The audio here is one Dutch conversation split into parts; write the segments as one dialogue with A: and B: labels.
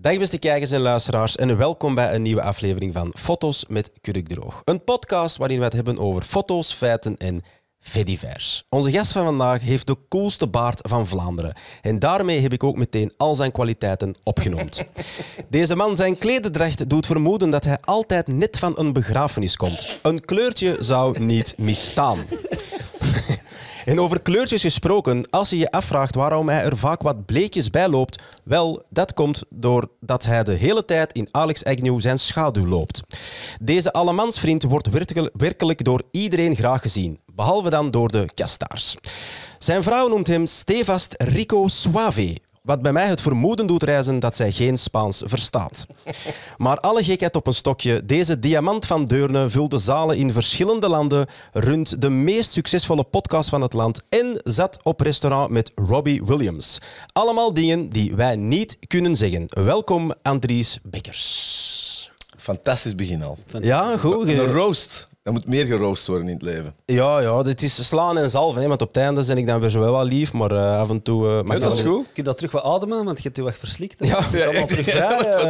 A: Dag beste kijkers en luisteraars en welkom bij een nieuwe aflevering van Foto's met Kurk Droog. Een podcast waarin we het hebben over foto's, feiten en vedivers. Onze gast van vandaag heeft de coolste baard van Vlaanderen. En daarmee heb ik ook meteen al zijn kwaliteiten opgenoemd. Deze man zijn klededrecht doet vermoeden dat hij altijd net van een begrafenis komt. Een kleurtje zou niet misstaan. En over kleurtjes gesproken, als je je afvraagt waarom hij er vaak wat bleekjes bij loopt, wel, dat komt doordat hij de hele tijd in Alex Agnew zijn schaduw loopt. Deze allemansvriend wordt werkelijk door iedereen graag gezien, behalve dan door de kastaars. Zijn vrouw noemt hem stevast Rico Suave, wat bij mij het vermoeden doet reizen dat zij geen Spaans verstaat. Maar alle gekheid op een stokje. Deze diamant van Deurne vulde zalen in verschillende landen, runt de meest succesvolle podcast van het land en zat op restaurant met Robbie Williams. Allemaal dingen die wij niet kunnen zeggen. Welkom, Andries Bekkers. Fantastisch begin al. Fantastisch. Ja, goed. Een eh,
B: roast. Er moet meer geroost worden in het leven.
A: Ja, ja, dit is slaan en zalven. Hè, want op het einde ben ik dan weer zo wel lief, maar eh, af en toe... Uh, dat is goed.
B: Kun je dat terug wat ademen, want je hebt je weg verslikt. Ja,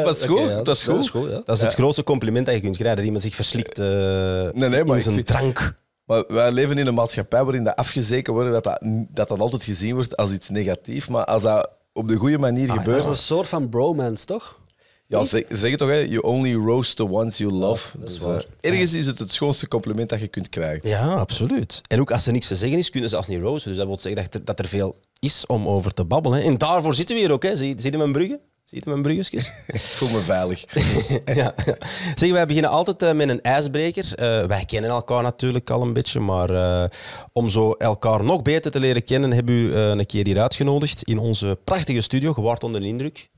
B: dat is goed. dat, is goed. dat is het
A: grootste compliment dat je kunt krijgen, dat iemand
C: zich verslikt uh, nee, nee, maar in zijn drank. Maar wij leven in een maatschappij waarin dat afgezeken wordt, dat dat, dat altijd gezien wordt als iets negatiefs. Maar als dat op de goede manier ah, gebeurt... Dat is een
B: soort van bromance, toch? Ja, zeg,
C: zeg het toch, hè? you only roast the ones you love. dat is dus, eh, waar.
A: ergens is het het schoonste compliment dat je kunt krijgen. Ja, absoluut. En ook als er niks te zeggen is, kunnen ze als niet roosten. Dus dat wil zeggen dat er, dat er veel is om over te babbelen. En daarvoor zitten we hier ook. Hè? Zie, zie mijn bruggen? Ziet mijn bruggetjes? Ik voel me veilig. ja. Zeg, wij beginnen altijd eh, met een ijsbreker. Eh, wij kennen elkaar natuurlijk al een beetje, maar om zo elkaar nog beter te leren kennen, hebben we u een keer hier uitgenodigd in onze prachtige studio. Gewaard onder de indruk.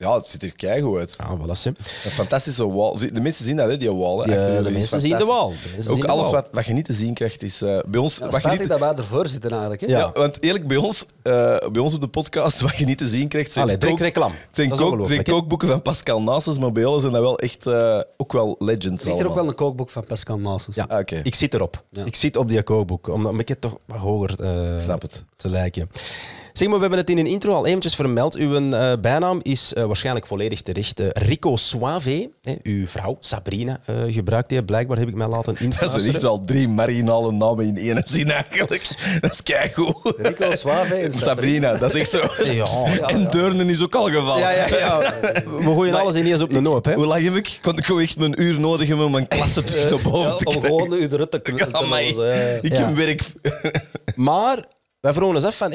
C: Ja, het ziet er keigoed uit. Ja, ah, voilà, Sim. Een fantastische wall De mensen zien dat, hè, die wal. Eh, de mensen zien de wal. Ook alles Wat, wat je niet te zien krijgt is uh, bij ons... wat je niet... dat wij ervoor zitten eigenlijk. Hè? Ja. want eerlijk, bij ons, eh, bij ons op de podcast, wat je niet te zien krijgt... Zijn Allee, kook... reclame. Zijn, kook... kookboeken van Pascal Nassus, maar bij ons zijn dat wel echt ook wel legends Ik er ook wel
A: een kookboek van Pascal Nassus? Ja, ah, oké ik zit erop. Ik zit op die kookboek, omdat ik het toch wat hoger Snap het. te lijken. Zeg maar, we hebben het in een intro al eventjes vermeld. Uw eh, bijnaam is eh, waarschijnlijk volledig terecht. Rico Suave, hè, uw vrouw Sabrina eh, gebruikt die. Blijkbaar heb ik mij laten influisteren. Ze zijn wel
C: drie marginale namen in één zin eigenlijk. Dat is keigoed. Rico Suave en Sabrina. dat is echt zo. Ja, ja, en Deurnen is ook al gevallen. Ja, ja, ja. We gooien alles ineens op de noop. Hè. Hoe lang heb ik? Kon ik gewoon echt mijn uur nodig hebben om mijn klasse terug te boven te krijgen.
B: Om gewoon uw rutte te, te Ik heb werk.
A: maar wij vroegen ons af van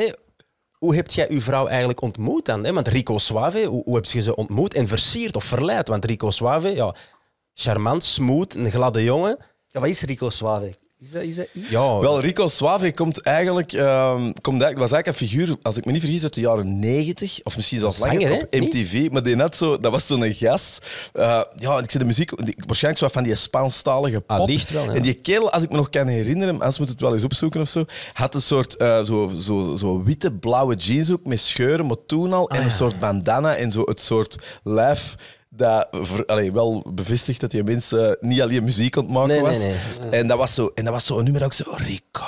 A: hoe heb jij uw vrouw eigenlijk ontmoet dan? Hè? Want Rico Suave, hoe, hoe heb je ze ontmoet en versierd of verleid? Want Rico Suave, ja, charmant, smooth, een
B: gladde jongen. Ja, wat is Rico Suave? Is dat, is dat ja. Wel,
A: Rico Suave komt eigenlijk,
C: ehm, komt eigenlijk, was eigenlijk een figuur, als ik me niet vergis, uit de jaren negentig of misschien zelfs langer, op hè? MTV. Maar die net zo, dat was zo'n gast. Eh, ja, ik zei de muziek, waarschijnlijk zo van die Spaanstalige ah, pop. wel, En die kerel, als ik me nog kan herinneren, als moet het wel eens opzoeken of zo, had een soort uh, zo, zo, zo witte, blauwe jeans ook met scheuren, maar toen al, en ah, een soort bandana en zo het soort lijf dat wel bevestigd dat je mensen niet alleen muziek aan maken was. En dat was zo, en dat was zo een nummer ook zo, Rico.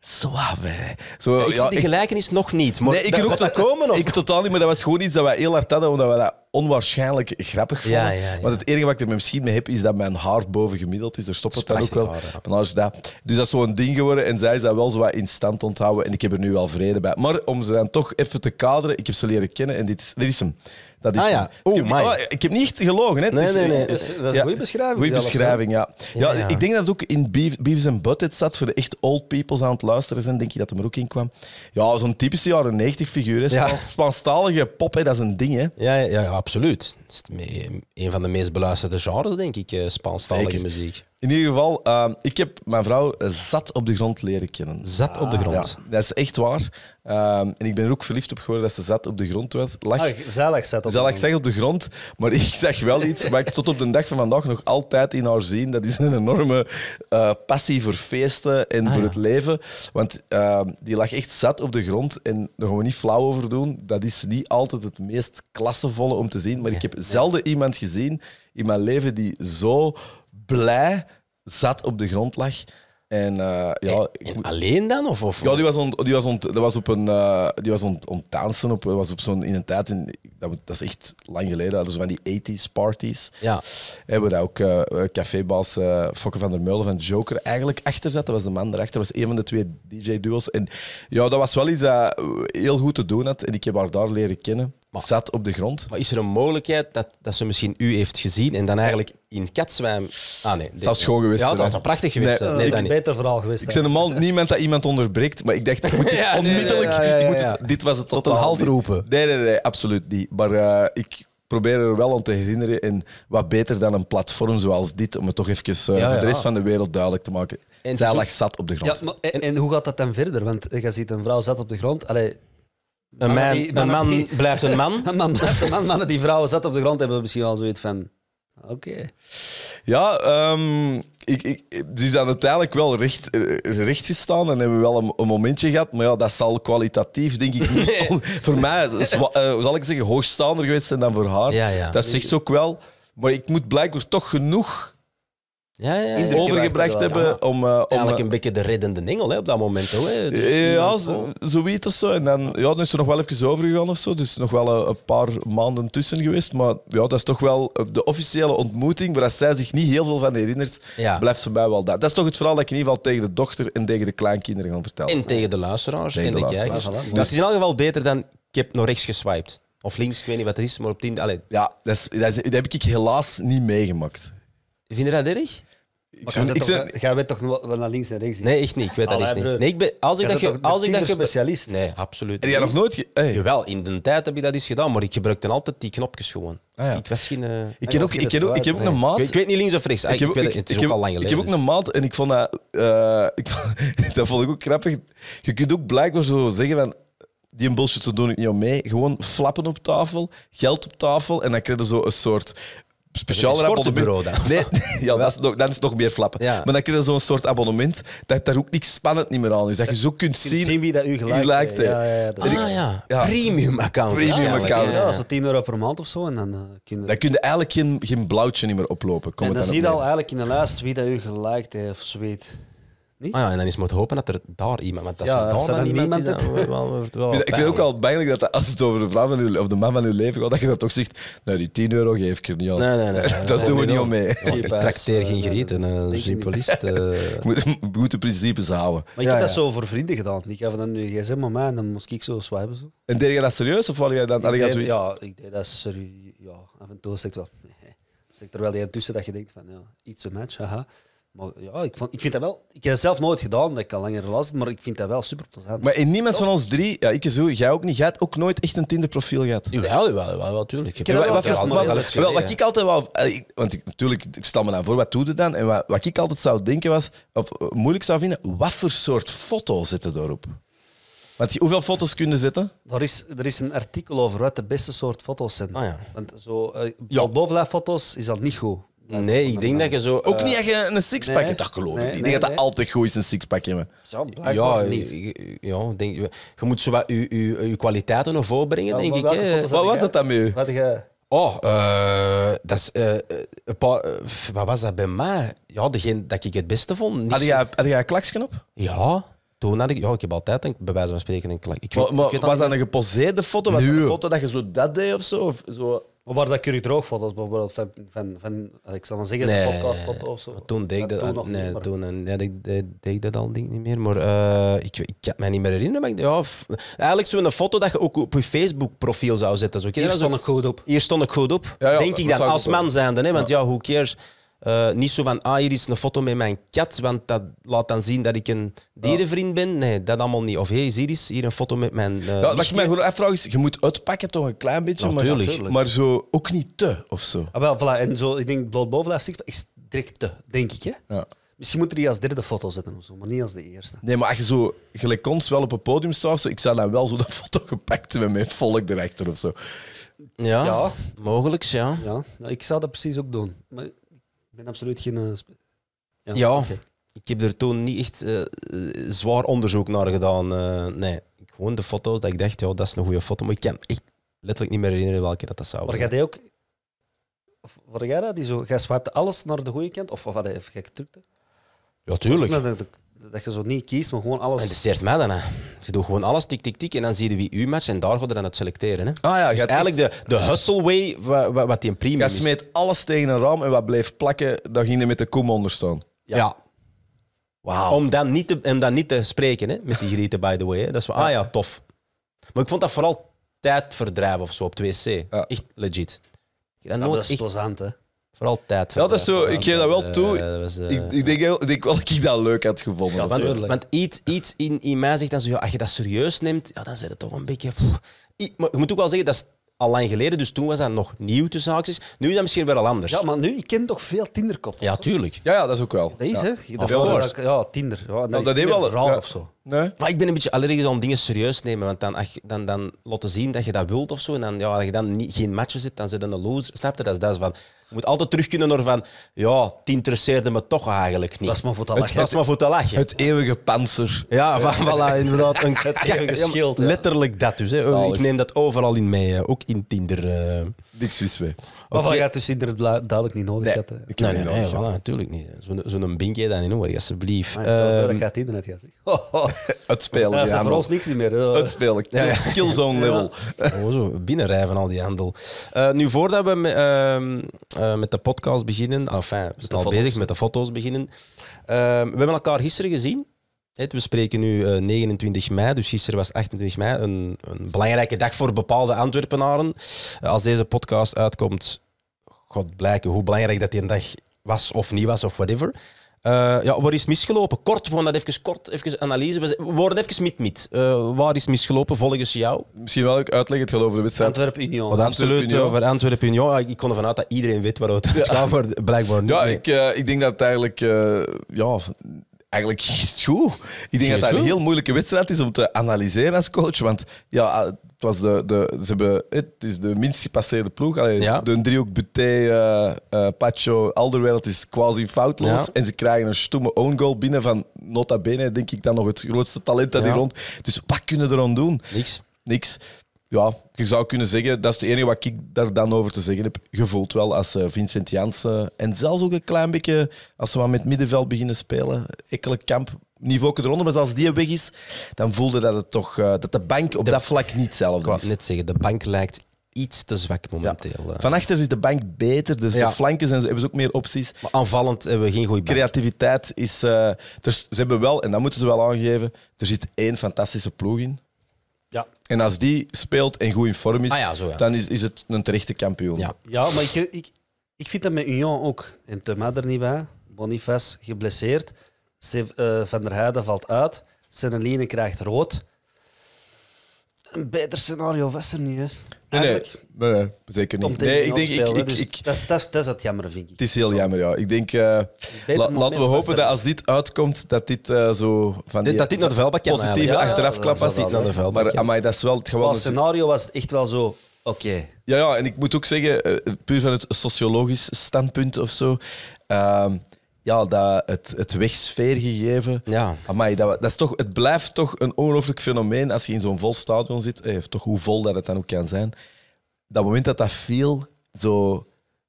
A: Suave.
C: Zo, ik ja, die
A: gelijkenis nog niet. Maar ik dat, dat komen? Of? Ik
C: totaal niet, maar dat was gewoon iets dat we heel hard hadden, omdat we dat onwaarschijnlijk grappig vond. Want het enige wat ik er misschien mee heb, is dat mijn haar boven gemiddeld is. Daar stopt het dan ook wel. Haar, dat. Dus dat is zo'n ding geworden. En zij is dat wel zo wat in stand onthouden. En ik heb er nu wel vrede bij. Maar om ze dan toch even te kaderen, ik heb ze leren kennen en dit is, dit is hem. Dat is ah, ik, oh, heb, oh, ik, heb, niet gelogen. Hè. Nee, nee, eh, Dat is,
B: dat is een goede beschrijving. Goede beschrijving, ja. Ja, Ik
C: denk dat het ook in Beavis and Butthead zat. Voor de echt old people's aan het luisteren zijn,
A: denk je dat hem er ook in kwam. Ja, zo'n typische jaren 90 figuur. Hè. Spaanstalige pop,
C: hè. dat is een ding. Hè.
A: Ja, ja, ja, absoluut. Het een van de meest beluisterde genres, denk ik, eh, Spaanstalige
C: muziek. In ieder geval, ehm, ik heb mijn vrouw zat op de grond leren kennen. Zat op de ah, grond? dat is echt waar. Ehm, en ik ben er ook verliefd op geworden dat ze zat op de grond was. Lag, ah, zat op de grond. Zat op de grond, maar ik zag wel iets wat ik tot op de dag van vandaag nog altijd in haar zie. Dat is een enorme eh, passie voor feesten en ah, voor het leven. Want ehm, die lag echt zat op de grond en daar gaan we niet flauw over doen. Dat is niet altijd het meest klassevolle om te zien. Maar ik heb zelden iemand gezien in mijn leven die zo blij zat op de grond lag. En, uh, ja, en alleen dan? Of, of? Ja, die was, ont, die was, ont, dat was op een. Uh, die was ont, ontdansen op, was op zo'n. In een tijd, in, dat, dat, is echt lang geleden, was van die 80s parties. Ja. Hebben ook uh, cafébaas Fokke van der Meulen van Joker eigenlijk achter zat. Dat was de man erachter. Dat was een van de twee dj duels
A: En ja, dat was wel iets dat heel goed te doen had. En ik heb haar daar leren kennen zat op de grond. Maar is er een mogelijkheid dat, dat ze misschien u heeft gezien en dan eigenlijk in katzwijm... Ah nee. Dat is gewoon geweest. Ja, dat was prachtig geweest. Nee, eh, nee, ik ben beter
B: vooral geweest. Ik ben
A: normaal niemand dat iemand onderbreekt,
C: maar ik dacht, moet onmiddellijk... moet dit was het Tot een halt roepen. Nee, nee, nee, absoluut niet. Maar eh, ik probeer er wel aan te herinneren en wat beter dan een platform zoals dit, om het toch even eh, voor de rest van de wereld duidelijk te maken. Zij lag zat op de grond.
B: en, en, hoe gaat dat dan verder? Want je ziet een vrouw zat op de grond. Allee, een man, een man blijft een man. een man blijft een man. Mannen die vrouwen zat op de grond hebben misschien al zoiets van... Oké. Ja,
C: um, ik, ik, ze zijn uiteindelijk wel recht, recht gestaan en hebben wel een, momentje gehad. Maar ja, dat zal kwalitatief, denk ik, niet, voor mij, eh, zal ik zeggen, hoogstaander
A: geweest zijn dan voor haar. Dat zegt ze ook wel. Maar ik moet blijkbaar toch genoeg ja, ja, ja. overgebracht hebben. Om, eh, om, Eigenlijk eh, een beetje de reddende engel hè, op dat moment. Hoor, Dus, ja, zo,
C: zoiets of zo. En dan, ja, dan is er nog wel even overgegaan of zo. Dus nog wel eh, een, paar maanden tussen geweest. Maar ja, dat is toch wel de officiële ontmoeting. waar zij zich niet heel veel van herinnert, blijft ze mij wel dat. Dat is toch het verhaal dat ik in ieder geval tegen de dochter en tegen de kleinkinderen ga vertellen. En
A: tegen de luisteraars en de, kijkers. Dus, dat is in ieder geval beter dan ik heb nog rechts geswiped. Of links, ik weet niet wat het is, maar op tien. Ja, dat, dat heb ik helaas niet meegemaakt. Vind je dat
B: erg? Ik we Toch, toch wel, naar links en rechts? Nee, echt niet. Ik weet dat echt niet. Nee, ik ben, als ik dat, ge, als ik dat je specialist.
A: Nee, absoluut. En jij nog nooit? Ge... Hey. Jawel, in de tijd heb ik dat eens gedaan, maar ik gebruikte altijd die knopjes gewoon. Ah, ja. Ik was eh, ah, geen. Ik ken ook, ik ken ook, ik heb ook een maat. Ik, weet niet links of rechts. Ah, ik, heb, het, ook al lang geleden. Ik heb ook
C: een maat en ik vond dat. Eh, dat vond ik ook grappig. Je kunt ook blijkbaar zo zeggen van. Die een bullshit, zo doen ik niet om mee. Gewoon flappen op tafel, geld op tafel. En dan krijg je zo een soort speciaal een abonnement. dan. Nee, ja, dat is nog, dan is nog meer flappen. Maar dan krijg je zo'n soort abonnement dat daar ook niks spannend niet meer aan is. Dat je zo kunt zien, zien,
B: wie dat u gelijk ja, ja, ah, ja, Premium account. Premium account. Ja, dat is 10 euro per maand of zo. En dan, eh,
C: kun je... dan kun eigenlijk geen, geen blauwtje niet meer oplopen. Kom en dan, zie je al
B: eigenlijk in de lijst wie dat u gelijk heeft of zweet. Ah
A: ja, en dan is moet hopen dat er daar
B: iemand... Want dat ja, is dan niemand wel ik vind ook
A: wel bangelijk dat als het over de vrouw van uw, of de man van uw leven
C: gaat, dat je dat toch zegt, nou die 10 euro geef ik er niet aan. Nee, nee, nee. dat doen we niet om mee. Eh, ik tracteer geen grieten, een simplist. We eh. moeten principes houden. Maar je heb dat
B: zo voor vrienden gedaan. Ik heb dan nu gsm aan mij en dan moest ik zo swipen. Zo. En deed je dat serieus? Of jij dan, ja, ik deed dat serieus. Ja, af en toe zegt wel... Nee. er wel in tussen dat je denkt van, ja, iets een match, haha. Maar ja, ik, vond, ik vind dat wel... Ik heb zelf nooit gedaan, dat ik al langer relatie maar ik vind dat wel super plezant. Maar in niemand van ons drie, ja, ik zo, jij ook niet, jij hebt ook nooit echt een Tinder-profiel gehad. Jawel, jawel, jawel, natuurlijk. wel, wat, ik
C: altijd wel... Eh, want ik, natuurlijk, ik stel me dan voor, wat doe je dan? En wat, wat ik altijd zou denken was, of eh, moeilijk zou vinden, wat voor soort foto zitten daarop?
B: Want hoeveel foto's kunnen zitten? Er is, er is een artikel over wat de beste soort foto's zijn. Ah, ja. Want zo, uh, ja. is dat niet goed. Nee, ik denk dat je zo... Ook niet eh, echt een, een sixpack nee, hebt, dat geloof ik niet. Ik denk dat dat altijd goed is, een sixpack hebben. ja, niet.
A: Ja, denk, je moet zo wat je, je, kwaliteiten nog voorbrengen, denk ik. Wat was dat dan nu? Wat je... Oh, eh, dat is, eh, een wat was dat bij mij? Ja, degene dat ik het beste vond. had jij, had jij een klaksknop? op? Ja. Toen had ik, ja, ik heb altijd een, bij wijze van spreken een klak. Ik, was dat een geposeerde foto? Was een foto
B: dat je zo dat deed of zo? Of zo maar waar dat jullie droog vond, dat bijvoorbeeld van, van, van ik zal dan zeggen, nee, de podcast of zo. Toen deed ik dat, toen nee,
A: toen, eh, ja, deed, deed, dat al denk ik niet meer. Maar eh, ik, ik kan me niet meer herinneren. Maar ik, ja, f, eigenlijk zo'n foto dat je ook op je Facebook-profiel zou zetten. Zo. Hier stond ik goed op. Hier stond ik goed op, denk ik dan, als man zijnde. Hè, want ja, hoe cares... Eh, niet zo van, ah, hier is een foto met mijn kat, want dat laat dan zien dat ik een dierenvriend ben. Nee, dat allemaal niet. Of hey, zie eens, hier een foto met mijn. Uh, ja, je mij
B: gewoon afvraag is, je moet uitpakken toch een klein beetje, Maar, maar
A: zo ook niet te of zo.
B: Ah, wel, voilà. En zo, ik denk, bloot boven is direct te, denk ik. Hè? Ja. Misschien moeten die als derde foto zetten of zo, maar niet als de eerste.
C: Nee, maar als je zo gelijk ons wel op het podium staat, ik zou dan wel zo dat foto gepakt met mijn volk erachter of zo.
B: Ja, ja.
A: mogelijk, ja.
B: ja. Nou, ik zou dat precies ook doen. Maar ik ben absoluut geen. Eh, ja.
A: Ik heb er toen niet echt eh, zwaar onderzoek naar gedaan. Eh, nee, gewoon de foto's dat ik dacht, ja, dat is een goede foto. Maar ik kan echt letterlijk niet meer herinneren welke
B: dat, dat zou maar zijn. Maar jij ook. Of jij dat? Die zo, jij swipte alles naar de goede kant? Of, of had je even gek Ja, tuurlijk dat je zo niet kiest, maar gewoon alles. En interesseert mij dan.
A: Hè. Je doet gewoon alles tik, tik, tik. En dan zie je wie u match en daar gaat je dan het selecteren. Hè. Ah ja, dus eigenlijk de, de hustle way wat die in prima is. Je smeet alles tegen een ram en wat blijft plakken, dan ging je met de kom onderstaan. Ja. Wow. Om, dan niet te, om dan niet te spreken hè, met die grieten, by the way. Hè. Dat is wel, ah ja, tof. Maar ik vond dat vooral tijdverdrijven of zo op 2C. Echt legit. Dat, ja, dat is plezant, hè? Vooral tijd. Dat is zo, ik geef dat wel toe. Eh, eh, ik, ik
C: denk wel ik wel dat ik dat leuk had
A: gevonden. Ja, want, iets, iets in, in mij zegt dan zo, ja, als je dat serieus neemt, ja, dan zit het toch een beetje... Ik je moet ook wel zeggen, dat is al lang geleden, dus toen was dat nog nieuw tussen haakjes. Nu is dat misschien wel anders. Ja, maar nu, ik ken toch veel Tinderkoppels. Ja, tuurlijk.
B: ja, ja, dat is ook wel. Dat is, hè? ja, Tinder. Ja, dat is dat wel- of zo. Nee? Maar ik ben
A: een beetje allergisch om dingen serieus nemen, want dan, als je- dan, dan laten zien dat je dat wilt of zo, en dan, ja, als je dan niet, geen matchen zit, dan zit dan een loser. Snap je? Dat is, dat is van, moet altijd terug kunnen naar van, ja, het interesseerde me toch eigenlijk niet. Dat is maar voor te lachen. Het, dat voor te lachen. Het eeuwige panzer. Ja, van, voilà, inderdaad. Een, het schild. Letterlijk
B: dat dus. Hè. Ik neem
A: dat overal in mee, ook in Tinder. Eh. Niks wist mee. Of je
B: gaat dus inderdaad duidelijk niet nodig nee, nee, nee, nee,
A: natuurlijk niet. Zo'n een binkje dan in hoor, alsjeblieft. dat ehm, gaat internet gaan zeggen. Uitspelen. Dat is voor ons
B: niks meer. Uitspelen. Killzone level.
A: Oh, zo, binnenrijven al die handel. Eh, nu, voordat we ehm, eh, met de podcast beginnen, enfin, we zijn al bezig met de foto's beginnen. Ehm, we hebben elkaar gisteren gezien. We spreken nu 29 eh, mei, dus gisteren was 28 mei, een, een belangrijke dag voor bepaalde Antwerpenaren. Eh, als deze podcast uitkomt, god blijken hoe belangrijk dat die een dag was of niet was of whatever. Uh, ja, waar is misgelopen? Kort, gewoon dat even kort, even analyse. We worden even mit-mit. Uh, waar is misgelopen volgens jou? Misschien wel ik uitleg het over de wedstrijd. Antwerp-Union. absoluut, Union. over Antwerp-Union. ik kon er vanuit dat iedereen weet waar het gaat, maar blijkbaar niet. Ja, ik,
C: ik denk dat eigenlijk ja, eigenlijk goed. Ik denk dat dat een heel moeilijke wedstrijd is om te analyseren als coach. Want ja, het, was de, de, ze hebben, het is de minst gepasseerde ploeg. Allee, ja. De driehoek Buté, uh, uh, Pacho, is quasi foutloos. En ze krijgen een stomme own goal binnen van nota bene, denk ik dan nog het grootste talent dat ja. hier rond. Dus wat kunnen ze aan doen? Niks. Niks ja, je zou kunnen zeggen, dat is het enige wat ik daar dan over te zeggen heb. Gevoeld wel als eh, Vincent Janssen en zelfs ook een klein beetje als ze wat met middenveld beginnen spelen. Ekkele kamp, niveau eronder, maar als die weg is, dan
A: voelde dat het toch eh, dat de bank op dat vlak niet hetzelfde was Ik net zeggen, de bank lijkt iets te zwak momenteel. Eh. Van
C: achter is de bank beter, dus de flanken zijn, hebben ze ook meer opties. Maar aanvallend hebben we geen goede bank. Creativiteit is... ze hebben wel, en dat moeten ze wel aangeven, er zit één fantastische ploeg in. En als die speelt en goed in vorm is, ah dan is, is het een terechte kampioen.
B: Ja. maar ik, ik, ik vind dat met Union ook. En Thuma er niet bij. Boniface geblesseerd. Steve, eh, Van der Heijden valt uit. Seneline krijgt rood een beter scenario was er niet, hè? Nee, nee,
C: zeker niet. Nee, ik denk, ik, dus
B: ik, dat, is, dat, dat is het jammer, vind ik.
C: Het is heel jammer, ja. Ik denk, eh,
B: laten we hopen dat als
C: dit uitkomt, dat dit eh, zo... Van die, dat dit naar de vuilbak kan. Positieve ja, achterafklap als dit naar de vuilbak. Maar amai, dat is wel het gewone... scenario
B: was het echt wel zo... Oké.
C: Ja, ja, en ik moet ook zeggen, eh, puur van het sociologisch standpunt of zo... Ehm, ja, dat, het, het gegeven Ja. Amai, dat, dat is toch, het blijft toch een ongelooflijk fenomeen als je in zo'n vol stadion zit. Eh, toch hoe vol dat het dan ook kan zijn. Dat moment dat dat viel, zo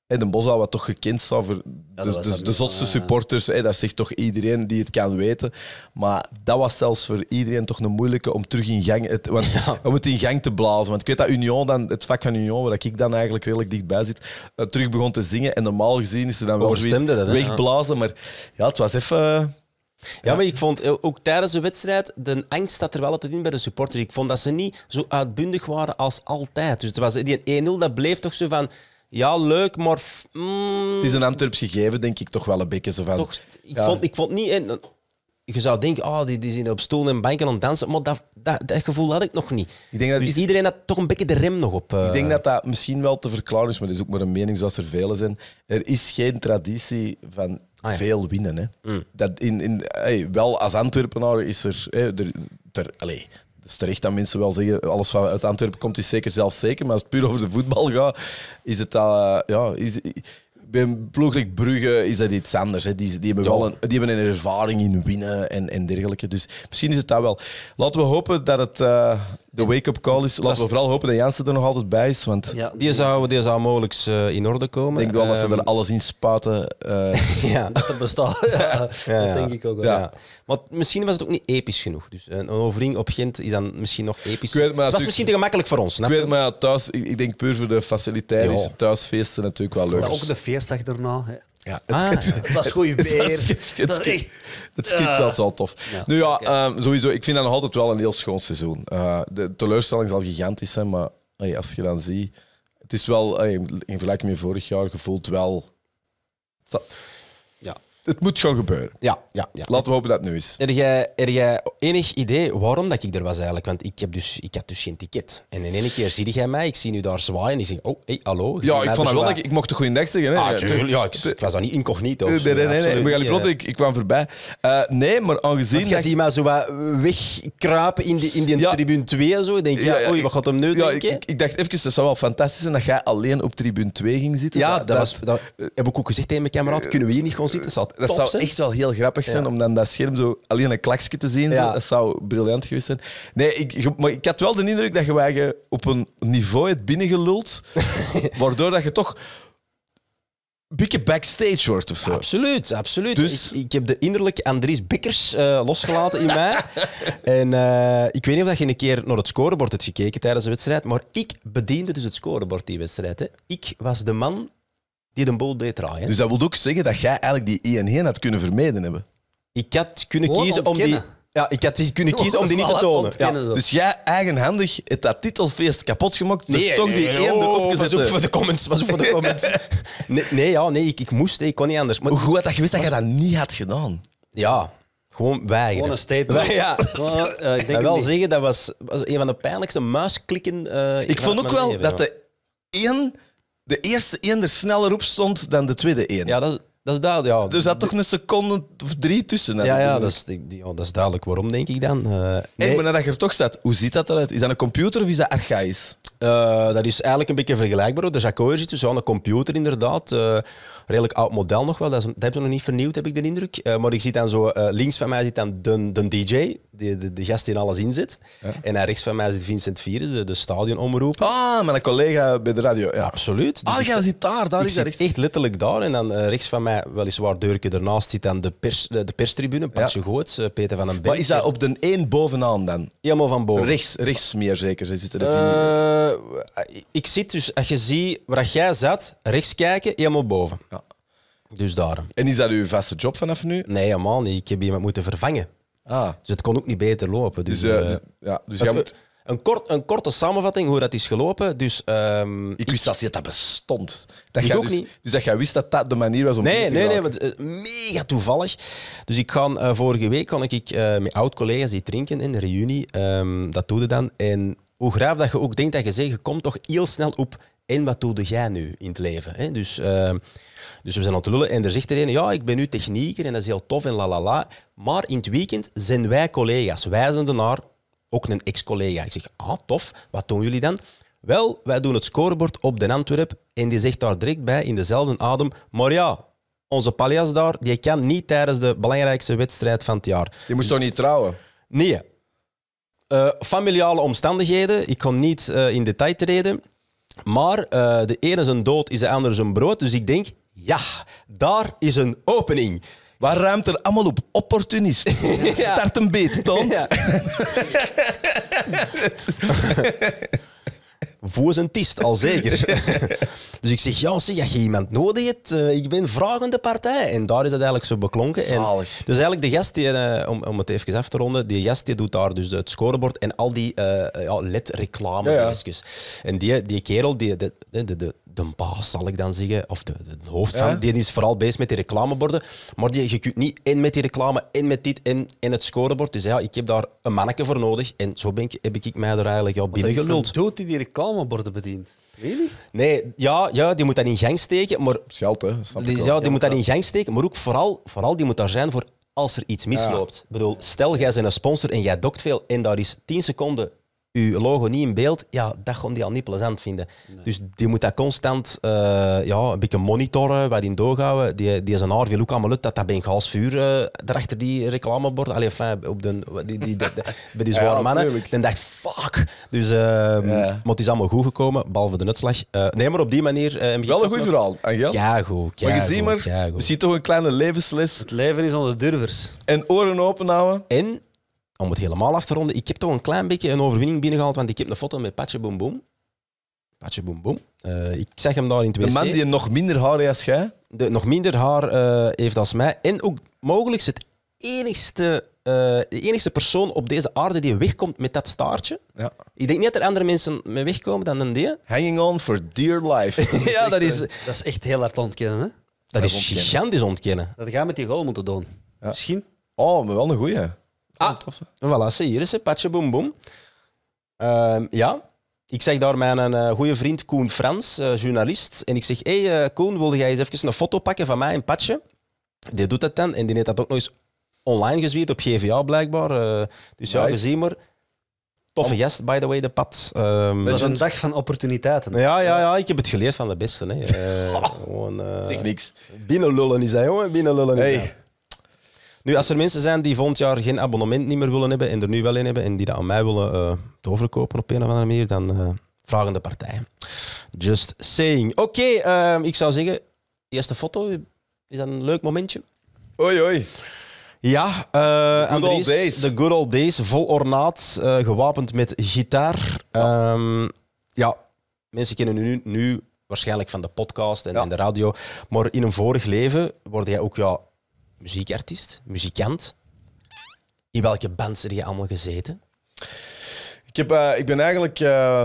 C: en de Bosal, wat toch gekend staat voor de, zotste eh, supporters, hey, dat zegt toch iedereen die het kan weten. Maar dat was zelfs voor iedereen toch een moeilijke om terug in gang, het, om het in gang te blazen. Want ik weet dat Union dan, het vak van Union, waar ik dan eigenlijk redelijk dichtbij zit, eh, terug begon te zingen. En normaal gezien is ze dan wel zoiets wegblazen.
A: Maar ja, het was even... Eh, ja, maar ik vond ook tijdens de wedstrijd, de angst zat er wel altijd in bij de supporters. Ik vond dat ze niet zo uitbundig waren als altijd. Dus het was die 1-0, dat bleef toch zo van ja, leuk, maar...
D: Mm. Het is een
A: Antwerps gegeven, denk ik, toch wel een beetje zo van... toch, ik, vond, ik vond niet... je zou denken, oh, die, die zijn op stoelen en banken aan het dansen, maar dat, dat, gevoel had ik nog niet. Ik denk dat dus iedereen had toch een beetje de rem nog op. Ik denk eh.
C: dat dat misschien wel te verklaren is, maar dat is ook maar een mening zoals er velen zijn. Er is geen traditie van ah, veel winnen. Hè. Mm. Dat in, in, wel als Antwerpenaar is er... Hey, er, ter, allez, het is terecht dat mensen wel zeggen, alles wat uit Antwerpen komt is zeker zelfs zeker, maar als het puur over de voetbal gaat, is het uh, ja, is, bij een ploeg Brugge is dat iets anders. Hè. Die, die, hebben een, die hebben een ervaring in winnen en, en dergelijke. Dus misschien is het dat wel. Laten we hopen dat het, eh,
A: de wake-up call is. Laten we vooral
C: hopen dat Jansen er nog altijd bij is. Want
A: die, zou, die zou mogelijk uh, in orde komen. Ik denk wel dat ze er ehm, alles in spuiten. Eh. ja, dat
B: bestaat. dat denk ik ook wel. Ja.
A: Maar misschien was het ook niet episch genoeg. Dus eh, een overwinning op Gent is dan misschien nog episch. Het, het, was misschien te gemakkelijk voor ons. Ik weet maar thuis, ik, denk puur voor de faciliteiten is thuisfeesten natuurlijk wel leuk. Maar ook
B: de feestdag erna. Hè. Ja, het, ah, het, het, was goede beer. Het, het, was al
C: tof. Nu ja, ehm, sowieso, ik vind dat nog altijd wel een heel schoon seizoen. Eh, de teleurstelling zal gigantisch zijn, maar als je dan ziet... Het is wel, in vergelijking met vorig jaar, gevoeld wel
A: het moet gewoon gebeuren. Ja, ja, ja. Laten we
C: hopen dat het nu is.
A: Heb jij, heb jij enig idee waarom dat ik er was eigenlijk? Want ik, heb dus, ik had dus geen ticket. En in één keer zie jij mij, ik zie nu daar zwaaien ik zeg, oh, hey, hallo. Ja, ik vond wel, ik,
C: ik mocht de goede dag zeggen. Hè? Ah, tuurlijk. Ja, ik, ik
A: was dan niet incognito. Nee, nee, nee. nee,
C: nee. Plot, eh. ik,
A: kwam voorbij. Uh, nee, maar aangezien... Want je ziet maar zo wat wegkrapen in die, in die tribune 2 en zo. Denk je, ja, oei, wat gaat hem nu ja, Ik, ik, dacht even, dat zou wel fantastisch zijn dat jij
C: alleen op tribune 2 ging zitten. Ja, dat, was, dat, heb ik ook gezegd tegen mijn cameraad, kunnen we hier niet gewoon zitten? zat dat zou echt wel heel grappig zijn om dan dat scherm zo alleen een klaksje te zien. Dat zou briljant geweest zijn. Nee, ik, maar ik had wel de indruk dat je op een niveau hebt binnengeluld,
A: waardoor dat je toch een beetje backstage wordt of zo. Absoluut, absoluut. Dus... Ik, ik, heb de innerlijke Andries Bikkers eh, losgelaten in mij. en eh, ik weet niet of je een keer naar het scorebord hebt gekeken tijdens de wedstrijd, maar ik bediende dus het scorebord die wedstrijd. Hè. Ik was de man die de boel deed draaien. Dus
C: dat wil ook zeggen dat jij eigenlijk die 1-1 had kunnen vermijden hebben? Ik had kunnen kiezen om die... Ja, ik had kunnen kiezen om die niet te tonen. Dus jij eigenhandig het dat titelfeest kapot gemaakt, dus nee, dus toch die nee, oh, opgezet. Was ook voor de comments, was voor de comments.
A: nee, nee, ja, nee ik, moest, ik kon niet anders. Hoe had dat gewist dat jij dat niet had gedaan? Ja, gewoon weigeren. Gewoon een statement. Ja.
B: Eh, ik denk wel
A: zeggen, dat was, een van de pijnlijkste muisklikken. Eh, ik vond ook wel dat de één de eerste één er sneller op stond dan de
C: tweede één. Ja, dat, dat is duidelijk. Ja. Er zat toch een seconde of drie tussen. Ja, ja dat, is,
A: ja, oh, dat is duidelijk waarom, denk ik dan. Uh, nee. En maar dat je er toch staat, hoe ziet dat eruit? Is dat een computer of is dat archaïs? Uh, eh, dat is eigenlijk een beetje vergelijkbaar. De Jacquot zit dus aan een computer, inderdaad. Eh, redelijk oud model nog wel. Dat, is, dat hebben ze nog niet vernieuwd, heb ik de indruk. Eh, maar ik zit dan zo, eh, links van mij zit dan de, de DJ, de, de, gast die in alles in zit. Ja. En rechts van mij zit Vincent Vierens, de, de stadionomroep. Ah, mijn collega bij de radio. Ja. Absoluut. Dus ah, jij zit daar, daar is zit echt. letterlijk daar. En dan eh, rechts van mij, weliswaar deurke daarnaast, zit dan de, pers, de, perstribune, Patje ja. Goots, Peter van den Berg. Maar is dat op de één bovenaan dan? Helemaal van boven. Rechts, rechts meer zeker, zitten er Ik zit dus, als je ziet waar jij zat, rechts kijken, helemaal boven. Dus daarom. En is dat uw vaste job vanaf nu? Nee, helemaal niet. Ik heb iemand moeten vervangen. Ah. Dus het kon ook niet beter lopen. Dus, dus, eh, eh, dus- ja, dus het, moet... een, kort, een korte samenvatting hoe dat is gelopen. Dus, ehm, ik wist dat dat bestond. Dat ook dus, niet. Dus dat jij wist dat dat de manier was om nee, te Nee, nee, want, eh, mega toevallig. Dus ik ga, vorige week kon ik met oud-collega's die drinken in de reunie. Ehm, dat doe je dan. En hoe graaf dat je ook denkt dat je zegt, je komt toch heel snel op en wat doe jij nu in het leven? Hè? Dus, ehm, dus we zijn aan het lullen en er zegt iedereen, ja, ik ben nu technieker en dat is heel tof en la la la. Maar in het weekend zijn wij collega's, wijzende naar ook een ex-collega. Ik zeg, ah, tof, wat doen jullie dan? Wel, wij doen het scorebord op Den Antwerp en die zegt daar direct bij in dezelfde adem, maar ja, onze paljas daar, die kan niet tijdens de belangrijkste wedstrijd van het jaar. Je moest toch niet trouwen? Nee. Eh, familiale omstandigheden, ik kon niet eh, in detail treden. Maar eh, de ene zijn dood is de ander zijn brood. Dus ik denk, ja, daar is een opening. Waar ruimt er allemaal op? Opportunist. Start een beet, Toon. Ja. voor zijn tist, al zeker. dus ik zeg, ja, zeg, als je iemand nodig hebt, eh, ik ben vragende partij. En daar is het eigenlijk zo beklonken. dus eigenlijk de gast, die, eh, om, om het even af te ronden, die gast die doet daar dus het scorebord en al die uh, ja, led reclame En die, die kerel, die, de, de, de, de baas, zal ik dan zeggen, of de, de hoofd van, die is vooral bezig met die reclameborden. Maar die, je kunt niet in met die reclame, in met dit, in in het scorebord. Dus ja, ik heb daar een manneke voor nodig. En zo ben ik, heb ik mij er eigenlijk ja, binnengeluld.
B: dood die die reclameborden bedient. Really?
A: Nee, ja, ja, die moet dat in gang steken. Maar, geld hè? Dus die, ja, die moet dat in gang steken, maar ook vooral, vooral die moet daar zijn voor als er iets misloopt. Ik bedoel, stel, jij bent een sponsor en jij dokt veel en daar is 10 seconden je logo niet in beeld, ja, dat gaan die al niet plezant vinden. Dus die moet dat constant eh, ja, een beetje monitoren, wat in doorhouden. Die, die een haar wil ook allemaal uit dat dat Bengaals vuur uh, eh, erachter die reclamebord, allee, op de, die, die, bij die zware mannen. Dan dacht fuck. Dus, uh, Maar het is allemaal goed gekomen, behalve de uitslag. Eh, nee, maar op die manier... Wel een goed verhaal, Angel. Ja, goed. Ja, maar je ziet maar, misschien toch een kleine levensles. Het leven is aan de durvers. En oren open houden. En om het helemaal af te ronden, ik heb toch een klein beetje een overwinning binnengehaald, want ik heb een foto met Patje Boom Boom. Patje Boom Boom. Eh, ik zeg hem daar in het Een De man die nog minder haar heeft als jij? De, nog minder haar eh, heeft als mij. En ook mogelijk het enigste, eh, de enigste persoon op deze aarde die wegkomt met dat staartje. Ja. Ik denk niet dat er andere mensen mee wegkomen dan een die. Hanging on for dear life.
B: ja, dat is, dat is echt heel hard ontkennen. Hè? Dat, is gigantisch ontkennen. Dat gaan met die goal moeten doen. Misschien. Oh, maar wel een goeie. Ah, tof. Voilà, hier is het, Patje Boom Boom.
A: Ehm, ja, ik zeg daar mijn uh, eh, goede vriend Koen Frans, eh, journalist. En ik zeg, hé hey, eh, Koen, wilde jij eens even een foto pakken van mij en Patje? Die doet dat dan en die heeft dat ook nog eens online gezwierd op GVA blijkbaar. dus ja, we zien maar. Toffe gast, by the way, de pad. Um, ehm, dat is een dag
B: van opportuniteiten. Ja,
A: ja, ja, ik heb het geleerd van de beste. Hè. gewoon, zeg niks. Binnenlullen is hij, jongen. Binnenlullen is hij. Nu, als er mensen zijn die volgend jaar geen abonnement niet meer willen hebben en er nu wel in hebben en die dat aan mij willen overkopen eh, doorverkopen op een of andere manier, dan eh, vragen de partij. Just saying. Oké, ehm, ik zou zeggen, eerste foto. Is dat een leuk momentje? Oei, oei. Ja, uh, good old days. The good old days, vol ornaat, gewapend met gitaar. Ja. Ehm, ja, mensen kennen u nu, nu waarschijnlijk van de podcast en, in de radio. Maar in een vorig leven word jij ook ja, muziekartiest, muzikant. In welke bands heb je allemaal gezeten?
C: Ik, heb, eh, ik ben eigenlijk... Eh,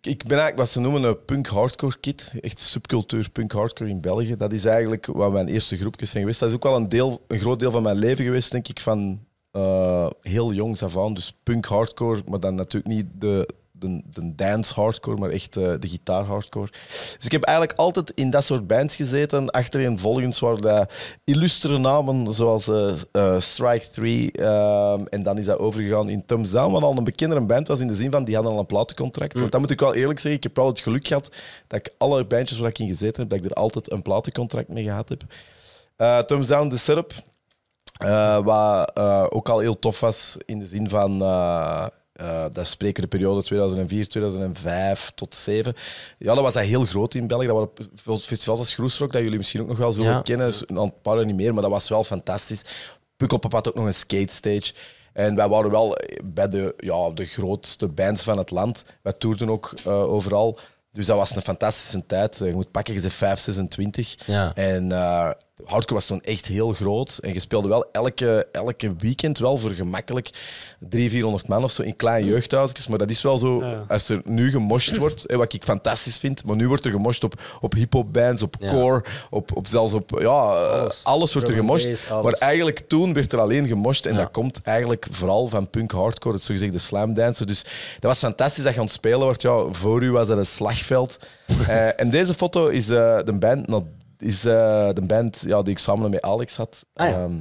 C: ik, ben eigenlijk wat ze noemen een punk-hardcore kit, Echt subcultuur punk-hardcore in België. Dat is eigenlijk wat mijn eerste groepjes zijn geweest. Dat is ook wel een, deel, een groot deel van mijn leven geweest, denk ik, van eh, heel jongs af aan. Dus punk-hardcore, maar dan natuurlijk niet de, de, dance hardcore, maar echt eh, de gitaar hardcore. Dus ik heb eigenlijk altijd in dat soort bands gezeten, achterin volgens waar de illustre namen zoals eh, eh, Strike 3 en dan is dat overgegaan in Thumbs Down, wat al een bekendere band was in de zin van die hadden al een platencontract. Mm. Want dat moet ik wel eerlijk zeggen, ik heb wel het geluk gehad dat ik alle bandjes waar ik in gezeten heb, dat ik er altijd een platencontract mee gehad heb. Thumbs Down, The setup. wat ook al heel tof was in de zin van uh, eh, daar spreken de periode 2004, 2005 tot 7. Ja, dat was dat heel groot in België. Dat waren festivals als Groesrock, dat jullie misschien ook nog wel zullen kennen. Dus een paar niet meer, maar dat was wel fantastisch. Pukkelpap had ook nog een skate stage. En wij waren wel bij de, ja, de grootste bands van het land. Wij toerden ook eh, overal. Dus dat was een fantastische tijd. Eh, je moet pakken, je 5, 26. En Hardcore was toen echt heel groot en je speelde wel elke, elke weekend wel voor gemakkelijk 300, 400 man of zo in kleine jeugdhuisjes. Maar dat is wel zo, als er nu gemosht wordt, wat ik fantastisch vind, maar nu wordt er gemosht op, op hip-hop bands, op core, op, op zelfs op ja, alles, wordt er gemosht. Maar eigenlijk toen werd er alleen gemosht en dat komt eigenlijk vooral van punk hardcore, het zogezegde de slam Dus dat was fantastisch dat je aan het spelen wordt. Ja, voor u was dat een slagveld. Eh, en deze foto is eh, de band is eh, de band ja, die ik samen met Alex had. Ah, ja. Ehm,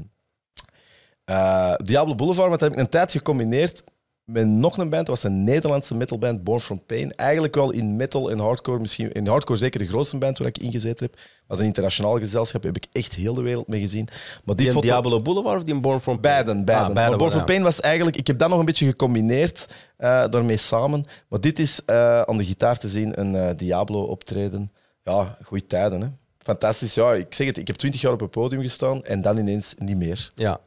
C: eh, Diablo Boulevard, maar dat heb ik een tijd gecombineerd met nog een band. Dat was een Nederlandse metalband, Born From Pain. Eigenlijk wel in metal en hardcore, misschien in hardcore zeker de grootste band waar ik ingezeten heb. was een internationaal gezelschap, heb ik echt heel de wereld mee gezien. Maar die, Diablo
A: Boulevard of die Born From Pain? Beiden, Ah, Born From Pain
C: was eigenlijk... Ik heb dat nog een beetje gecombineerd eh, daarmee samen. Maar dit is aan de gitaar te zien, een Diablo optreden. Ja, goede tijden, hè fantastisch. Ja, ik zeg het, ik heb twintig jaar op een podium gestaan en dan ineens niet meer.
A: Ja.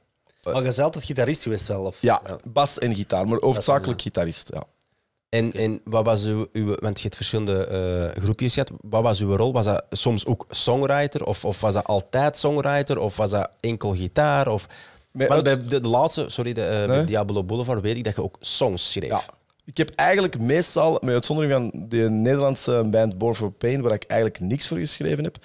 B: Eh, maar je bent altijd gitarist geweest wel? Of?
A: Ja, bas en gitaar, maar
B: hoofdzakelijk
A: gitarist. Ja. En, en wat was uw, uw want je hebt verschillende eh, groepjes gehad, wat was uw rol? Was dat soms ook songwriter? Of, of was dat altijd songwriter? Of was dat enkel gitaar? Of, de, de, laatste, sorry, de, eh, Diablo Boulevard weet ik dat je ook songs schreef. Ja.
C: Ik heb eigenlijk meestal, met uitzondering van de Nederlandse band Born for Pain, waar ik eigenlijk niks voor geschreven heb,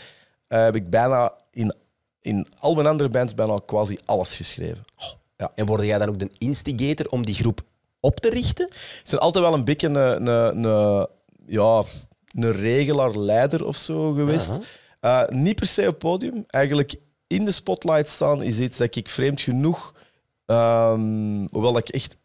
C: eh, heb ik bijna in, in al mijn andere bands bijna quasi alles geschreven. Oh. ja. En word jij dan ook de instigator om die groep op te richten? Ze zijn altijd wel een beetje een, een, ja, een regelaar-leider of zo geweest. Eh, niet per se op podium. Eigenlijk in de spotlight staan is iets dat ik vreemd genoeg, um, hoewel ik echt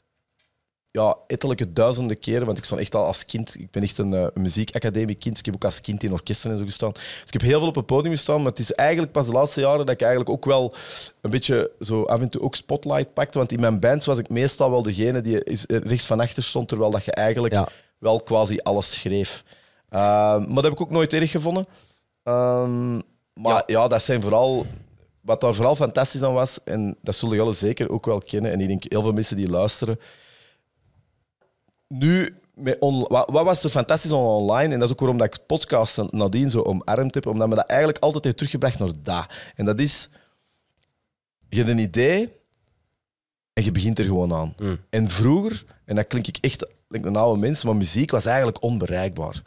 C: ja, ettelijke duizenden keren, want ik stond echt al als kind, ik ben echt een, uh, eh, muziekacademie kind, ik heb ook als kind in orkesten en zo gestaan. Dus ik heb heel veel op het podium gestaan, maar het is eigenlijk pas de laatste jaren dat ik eigenlijk ook wel een beetje zo af en toe ook spotlight pakte, want in mijn bands was ik meestal wel degene die eh, rechts van achter stond, terwijl dat je eigenlijk wel quasi alles schreef. Ehm, maar dat heb ik ook nooit erg gevonden. Ehm, maar ja. ja, dat zijn vooral wat daar vooral fantastisch aan was, en dat zullen jullie zeker ook wel kennen, en ik denk heel veel mensen die luisteren, nu, met wat, wat, was zo fantastisch online? En dat is ook waarom dat ik het podcast nadien zo omarmd heb, omdat me dat eigenlijk altijd heeft teruggebracht naar dat. En dat is, je hebt een idee en je begint er gewoon aan. Mm. En vroeger, en dat klink ik echt klink een oude mens, maar muziek was eigenlijk onbereikbaar.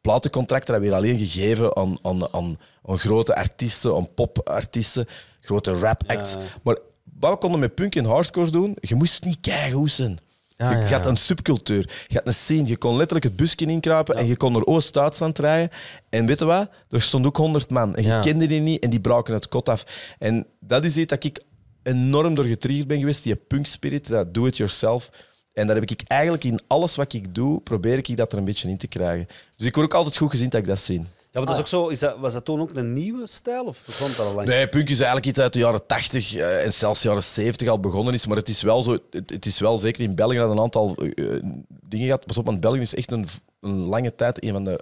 C: Platencontracten hebben weer alleen gegeven aan, aan, aan, grote artiesten, aan popartiesten, grote rap acts. Maar wat we konden met punk en hardcore doen, je moest niet keigoed zijn. Ja, je, had een subcultuur. Je had een scene. Je kon letterlijk het busje inkruipen en je kon naar Oost-Duitsland rijden. En weet je wat? Er stonden ook honderd man. En je kende die niet en die braken het kot af. En dat is iets dat ik enorm door getriggerd ben geweest. Die punk spirit, dat do-it-yourself. En daar heb ik eigenlijk in alles wat ik doe, probeer ik dat er een beetje in te krijgen. Dus ik word ook altijd goed gezien dat ik dat zie
B: want dat is ah. ook zo, is dat, was dat toen ook een nieuwe stijl of begon dat al lang? Nee,
C: punk is eigenlijk iets uit de jaren 80 eh, en zelfs de jaren 70 al begonnen is. Maar het is wel zo, het, is wel zeker in België dat een aantal eh, eh, dingen gaat. Pas op, want België is echt een, een lange tijd een van de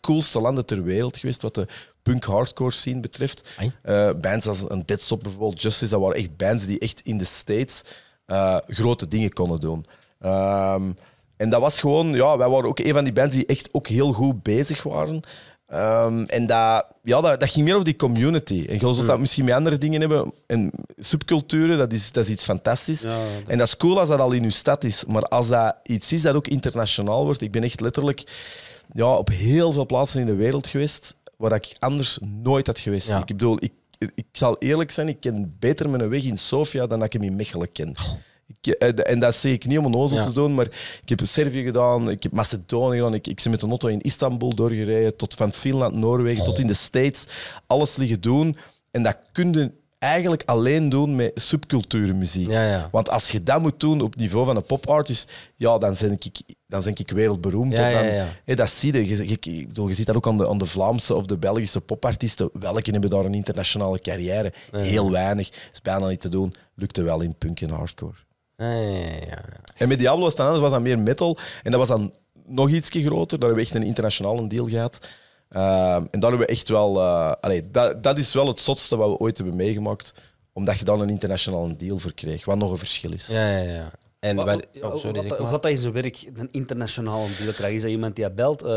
C: coolste landen ter wereld geweest wat de punk-hardcore scene betreft. bands als een Deadstop bijvoorbeeld, Justice, dat waren echt bands die echt in de States grote dingen konden doen. Ehm, en dat was gewoon, ja, wij waren ook een van die bands die echt ook heel goed bezig waren. Ehm, en dat, ja, dat, ging meer over die community. En je zult hmm. dat misschien met andere dingen hebben. En subculturen, dat is, dat is iets fantastisch. En dat is cool als dat al in uw stad is. Maar als dat iets is dat ook internationaal wordt... Ik ben echt letterlijk ja, op heel veel plaatsen in de wereld geweest waar ik anders nooit had geweest. Ik bedoel, ik, ik zal eerlijk zijn, ik ken beter mijn weg in Sofia dan dat ik hem in Mechelen ken. Oh. Ik, eh, en dat zie ik niet om een ozel te doen, maar ik heb Servië gedaan, ik heb Macedonië gedaan, ik, ik ben met een auto in Istanbul doorgereden, tot van Finland, Noorwegen, tot in de States. Alles liggen doen. En dat kun je eigenlijk alleen doen met subculturenmuziek. Want als je dat moet doen op het niveau van een popartist, ja, dan ben ik, dan ben ik wereldberoemd. dan, dat zie je. Je, ziet dat ook aan de, aan de Vlaamse of de Belgische popartiesten. Welke hebben daar een internationale carrière? Heel weinig. Is bijna niet te doen. Lukte wel in punk en hardcore. En met Diablo was was dat meer metal. En dat was dan nog ietsje groter. Daar hebben we echt een internationale deal gehad. Ehm, en daar hebben we echt wel... Eh, dat, dat is wel het zotste wat we ooit hebben meegemaakt. Omdat je dan een internationale deal verkreeg. kreeg. Wat nog een verschil is. Ja, ja, ja. En oh, sorry, hoe, gaat
B: dat, werk, een internationale deal krijgen? Is dat iemand die belt? Eh,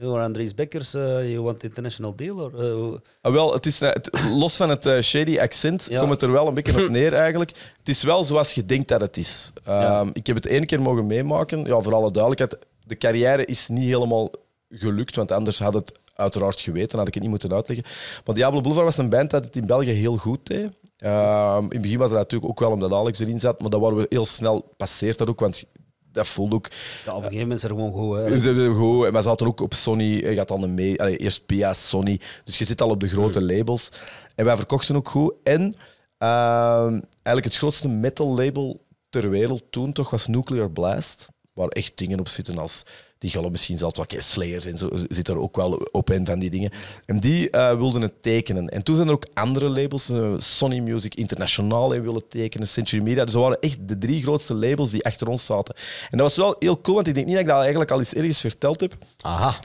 B: You're Andries Bekkers, uh, eh, you want international deal? Eh,
C: ah, wel, het is, eh, het, los van het shady accent komt het er wel een beetje op neer eigenlijk. Het is wel zoals je denkt dat het is. Ehm, ik heb het één keer mogen meemaken. Ja, voor alle duidelijkheid, de carrière is niet helemaal gelukt, want anders had het uiteraard geweten, had ik het niet moeten uitleggen. Maar Diablo Boulevard was een band dat het in België heel goed deed. Ehm, in het begin was dat natuurlijk ook wel omdat Alex erin zat, maar dat waren we heel snel passeerd dat ook, want dat
B: voelde ook. op een gegeven moment ze er gewoon goed. Hè? Ze
C: zaten goed, ook op Sony. Je gaat dan mee. Allee, eerst PS Sony. Dus je zit al op de grote hmm. labels. En wij verkochten ook goed. En ehm, eigenlijk het grootste metal label ter wereld toen toch was Nuclear Blast. Waar echt dingen op zitten als die galop misschien zelfs wat Slayer en zo zit er ook wel op een van die dingen. En die uh, wilden het tekenen. En toen zijn er ook andere labels, eh, Sony Music International in willen tekenen, Century Media. Dus dat waren echt de drie grootste labels die achter ons zaten. En dat was wel heel cool, want ik denk niet dat ik dat eigenlijk al eens ergens verteld heb. Aha.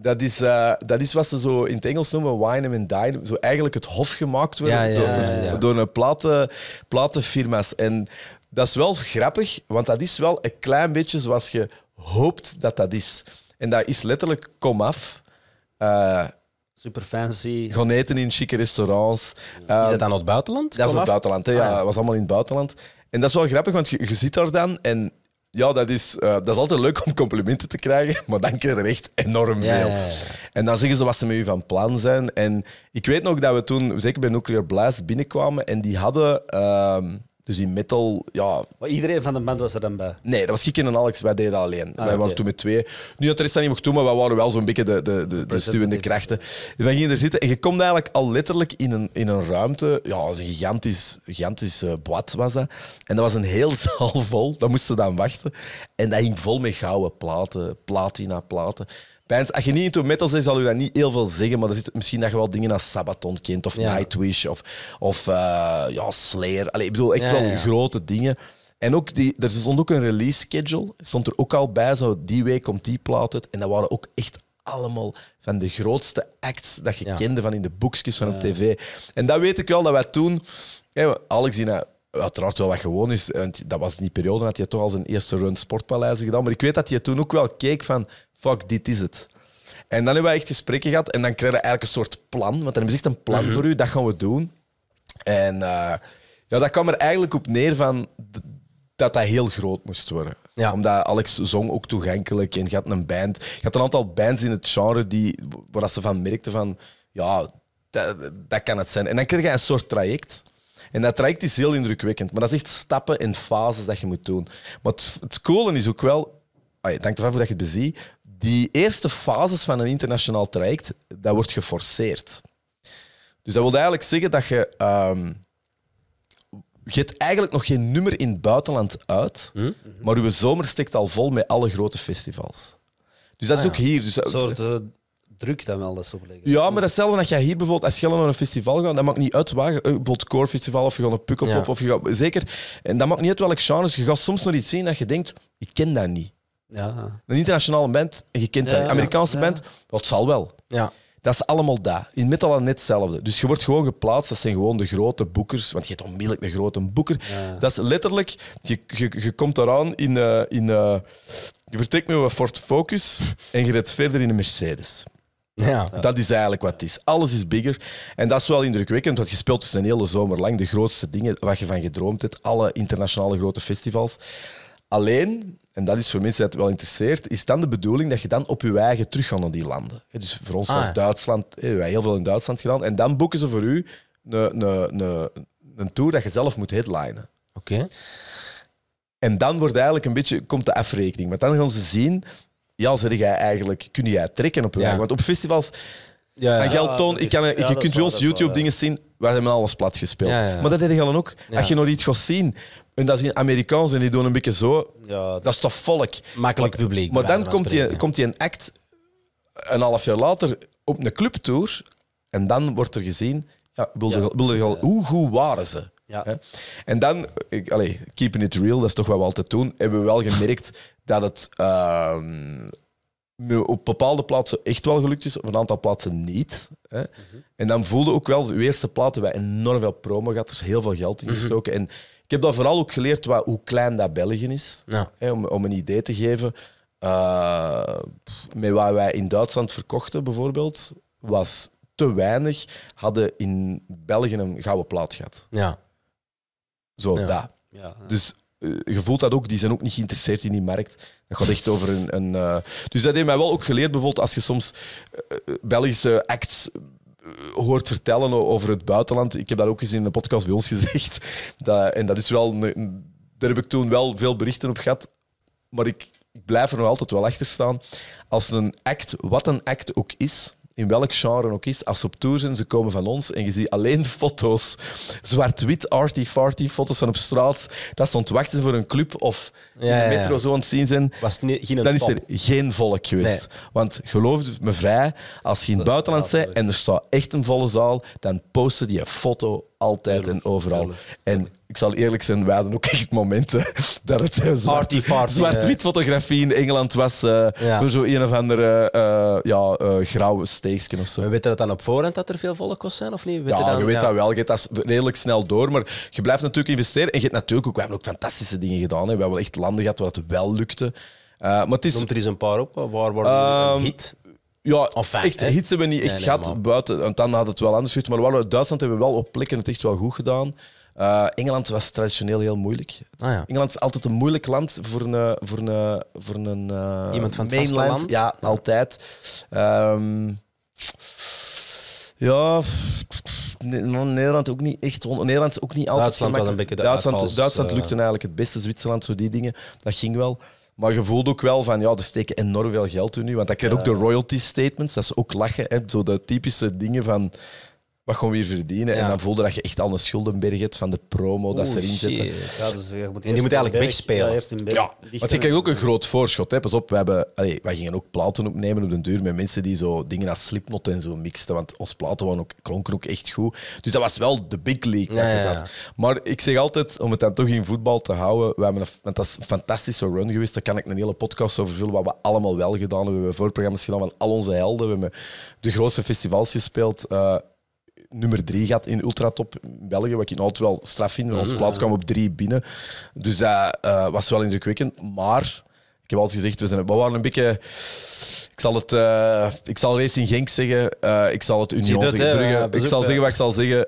C: Dat, is, eh, dat is wat ze zo in het Engels noemen wine and dine. Zo eigenlijk het hof gemaakt worden door, door, een platen, platenfirma's. En dat is wel grappig, want dat is wel een klein beetje zoals je hoopt dat dat is. En dat is letterlijk kom af. Eh, Super fancy. Gaan eten in chique restaurants. is dat ehm, dan op het buitenland? Dat is het buitenland, ja. Ah, was allemaal in het buitenland. En dat is wel grappig, want je, zit daar dan en ja, dat is, eh, dat is altijd leuk om complimenten te krijgen, maar dan krijg je er echt enorm veel. En dan zeggen ze wat ze met u van plan zijn. En ik weet nog dat we toen, zeker bij Nuclear Blast, binnenkwamen en die hadden... Ehm, dus in metal, ja... Maar iedereen van de band was er dan bij? Nee, dat was ik en Alex. Wij deden dat alleen. Ah, wij waren toen met twee. Nu had de rest dat niet mocht doen, maar wij waren wel zo'n beetje de, de, de, de stuwende krachten. Dus wij gingen er zitten en je komt eigenlijk al letterlijk in een, in een ruimte. Ja, een gigantisch, gigantisch uh, was dat. En dat was een heel zaal vol. Daar moesten we dan wachten. En dat ging vol met gouden platen, platina platen bands. Als je niet into metal is, zal u dat niet heel veel zeggen, maar er zitten misschien dat je wel dingen als Sabaton kent, of Nightwish, of, of eh, ja, Slayer. Allee, ik bedoel, echt wel grote dingen. En ook die, er stond ook een release schedule, stond er ook al bij, zo die week komt die plaat uit. En dat waren ook echt allemaal van de grootste acts dat je kende van in de boekjes van op tv. En dat weet ik wel, dat wij toen... Ja, Alex, die nou uiteraard wel wat gewoon is. dat was die periode had hij toch al zijn eerste run sportpaleizen gedaan. Maar ik weet dat je toen ook wel keek van fuck, dit is het. En dan hebben we echt gesprekken gehad en dan krijgen je eigenlijk een soort plan. Want dan hebben ze echt een plan mhm. voor u, dat gaan we doen. En eh, ja, dat kwam er eigenlijk op neer van dat dat heel groot moest worden. Omdat Alex zong ook toegankelijk en je had een band. Je had een aantal bands in het genre die, waar ze van merkten van... Ja, dat, kan het zijn. En dan krijg je een soort traject. En dat traject is heel indrukwekkend. Maar dat is echt stappen en fases dat je moet doen. Maar het, het is ook wel... Oh, ah, het hangt ervan dat je het beziet die eerste fases van een internationaal traject, dat wordt geforceerd. Dus dat wil eigenlijk zeggen dat je... Um, je hebt eigenlijk nog geen nummer in het buitenland uit, hm? mhm. maar uw zomer steekt al vol met alle grote festivals. Dus dat is ah, ook hier. Dus, soort
B: eh, druk dan wel, dat zo
C: Ja, maar datzelfde als je hier bijvoorbeeld als je naar een festival gaat, dat maakt niet uit waar. Je, eh, bijvoorbeeld Core Festival of je gaat naar Pukkelpop of je gaat, zeker. En dat maakt niet uit welk genre. je gaat soms nog iets zien dat je denkt, ik ken dat niet. Ja. Een internationale band, en je kent dat. Amerikaanse band, dat zal wel. Ja. Dat is allemaal daar. In al net hetzelfde. Dus je wordt gewoon geplaatst. Dat zijn gewoon de grote boekers. Want je hebt onmiddellijk een grote boeker. Ja. Dat is letterlijk... Je, je, je komt eraan in... Eh, in uh, je vertrekt met een Ford Focus en je redt verder in een Mercedes. Ja. Dat is eigenlijk wat het is. Alles is bigger. En dat is wel indrukwekkend, want je speelt dus een hele zomer lang de grootste dingen waar je van gedroomd hebt. Alle internationale grote festivals. Alleen, en dat is voor mensen dat het wel interesseert, is dan de bedoeling dat je dan op je eigen terug gaat naar die landen. Dus voor ons ah. was Duitsland, wij heel veel in Duitsland gedaan. En dan boeken ze voor u een, een, een, een tour dat je zelf moet headlinen. Oké. En dan wordt eigenlijk een beetje, komt de afrekening. Maar dan gaan ze zien, ja, zeg jij eigenlijk, kun jij trekken op je eigen. Want op festivals ja, ja. Toon, ik kan, je kunt wel eens YouTube-dingen zien, waar hebben alles plat gespeeld. Maar dat deed je dan ook. Als je nog iets gaat zien, en dat is Amerikaans en die doen een beetje zo, dat, dat is toch volk. Makkelijk publiek. Maar dan komt hij komt een act een half jaar later op een clubtour en dan wordt er gezien, ja, hoe goed waren ze? En dan, keeping it real, dat is toch wat we altijd doen, hebben we wel gemerkt dat het ehm, me op bepaalde plaatsen echt wel gelukt is, op een aantal plaatsen niet. Hè. En dan voelde ook wel, de eerste platen wij enorm veel promo gehad, er is heel veel geld in mhm. gestoken. En ik heb dat vooral ook geleerd wat, hoe klein dat België is, hè, om, om een idee te geven. Uh, met wat wij in Duitsland verkochten bijvoorbeeld, was te weinig, hadden in België een gouden plaat gehad.
A: Ja.
B: Zo,
C: ja. dat. ja. Dus eh, je voelt dat ook, die zijn ook niet geïnteresseerd in die markt. Dat gaat echt over een. een eh, Dus dat heeft mij wel ook geleerd, bijvoorbeeld, als je soms eh, Belgische acts hoort vertellen over het buitenland. Ik heb dat ook eens in een podcast bij ons gezegd. Dat, en dat is wel. daar heb ik toen wel veel berichten op gehad. Maar ik, ik blijf er nog altijd wel achter staan. Als een act, wat een act ook is, in welk genre ook is, als ze op tour zijn, ze komen van ons en je ziet alleen foto's. Zwart-wit, arty-farty foto's van op straat. Dat ze ontwachten voor een club of in de metro zo aan zijn.
A: Was niet, geen dan is er
C: geen volk geweest. Want geloof me vrij, als je in het buitenland bent en er staat echt een volle zaal, dan posten die een foto altijd en overal. En ik zal eerlijk zijn, wij hadden ook echt momenten dat het eh, zwart, zwart-wit fotografie in Engeland was. Uh, ja. zo een of andere eh, ja, grauwe steeksken of zo. We weten dat dan op voorhand dat er veel volk kost zijn, of niet? ja, je, je weet dat wel. Je gaat dat redelijk snel door. Maar je blijft natuurlijk investeren. En je hebt natuurlijk ook, we hebben ook fantastische dingen gedaan. Hè. We hebben echt landen gehad waar het wel lukte.
A: maar het is... er eens een paar op. Waar worden ehm,
C: hit? Ja,
A: enfin, echt, hè? hits hebben we niet echt gehad.
C: Buiten, en dan had het wel anders geweest. Maar Duitsland hebben we wel op plekken het echt wel goed gedaan. Eh, Engeland was traditioneel heel moeilijk. Ah, ja. Engeland is altijd een moeilijk land voor een, eh, voor een, eh, voor een Iemand van het Ja, altijd. Um, ja, Nederland ook niet echt. Nederland is ook niet altijd. Duitsland was een beetje Duitsland, Duitsland lukte eigenlijk het beste. Zwitserland, zo die dingen. Dat ging wel. Maar je voelt ook wel van, ja, er steken enorm veel geld in nu. Want dat kreeg je ook de royalty statements. Dat is ook lachen. Hè? Zo de typische dingen van wat gewoon weer verdienen. En dan voelde dat je echt al een schuldenberg hebt van de promo dat ze erin zitten.
B: Ja, dus eh, je moet en die moet eigenlijk wegspelen. Ja, ja. want je krijgt ook een
C: groot voorschot. Hè. Pas op, we hebben, allee, wij gingen ook platen opnemen op den duur met mensen die zo dingen als Slipknot en zo mixten. Want ons platen waren ook, klonken ook echt goed. Dus dat was wel de big league dat je Maar ik zeg altijd, om het dan toch in voetbal te houden, we hebben een, dat fantastische run geweest. Daar kan ik een hele podcast over vullen, wat we allemaal wel gedaan hebben. We hebben voorprogramma's gedaan van al onze helden. We hebben de grootste festivals gespeeld. Eh, nummer drie gaat in Ultratop in België, wat ik nou altijd wel straf vind, we ons mhm. plaats kwam op drie binnen. Dus dat eh, was wel indrukwekkend. Maar ik heb altijd gezegd, we, zijn, we waren een beetje... Ik zal, het, uh, ik zal Racing Genk zeggen, eh, ik zal het Union zeggen, Brugge, ik zal zeggen wat ik zal zeggen.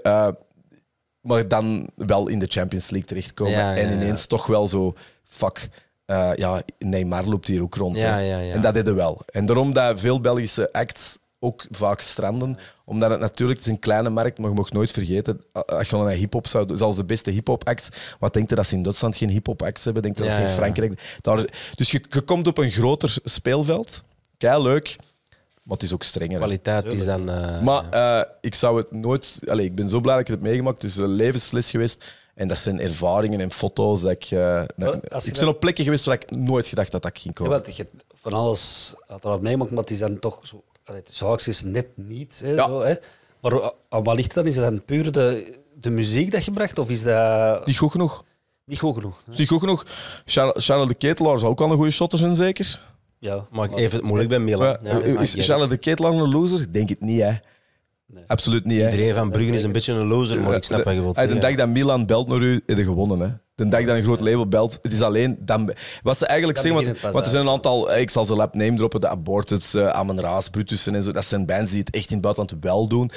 C: maar dan wel in de Champions League terechtkomen. en ineens toch wel zo, fuck, ja, Neymar loopt hier ook rond. En dat deden we wel. En daarom dat veel Belgische acts ook vaak stranden. Omdat het natuurlijk, het is een kleine markt, maar je mag nooit vergeten, als je naar hip-hop zou doen, de beste hip-hop acts, wat denkt er dat ze in Duitsland geen hip-hop acts hebben? Denkt je dat ze in Frankrijk. dus je, komt op een groter speelveld. kijk leuk. Maar het is ook strenger. Kwaliteit is dan. Eh, maar eh, ik zou het nooit. Allez, ik ben zo blij dat ik het heb meegemaakt. Het is een levensles geweest. En dat zijn ervaringen en foto's. Dat ik eh, ik ben op
B: plekken geweest waar ik nooit gedacht had dat ik ging komen. je, van alles had er meegemaakt, maar het is dan toch zo Zalks is net niet. Hè, zo, hè. Maar eh, aan wat ligt dan? Is dat puur de, de muziek dat je bracht? Of is dat... Niet goed genoeg. Niet goed genoeg. Hè? Niet goed genoeg. Charles, de Ketelaar zou ook al een goede shotter
C: zijn, zeker?
A: Ja. Maar even moeilijk bij Milan. Ja, is Charles
C: de Ketelaar een loser? denk het niet, hè.
A: Absoluut niet. Iedereen van Bruggen is een beetje een loser, maar ik snap wat je wilt zeggen. De dag dat Milan
C: belt naar u, heb gewonnen. Hè? de dag dat een groot label belt, het is alleen... Dan, wat ze eigenlijk zeggen, want, er zijn een aantal... Eh, ik zal ze lab name droppen, de Aborted, uh, Amon Raas, Brutussen en zo. Dat zijn bands die het echt in het buitenland wel doen.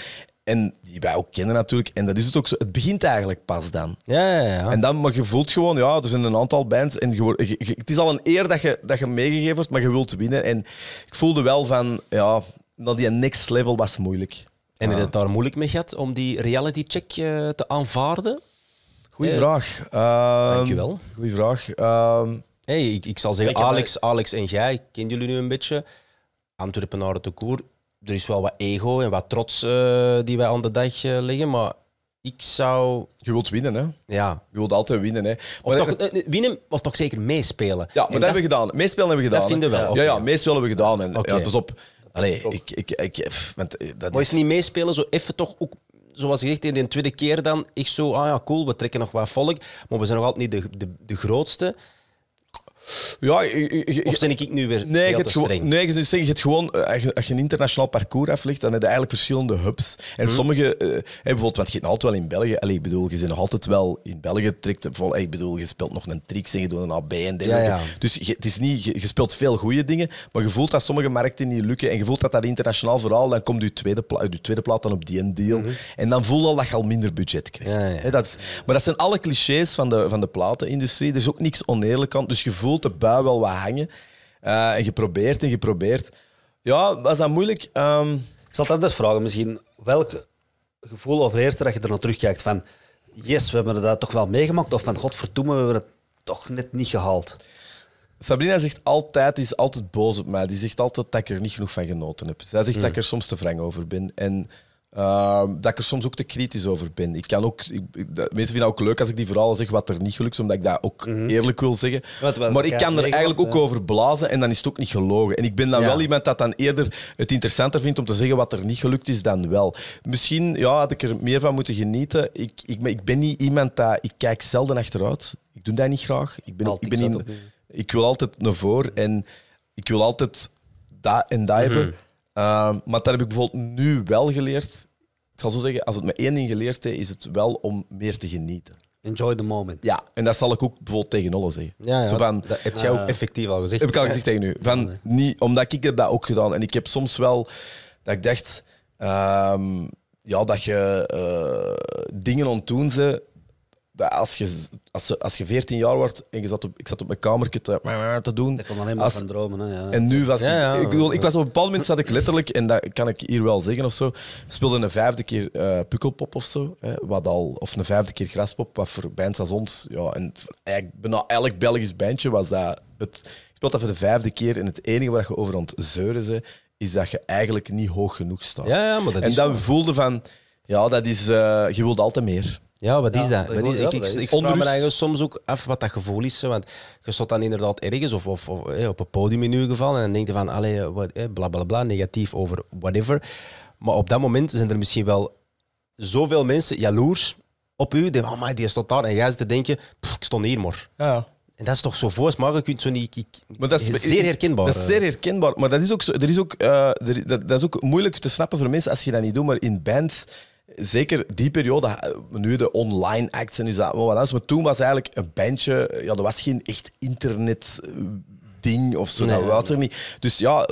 C: En die wij ook kennen natuurlijk. En dat is het ook zo. Het begint eigenlijk pas dan. Ja, ja, ja. En dan, maar je voelt gewoon, ja, er zijn een aantal bands. En je, het is al een eer dat je, dat je meegegeven wordt, maar je wilt winnen. En ik voelde wel van, ja, dat die next level was
A: moeilijk. En je het daar moeilijk mee gehad om die reality check eh, te aanvaarden? Goeie eh, vraag. Ehm, dankjewel. Goeie vraag. Ehm, hey, ik, ik zal zeggen, Alex, Alex en jij, kennen jullie nu een beetje naar te koer. Er is wel wat ego en wat trots eh, die wij aan de dag eh, leggen, maar ik zou... Je wilt winnen, hè? Ja. Je wilt altijd winnen, hè? Maar of toch, winnen, of toch zeker meespelen. Ja, maar dat, hebben we gedaan. Meespelen
C: hebben we gedaan. Dat vinden we wel. Ja, ja, meespelen hebben we gedaan. En, okay. ja, dus op... Allee, ik, ik, ik, want
A: dat maar is... niet meespelen, zo even toch ook zoals gezegd, in de tweede keer dan, ik zo, ah ja, cool, we trekken nog wat volk, maar we zijn nog altijd niet de, de, de grootste. Ja,
C: of ben ik nu weer nee, streng? Nee, je zeggen, gewoon, eh, als je, een internationaal parcours aflegt, dan heb je eigenlijk verschillende hubs. En mhm. sommige, eh, bijvoorbeeld, wat je altijd wel in België. Allee, ik bedoel, je zit nog altijd wel in België. Trekt, vol, ik bedoel, je speelt nog een tricks en je doet een AB en dergelijke. Dus je, het is niet, je, speelt veel goede dingen, maar je voelt dat sommige markten niet lukken. En je voelt dat dat internationaal vooral, dan komt je tweede, pla eh, je tweede plaat dan op die en deal. Mhm. En dan voel je al dat je al minder budget krijgt. dat is, maar dat zijn alle clichés van de, van de platenindustrie. Er is ook niks oneerlijk aan. Dus je voelt de bui wel wat hangen.
B: Eh, en geprobeerd en geprobeerd. Ja, was dat moeilijk? Ehm, ik zal dat dus vragen misschien. Welk gevoel of er dat je er naar terugkijkt van... Yes, we hebben dat toch wel meegemaakt. Of van godverdomme, we hebben het toch net niet gehaald. Sabrina zegt
C: altijd, die is altijd boos op mij. Die zegt altijd dat ik er niet genoeg van genoten heb. Zij zegt dat ik hmm. er soms te wrang over ben. En Ehm, dat ik er soms ook te kritisch over ben. Ik kan ook, ik, mensen vinden het ook leuk als ik die verhalen zeg wat er niet gelukt is, omdat ik dat ook mhm. eerlijk wil zeggen. maar ik kan er eigenlijk ook eh, over blazen en dan is het ook niet gelogen. En ik ben dan wel iemand dat dan eerder het interessanter vindt om te zeggen wat er niet gelukt is dan wel. Misschien ja, had ik er meer van moeten genieten. Ik, ik, ben niet iemand dat... Ik kijk zelden achteruit. Ik doe dat niet graag. Ik, ben, ik, ben ik wil altijd naar voren en ik wil altijd dat en dat mhm. hebben. Ehm, maar dat heb ik bijvoorbeeld nu wel geleerd. Ik zal zo zeggen, als het me één ding geleerd heeft, is het wel om meer te genieten. Enjoy the moment. Ja, en dat zal ik ook bijvoorbeeld tegen Nolle zeggen. Ja, ja, zo van, dat heb jij ook ah. effectief al gezegd. Heb ik al gezegd tegen nu? Van, niet, omdat ik heb dat ook gedaan. En ik heb soms wel dat ik dacht... Ehm, ja, dat je eh, dingen ontdoen ze als je, als, als je 14 jaar wordt en je zat op, ik zat op mijn kamertje te, te doen. Ik kon alleen maar van dromen. Hè, ja. En nu was ik. ik was op een bepaald moment zat ik letterlijk, en dat kan ik hier wel zeggen of zo. speelde een vijfde keer uh, pukkelpop of zo. Hè, wat al, of een vijfde keer graspop, wat voor bands als ons. Ja, en eigenlijk, bijna elk Belgisch bandje was dat. Het, ik speelde dat voor de vijfde keer en het enige waar je over aan zeuren ze is dat je eigenlijk niet hoog genoeg staat. Ja, ja, maar dat en dan dat voelden van, ja, dat is, eh, je wilt altijd meer. Ja, wat is dat? ik, ik, ik vraag me
A: soms ook af wat dat gevoel is. Want je stond dan inderdaad ergens, of, of, op een podium in ieder geval, en dan denk je van, blablabla, bla bla negatief over whatever. Maar op dat moment zijn er misschien wel zoveel mensen jaloers op u. Die oh, die stond daar. En jij zit te denken, ik stond hier maar. Ja. En dat is toch zo voor, maar je kunt zo niet. Ik, dat is zeer herkenbaar. Dat is zeer
C: herkenbaar. Maar dat is ook, zo, er is ook, eh, dat, dat, is ook moeilijk te snappen voor mensen als je dat niet doet. Maar in bands zeker die periode, eh, nu de online acts en dus maar, wat anders, maar toen was eigenlijk een bandje, eh, ja, er was geen echt internet eh, ding of zo. dat was er niet. Dus ja,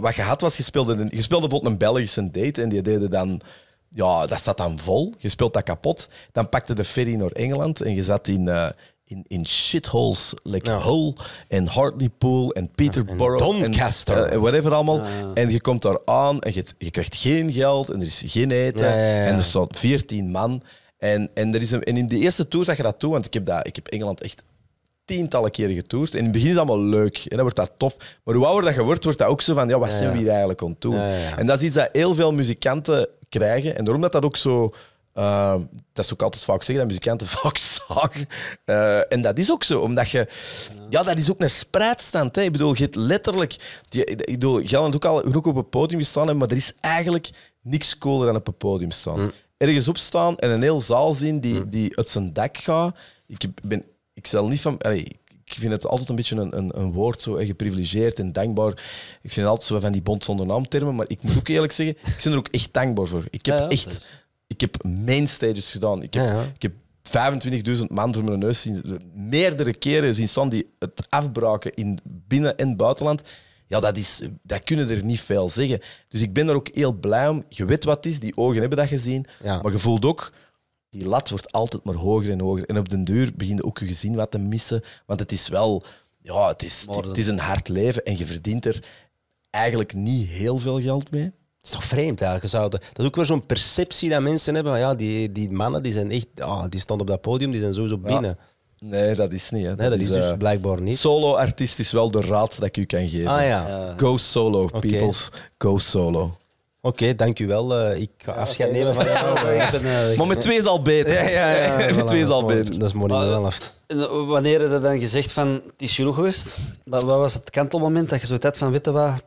C: wat je had was, je speelde, je speelde bijvoorbeeld een Belgische date en die deden dan... Ja, dat zat dan vol. Je speelt dat kapot. Dan pakte de ferry naar Engeland en je zat in, in, in shitholes, like Hull en Hartlepool en Peterborough. en Doncaster. Eh, en, whatever allemaal. En je komt daar aan en je, je, krijgt geen geld en er is geen eten. En er staat 14 man. En, en, er is een, en in de eerste tour zag je dat toe, want ik heb, dat, ik heb Engeland echt tientallen keren getoerd. En in het begin is het allemaal leuk en dan wordt dat tof. Maar hoe ouder dat je wordt, wordt dat ook zo van, ja, wat zijn we hier eigenlijk aan toe. doen? En dat is iets dat heel veel muzikanten krijgen. En daarom dat dat ook zo Ehm, dat is ook altijd vaak zeggen dat muzikanten vaak zagen. Eh, en dat is ook zo, omdat je... Ja, dat is ook een spreidstand. Hè. Ik bedoel, je hebt letterlijk... ik bedoel, Gelland ook al ook op het podium gestaan, maar er is eigenlijk niks cooler dan op het podium staan. Mm. Ergens opstaan en een heel zaal zien die, mm. die uit zijn dak gaat. Ik ben... Ik zal niet van... ik vind het altijd een beetje een, een, een woord zo geprivilegeerd en dankbaar. Ik vind het altijd zo van die bond zonder naamtermen, maar ik moet ook eerlijk zeggen, ik ben er ook echt dankbaar voor. Ik heb echt ik heb mainstages gedaan. Ik heb, Ik heb 25.000 man voor mijn neus zien. Meerdere keren zien staan die het afbraken in binnen- en buitenland. Ja, dat, is, dat kunnen er niet veel zeggen. Dus ik ben er ook heel blij om. Je weet wat het is, die ogen hebben dat gezien. Maar je voelt ook, die lat wordt altijd maar hoger en hoger. En op den duur beginnen ook je gezin wat te missen. Want het is wel, ja, het is, het is een hard
A: leven en je verdient er eigenlijk niet heel veel geld mee is toch vreemd eigenlijk. Zouden, dat is ook weer zo'n perceptie dat mensen hebben ja, die, die mannen die zijn echt, ah, die stond op dat podium, die zijn sowieso binnen.
C: Nee, dat is niet. Hè. Nee, dat, is, dus eh, blijkbaar niet. Solo-artiest is wel de raad dat ik u kan geven. Ah, ja. Eh, go solo, okay. peoples. Go solo. Oké, okay, dank u
A: wel. Eh, ik ga afscheid nemen van jou. maar met twee is al beter. Ja, ja, met twee is al beter. Dat is mooi in de helft.
B: wanneer heb je dan gezegd van het is genoeg geweest? Wat, was het kantelmoment dat je zo tijd van witte wat?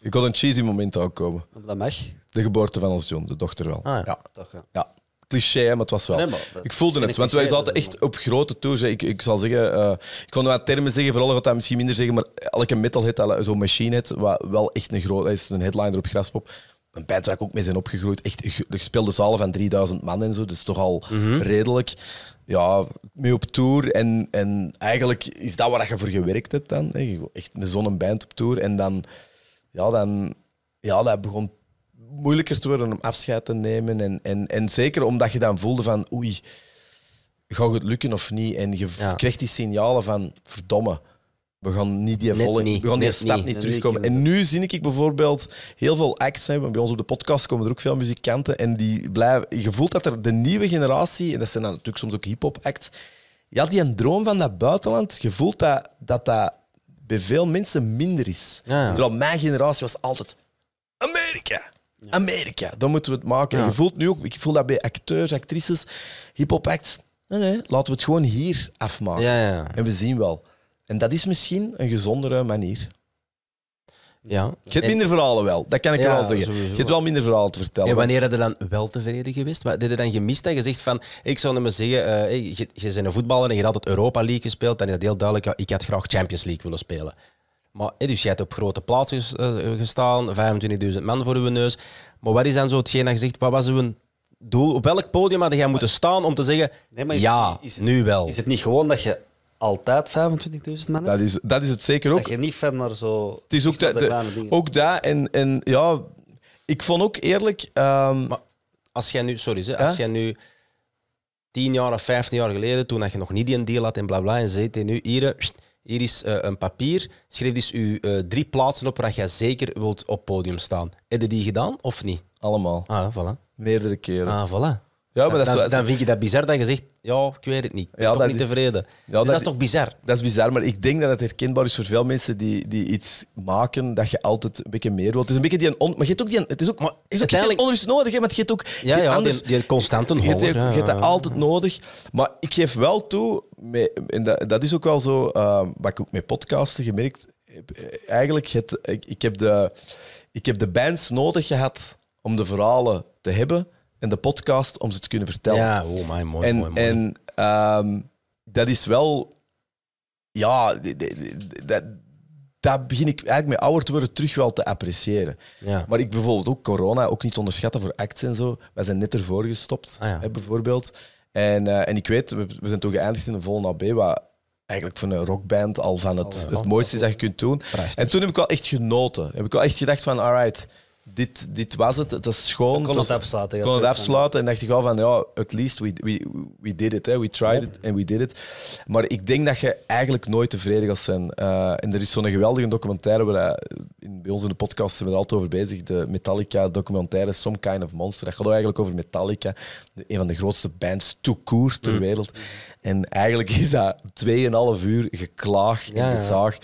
C: Ik had een cheesy moment ook komen. Dat mag. De geboorte van ons John, de dochter wel. Ah, ja. Toch, ja. ja. Cliché, maar het was wel. ik voelde het, want wij zaten echt op grote tours. Ik, ik zal zeggen, eh, ik kon wat termen zeggen, vooral wat dat misschien minder zeggen, maar elke metalhead, zo'n machinehead, wat wel echt een groot is, een headliner op Graspop, een band waar ik ook mee zijn opgegroeid. Echt de gespeelde zalen van 3000 man en zo, dus toch al mhm. redelijk. Ja, mee op tour. En, en eigenlijk is dat waar je voor gewerkt hebt dan. Echt met zo'n band op tour. En dan ja, dan, ja, dat begon moeilijker te worden om afscheid te nemen. En, en, en zeker omdat je dan voelde van oei, gaat het lukken of niet? En je kreeg die signalen van verdomme, we gaan niet die, volle, We gaan die stap niet, terugkomen. En nu zie ik bijvoorbeeld heel veel acts. Hè, bij ons op de podcast komen er ook veel muzikanten. En die blijven, je voelt dat er de nieuwe generatie, en dat zijn dan natuurlijk soms ook hip-hop acts. Ja, die een droom van dat buitenland. Je voelt dat dat, dat bij veel mensen minder is. Ja, Terwijl mijn generatie was altijd Amerika. Amerika, dan moeten we het maken. je voelt nu ook, ik voel dat bij acteurs, actrices, hip-hop acts. Nee, nee, laten we het gewoon hier afmaken. En we zien wel. En dat is misschien een gezondere manier.
A: Ja. Je hebt minder verhalen wel, dat kan ik wel zeggen. Je hebt wel minder verhalen te vertellen. En wanneer had je dan wel tevreden geweest? Wat had je dan gemist? Dat je zegt van, ik zou hem zeggen, eh, je, je bent een voetballer en je had het Europa League gespeeld. Dan is dat heel duidelijk, ik had graag Champions League willen spelen. Maar, dus je hebt op grote plaatsen eh, gestaan, 25.000 man voor uw neus. Maar wat is dan zo hetgeen dat je zegt, wat was uw doel? Op welk podium had jij moeten staan om te zeggen, nee, ja, is nu wel? Is het niet gewoon dat je altijd 25.000 mensen. Dat is, dat is het zeker ook. Dat je niet
B: verder naar zo... Het is ook, dat
A: ook dat en, en ja... Ik vond ook eerlijk... Ehm, maar als jij nu... Sorry, hè, als jij nu... 10 jaar of vijftien jaar geleden, toen had je nog niet die deal had en bla bla, en zei tegen nu hier, hier is eh, een papier, schreef dus u eh, drie plaatsen op waar jij zeker wilt op podium staan. Heb je die gedaan of niet? Allemaal. Ah, voilà. Meerdere keren. Ah, voilà. Ja, maar dan, dat is... dan vind je dat bizar dat je zegt, ja, ik weet
C: het niet. Ik ben toch niet tevreden. Dus dat, is toch bizar? Dat is bizar, maar ik denk dat het herkenbaar is voor veel mensen die, die iets maken dat je altijd een beetje meer wilt. Het is een beetje die een on, maar je hebt ook die het is ook, maar het is uiteindelijk... onrust nodig, maar je hebt ook ja, ja, die, Je, hebt dat altijd nodig, maar ik geef wel toe, en dat, dat, is ook wel zo, ehm, wat ik ook met podcasten gemerkt eh, eigenlijk ik, ik, heb de, ik heb de bands nodig gehad om de verhalen te hebben en de podcast om ze te kunnen vertellen. Ja, oh my, mooi, mooi, mooi. En ehm, dat is wel... Ja, dat, begin ik eigenlijk met ouder te worden terug wel te appreciëren. Ja. Maar ik bijvoorbeeld ook corona, ook niet onderschatten voor acts en zo. Wij zijn net ervoor gestopt, ah, bijvoorbeeld. En, eh, en ik weet, we, zijn toen geëindigd in een vol AB, wat eigenlijk van een rockband al van het, oh, het mooiste is dat je kunt doen. En toen heb ik wel echt genoten. Heb ik wel echt gedacht van, alright, dit, dit was het, het is schoon. Ik kon het afsluiten. kon het afsluiten en dacht ik wel van, ja, at least we, we, we did it. Hè. We tried it and we did it. Maar ik denk dat je eigenlijk nooit tevreden gaat zijn. Eh, en er is zo'n geweldige documentaire, waar, eh, in, bij ons in de podcast zijn we er altijd over bezig, de Metallica documentaire Some Kind of Monster. Dat gaat eigenlijk over Metallica, een van de grootste bands to court ter mm. wereld. En eigenlijk is dat 2,5 uur geklaag en de zaag.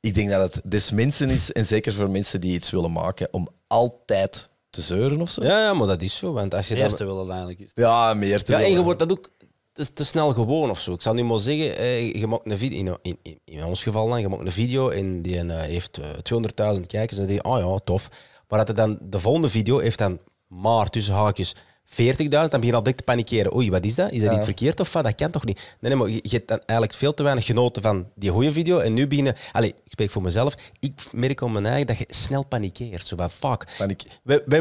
C: Ik denk dat het des mensen is, en zeker voor mensen die iets willen maken, om altijd te zeuren of zo.
A: Ja, ja, maar dat is zo. Want als je Meer dat... te willen eigenlijk. Is ja, meer te ja, willen. En je wordt dat ook te, te snel gewoon of zo. Ik zal nu maar zeggen, eh, je maakt een video, in, in, in, ons geval dan, je maakt een video en die een eh, heeft 200.000 eh, kijkers en dan denk je, oh ja, tof. Maar dat dan, de volgende video heeft dan maar tussen haakjes 40.000, dan begin je al direct te panikeren. Oei, wat is dat? Is dat niet verkeerd of wat? Dat kan toch niet? Nee, nee maar je, hebt dan eigenlijk veel te weinig genoten van die goede video. En nu beginnen... Allee, ik spreek voor mezelf. Ik merk om mijn eigen dat je snel panikeert. Zo van, fuck. Paniek.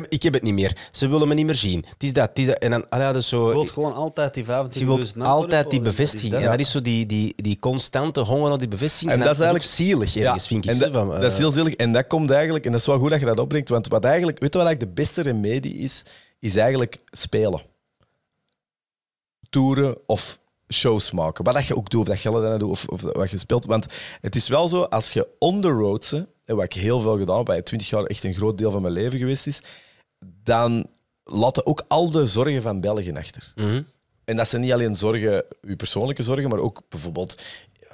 A: ik heb het niet meer. Ze willen me niet meer zien. Het is dat, is dat. En dan, allee, ah zo, je wilt
B: gewoon altijd die 25 Je wilt dus altijd die bevestiging. Dat? En dat is
A: zo die, die, die constante honger naar die bevestiging. En, dat, is eigenlijk zielig ergens, ja. vind ik. En dat, van, dat is eh. heel
C: zielig. En dat komt eigenlijk... En dat is wel goed dat je dat opbrengt. Want wat eigenlijk... Weet je wat eigenlijk de beste remedie is? is eigenlijk spelen. Toeren of shows maken. Wat dat je ook doet, of dat je dan doet, of, of, wat je speelt. Want het is wel zo, als je on the road wat ik heel veel gedaan heb, bij 20 jaar echt een groot deel van mijn leven geweest is, dan laten ook al de zorgen van België achter. Mhm. En dat zijn niet alleen zorgen, uw persoonlijke zorgen, maar ook bijvoorbeeld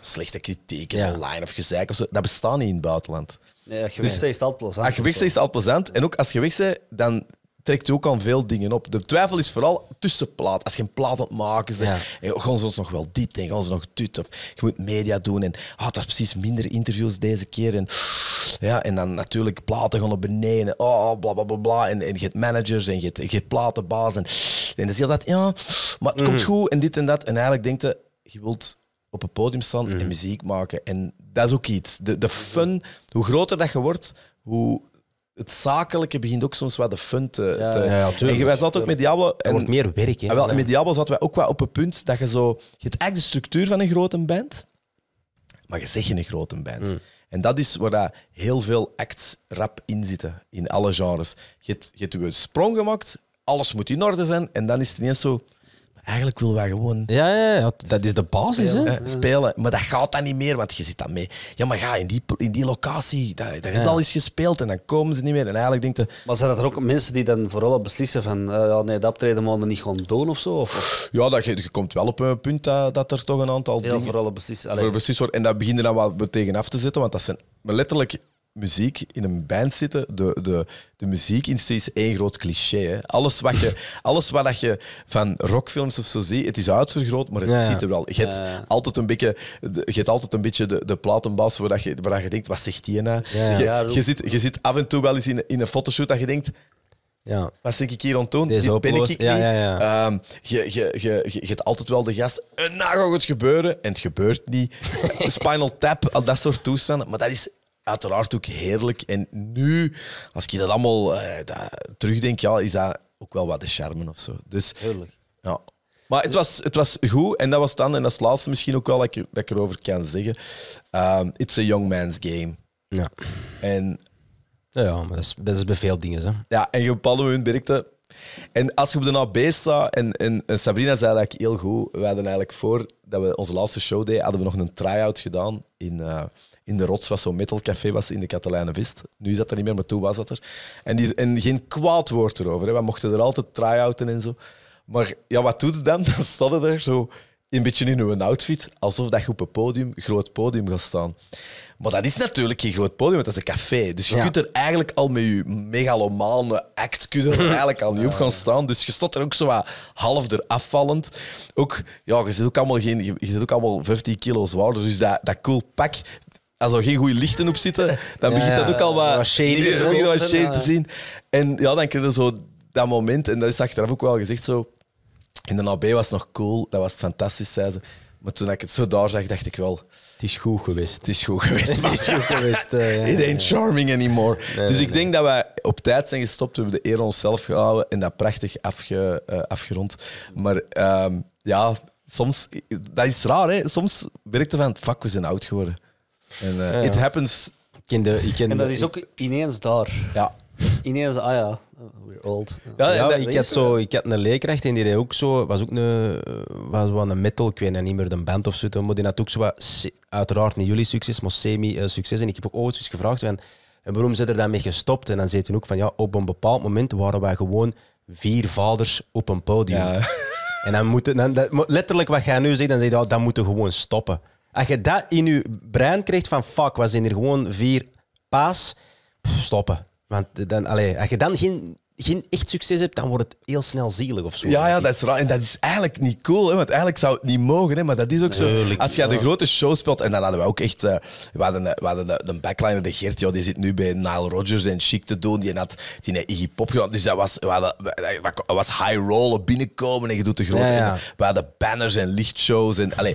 C: slechte kritiek ja. online of gezeik of zo. Dat bestaat niet in het buitenland.
B: Nee, dat gewicht dus, is het altijd plezant. Als je is
C: altijd plezant. En ook als gewicht zijn, dan trekt ook aan veel dingen op. De twijfel is vooral tussen plaat. Als je een plaat aan maken bent, ja. hey, eh, gaan ze ons nog wel dit en gaan ze nog dit. Of je moet media doen en ah, dat is precies minder interviews deze keer. En, ja, en dan natuurlijk platen gaan naar beneden. Oh, bla bla bla En, en je hebt managers en je hebt, je hebt platenbaas. En, dan zie je dat, ja, maar het komt mhm. goed en dit en dat. En eigenlijk denkt je, je wilt op een podium staan en mhm. muziek maken. En dat is ook iets. De, de fun, hoe groter dat je wordt, hoe het zakelijke begint ook soms wat de fun te... Ja, te... ja, ja en wij zaten ook met Diablo... wordt meer werk, hè. En, wel, met Diablo zaten wij ook wel op het punt dat je zo... Je hebt eigenlijk de structuur van een grote band, maar je zegt een grote band. Hmm. En dat is waar heel veel acts rap in zitten, in alle genres. Je hebt, je hebt een sprong gemaakt, alles moet in orde zijn, en dan is het ineens zo eigenlijk willen wij gewoon... Ja, ja, ja, dat is de basis. Spelen, hè? spelen. Maar dat gaat dan niet meer, want je zit dan mee. Ja, maar ga in die, in die locatie, dat daar heb je al eens
B: gespeeld en dan komen ze niet meer. En eigenlijk denk Maar zijn dat er ook mensen die dan vooral beslissen van uh, ja, nee, dat optreden mogen niet gewoon doen of zo? Of? Ja, dat, je, je, komt wel op een punt dat, dat er toch een aantal Heel dingen... Vooral beslissen. Voor
C: beslissen worden. En dat beginnen dan wat tegen af te zetten, want dat zijn letterlijk muziek in een band zitten, de, de, de muziekindustrie is één groot cliché. Hè. Alles wat je, alles wat je van rockfilms of zo ziet, het is uitvergroot, maar het ziet er wel. Je hebt, altijd, een beetje, je hebt altijd een beetje de, de platenbas waar, dat je, waar je denkt, wat zegt die nou? Je, zit, je zit af en toe wel eens in, in een fotoshoot dat je denkt, ja. Wat zit ik hier aan het doen? Dit ben ik, ik niet. Ehm, je, je, je, je, hebt altijd wel de gast, nou gaat het gebeuren, en het gebeurt niet. Spinal tap, al dat soort toestanden. Maar dat is uiteraard ook heerlijk. En nu, als je dat allemaal uh, terugdenk, ja, is dat ook wel wat de charme of zo. Dus, heerlijk. Ja. Maar het was, het was goed en dat was dan, en dat is het laatste misschien ook wel dat ik, dat ik erover kan zeggen. Um, it's a young man's game. Ja. En, ja, maar dat is, dat bij veel dingen. Hè. Ja, en je bepaalde hun werkte. En als je op de AB en, en, Sabrina zei eigenlijk heel goed, we hadden eigenlijk voor dat we onze laatste show deden, hadden we nog een try-out gedaan in, eh, in de rots was, zo'n metalcafé was in de Catalanen Vist. Nu is dat er niet meer, maar toen was dat er. En, die, en geen kwaad woord erover. Hè. We mochten er altijd try-outen en zo. Maar ja, wat doet het dan? Dan staat er zo een beetje in hun outfit, alsof dat je op een podium, groot podium gaat staan. Maar dat is natuurlijk geen groot podium, dat is een café. Dus je kunt er eigenlijk al met je megalomane act kunnen er eigenlijk al niet op gaan staan. Dus je stond er ook zo wat half eraf vallend. Ook, ja, je zit ook allemaal, geen, je zit ook allemaal 15 kilo zwaarder, dus dat, dat cool pak als er geen goede lichten op zitten, dan begint dat ook al wat, wat shade, te zien. En ja, dan kreeg je zo dat moment, en dat is achteraf ook wel gezegd zo. In de AB was het nog cool, dat was fantastisch, zei ze. Maar toen ik het zo daar zag, dacht ik wel... Het is goed geweest. Het is goed geweest. het is goed
A: geweest. Eh,
C: ja, It ain't charming anymore. dus ik denk dat wij op tijd zijn gestopt. We hebben de eer onszelf gehouden en dat prachtig afge, eh, afgerond. Maar ehm, ja, soms... Dat is raar, hè. Soms werkte van... Fuck, we zijn oud geworden. En, eh, It happens. Ik ken
A: de, ik en dat is ook
B: ineens daar. Ja. Dus ineens, ah ja, we're old. Ja, ik, had zo,
A: ik had een leerkracht en die deed ook zo, was ook een, was wel een metal, ik weet niet meer, de band of zo. Maar die had ook zo wat, uiteraard niet jullie succes, maar semi-succes. Eh, en ik heb ook ooit eens gevraagd, en waarom zijn er daarmee gestopt? En dan zei toen ook van, ja, op een bepaald moment waren wij gewoon vier vaders op een podium. Ja. En dan moeten, dan, letterlijk wat jij nu zegt, dan zeiden je, moeten gewoon stoppen. Als je dat in je brein krijgt van fuck, was in hier gewoon vier paas, stoppen. Want dan, als je dan geen, geen echt succes hebt, dan wordt het heel snel zielig of zo.
C: Ja, ja dat is raar. En dat is eigenlijk niet cool, hè, want eigenlijk zou het niet mogen. Hè, maar dat is ook zo. Als je de grote show speelt, en dan hadden we ook echt... Eh, we hadden, eh, we hadden de, backliner, de Gert joh, die zit nu bij Nile Rodgers en Chic te doen. Die had die Iggy Pop gedaan. Dus dat was, we hadden, eh, was high rollen binnenkomen en je doet de grote... We hadden banners en lichtshows. En,
A: allez,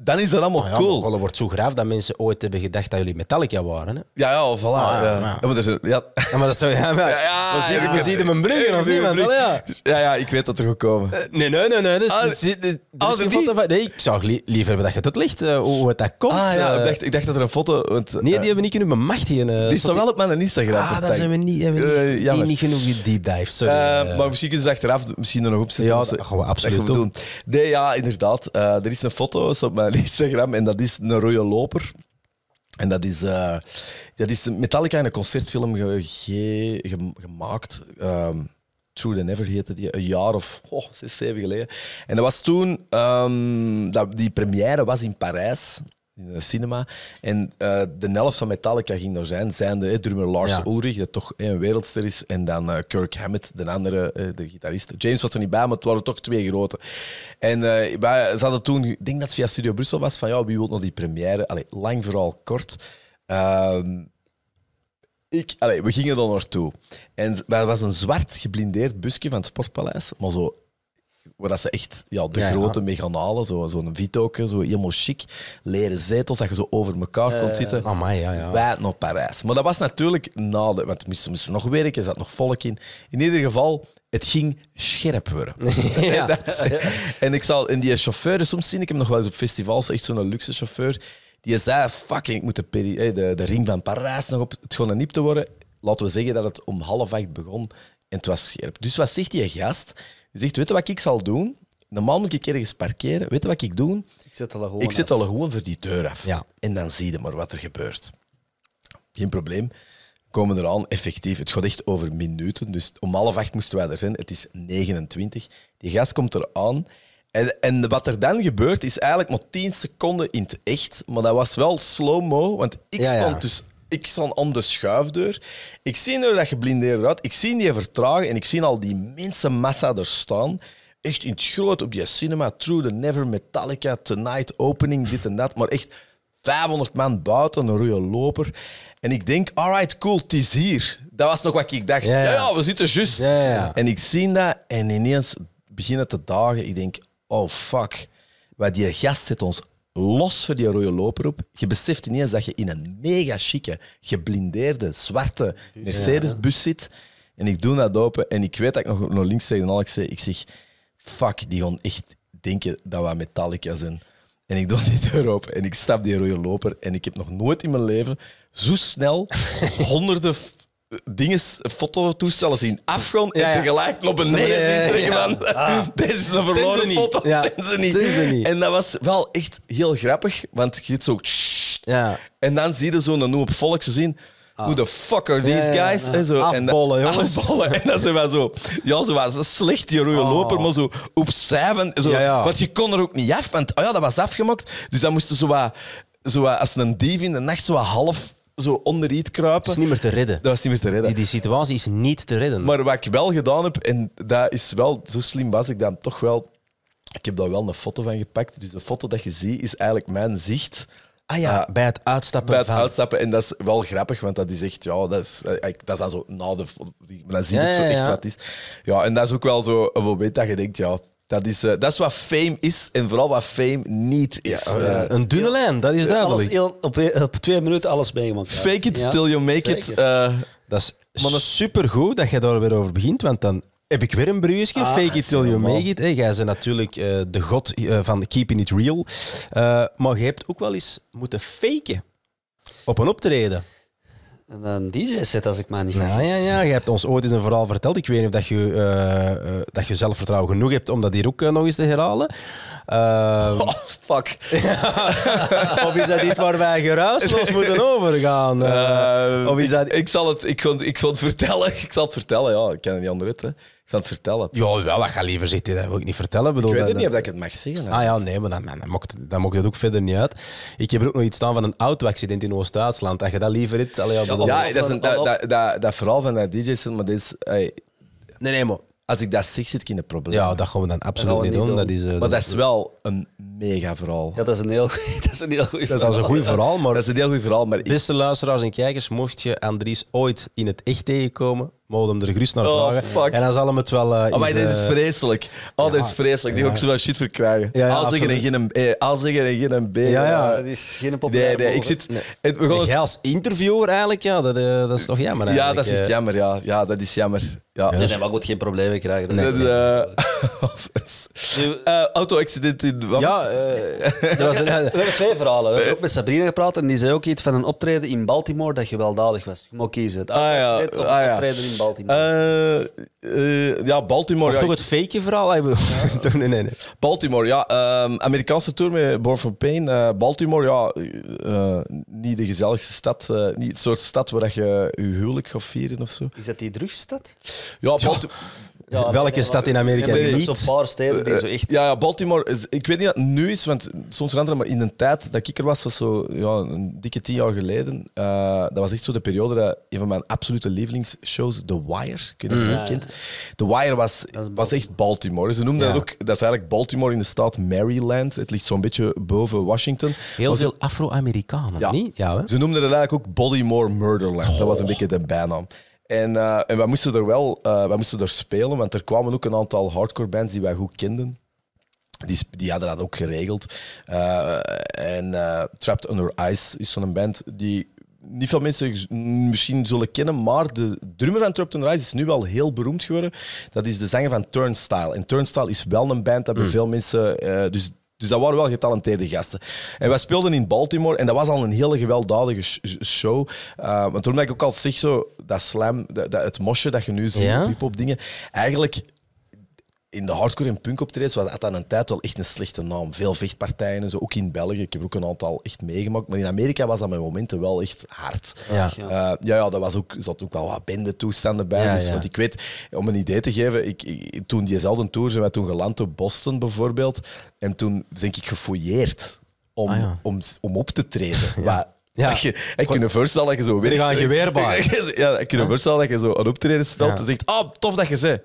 A: dan is dat allemaal cool. Het wordt zo graaf dat mensen ooit hebben gedacht dat jullie Metallica waren. Ja, ja, voilà. Ah, maar dat is... Ja. maar dat zou... Ja, maar, ja, zie ik zie mijn bruggen of niemand. Ja. ja, ja, ik weet dat er goed komen. Eh, nee, nee, nee. nee dus, ah, dus, dus, ah, foto van... Nee, ik zou liever hebben dat je het licht, eh, hoe het dat komt. Ah, ja, eh. ik, dacht, ik dacht dat er een foto... Want, nee, die hebben we niet kunnen bemachtigen. die is toch wel op mijn Instagram. Ah, daar zijn we niet, hebben niet, niet, genoeg in deep dive. Sorry,
C: maar misschien kunnen ze achteraf misschien er nog op zetten. Ja, dat gaan we absoluut doen. Nee, ja, inderdaad. er is een foto op mijn eh, Instagram en dat is een rode loper. En dat is, uh, dat is Metallica in een concertfilm gemaakt. Ehm, True the Never heette die, een jaar of oh, zes, zeven geleden. En dat was toen, ehm, dat, die première was in Parijs in de cinema. En eh, de helft van Metallica ging er zijn, zijnde de drummer Lars Ulrich, dat toch een wereldster is, en dan eh, Kirk Hammett, de andere, uh, de gitarist. James was er niet bij, maar het waren toch twee grote. En wij, ze toen, ik denk dat het via Studio Brussel was, van ja, wie wil nog die première? Allee, lang vooral kort. Ehm, ik, allee, we gingen er naartoe. En dat was een zwart geblindeerd busje van het Sportpaleis, maar zo waar dat ze echt ja, de grote ja. zo zo'n zo Vitoke zo helemaal chic, leren zetels, dat je zo over elkaar kon zitten. Amai,
D: ja, ja. Wij naar
C: Parijs. Maar dat was natuurlijk na de... Want moesten moest nog werken, er zat nog volk in. In ieder geval, het ging scherp worden. en, ik zal, in die chauffeur, dus soms zie ik hem nog wel eens op festivals, echt zo'n luxe chauffeur, die zei, fucking, ik moet eh, de, ring van Parijs nog op... Het gewoon een niep te worden. Laten we zeggen dat het om half acht begon en het was scherp. Dus wat zegt die gast? Die zegt, weet je wat ik zal doen? Normaal moet ik ergens parkeren. Weet je wat ik doe?
B: Ik zet al gewoon, ik
C: al gewoon voor die deur af. Ja. En dan zie je maar wat er gebeurt. Geen probleem. Komen er aan, effectief. Het gaat echt over minuten. Dus om half acht moesten wij er zijn. Het is 29. Die gast komt aan. En, en wat er dan gebeurt, is eigenlijk maar 10 seconden in het echt. Maar dat was wel slow-mo, want ik stond dus ik sta aan de schuifdeur. Ik zie nu dat geblindeerd uit. Ik zie die vertragen en ik zie al die mensenmassa er staan. Echt in het groot op die cinema. True the Never, Metallica, Tonight, opening, dit en dat. Maar echt 500 man buiten, een rode loper. En ik denk, alright, cool, het is hier. Dat was nog wat ik dacht. Ja, ja, we zitten juist. En ik zie dat en ineens beginnen te dagen. Ik denk, oh fuck, wat die gast zit ons los voor die rode loper op. Je beseft eens dat je in een mega chique, geblindeerde, zwarte Mercedes-bus zit. En ik doe dat open en ik weet dat ik nog naar links tegen Alex zeg. Ik zeg, fuck, die gaan echt denken dat we Metallica zijn. En ik doe die deur open en ik stap die rode loper. En ik heb nog nooit in mijn leven zo snel honderden dingen, fototoestellen zien afgaan en tegelijk op een nee, van, ah. Deze is een verloren foto, zijn zijn ze niet. En dat was wel echt heel grappig, want je ziet zo... En dan zie je zo'n hoop volk ze zien... Ah. Who the fuck are these guys? En zo, afballen, jongens. Afballen. En dan zijn wel zo... Ja, zo was slecht, die rode ah. loper, maar zo op En zo, Want je kon er ook niet af, want oh ja, dat was afgemaakt. Dus dan moesten zo wat... Zo als een dief in de nacht zo half zo onder kruipen. Dat is niet meer te redden. Dat is niet meer
A: te redden. Die, die situatie is niet te redden.
C: Maar wat ik wel gedaan heb, en dat is wel, zo slim was ik dan toch wel. Ik heb daar wel een foto van gepakt. Dus de foto dat je ziet is eigenlijk mijn zicht. Ah ja, ah, bij het uitstappen. Bij het uitstappen. En dat is wel grappig, want dat is echt, ja, dat is, eh, dat is dan zo, nou, de, dan zie je het zo echt ja. wat is. Ja, en dat is ook wel zo, eh, een moment dat je denkt, ja, dat is, eh, dat is wat fame is en vooral wat fame
A: niet is. Oh eh, een dunne lijn, dat is duidelijk.
B: op, eh, op, twee minuten alles meegemaakt. Fake it till you make it. dat
A: is maar dat supergoed dat je daar weer over begint, want dan heb ik weer een bruisje. Ah, fake it till you make it. Hey, jij bent natuurlijk de god van keeping it real. maar je hebt ook wel eens moeten faken op een optreden
B: een DJ-set, als ik
A: maar niet vergis. ja, ja, je hebt ons ooit eens een verhaal verteld. Ik weet niet of dat je, eh, eh, dat je zelfvertrouwen genoeg hebt om dat hier ook eh, nog eens te herhalen. Ehm, oh, fuck. of is dat iets waar wij geruisloos moeten overgaan?
C: of is dat... ik, ik zal het, ik, ik het vertellen. Ik zal het vertellen, ja. Ik ken het niet anders van
A: het vertellen. Ja, wel, dat ik
C: liever zitten. Dat
A: wil ik niet vertellen. Bedoel, ik weet niet of
C: ik het mag zeggen. Ah ja,
A: nee, maar dan, dan, mocht, dan mocht dat ook verder niet uit. Ik heb ook nog iets staan van een auto-accident in Oost-Duitsland. Dat je dat liever het. Allee, ja, bedoel, ja dat, is een,
C: dat, dat, dat, vooral van dat DJ's, maar dit is... Hey. Nee, nee, maar... Als ik dat zit, zit ik in een probleem. Ja, dat gaan we dan absoluut niet, doen. Dat is, eh, maar dat is wel een mega
A: vooral. Ja, dat is een heel, dat is goed verhaal. Dat is een goed verhaal, maar... Dat is een heel goed vooral, maar... Beste luisteraars en kijkers, mocht je Andries ooit in het echt tegenkomen, mogen hem er gerust naar oh, vragen. Fuck. En dan zal hem het wel... Uh, oh, maar eh, oh, dit is vreselijk. Oh, is vreselijk. Die ook zo wel shit voor krijgen. Ja, ja zeggen en geen
C: B. geen B. Ja, ja. Eh, dat is geen pop. Nee, nee. Ik zit, nee.
A: we gaan... Jij als interviewer eigenlijk, ja, dat, dat is toch jammer eigenlijk. Ja, dat is echt
C: jammer, ja. Ja, dat is jammer. Ja. Nee, nee, goed, geen problemen krijgen. Dat nee, auto-accident in wat ja, uh,
B: eh, dat twee verhalen. We hebben ook met Sabrina gepraat en die zei ook iets van een optreden in Baltimore dat gewelddadig was. Je moet kiezen. Het ah, ja. of ah, ja. optreden in
C: Baltimore.
B: Uh, uh,
C: ja, Baltimore. Of toch
B: het
A: fake verhaal? nee, nee, nee.
C: Baltimore, ja. Um, Amerikaanse tour met Born from Pain. Baltimore, ja. niet de gezelligste stad. niet het soort stad waar je je huwelijk gaat vieren of zo. Is dat die drugsstad? Ja, Baltimore. Welke stad in Amerika niet? Zo'n
B: paar steden die eh, zo echt...
C: Ja, Baltimore... ik weet niet dat het nu is, want soms veranderen, maar in de tijd dat ik er was, was zo ja, een dikke tien jaar geleden, eh, dat was echt zo de periode dat een van mijn absolute lievelingsshows, The Wire, kun je mm. kind? The Wire was, was echt Baltimore. Ze noemden dat ook... Dat is eigenlijk Baltimore in de staat Maryland. Het ligt zo'n beetje boven Washington.
A: Heel veel Afro-Amerikanen,
C: niet? Ja, Ze noemden het eigenlijk ook Baltimore Murderland. Dat was een beetje de bijnaam. En, eh, en wij moesten er wel uh, wij moesten er spelen, want er kwamen ook een aantal hardcore bands die wij goed kenden. Die, die hadden dat ook geregeld. Eh, en Trapped Under Ice is zo'n band die niet veel mensen misschien zullen kennen, maar de drummer van Trapped Under Ice is nu wel heel beroemd geworden. Dat is de zanger van Turnstile. En Turnstile is wel een band dat bij mm. veel mensen... dus dus dat waren wel getalenteerde gasten. En wij speelden in Baltimore en dat was al een hele gewelddadige show. Uh, want toen ik ook al zeg, zo, dat slam, dat, het mosje dat je nu ziet ja? dingen, eigenlijk in de hardcore en punk optreden was dat aan een tijd wel echt een slechte naam. Veel vechtpartijen en zo, ook in België. Ik heb ook een aantal echt meegemaakt. Maar in Amerika was dat met momenten wel echt hard. Ja, ja. Uh, eh, ja, ja dat was ook, zat ook wel wat bendetoestanden bij. dus, Want ik weet, om een idee te geven, ik, ik, toen diezelfde tour zijn wij toen geland op Boston bijvoorbeeld. En toen ben ik gefouilleerd om, ah, om, om op te treden. Wat, ja. je, ik kan je voorstellen dat je zo... Weer gaan geweerbaar. Ja, ik kan je voorstellen dat je zo een optreden speelt en zegt, oh, tof dat je ze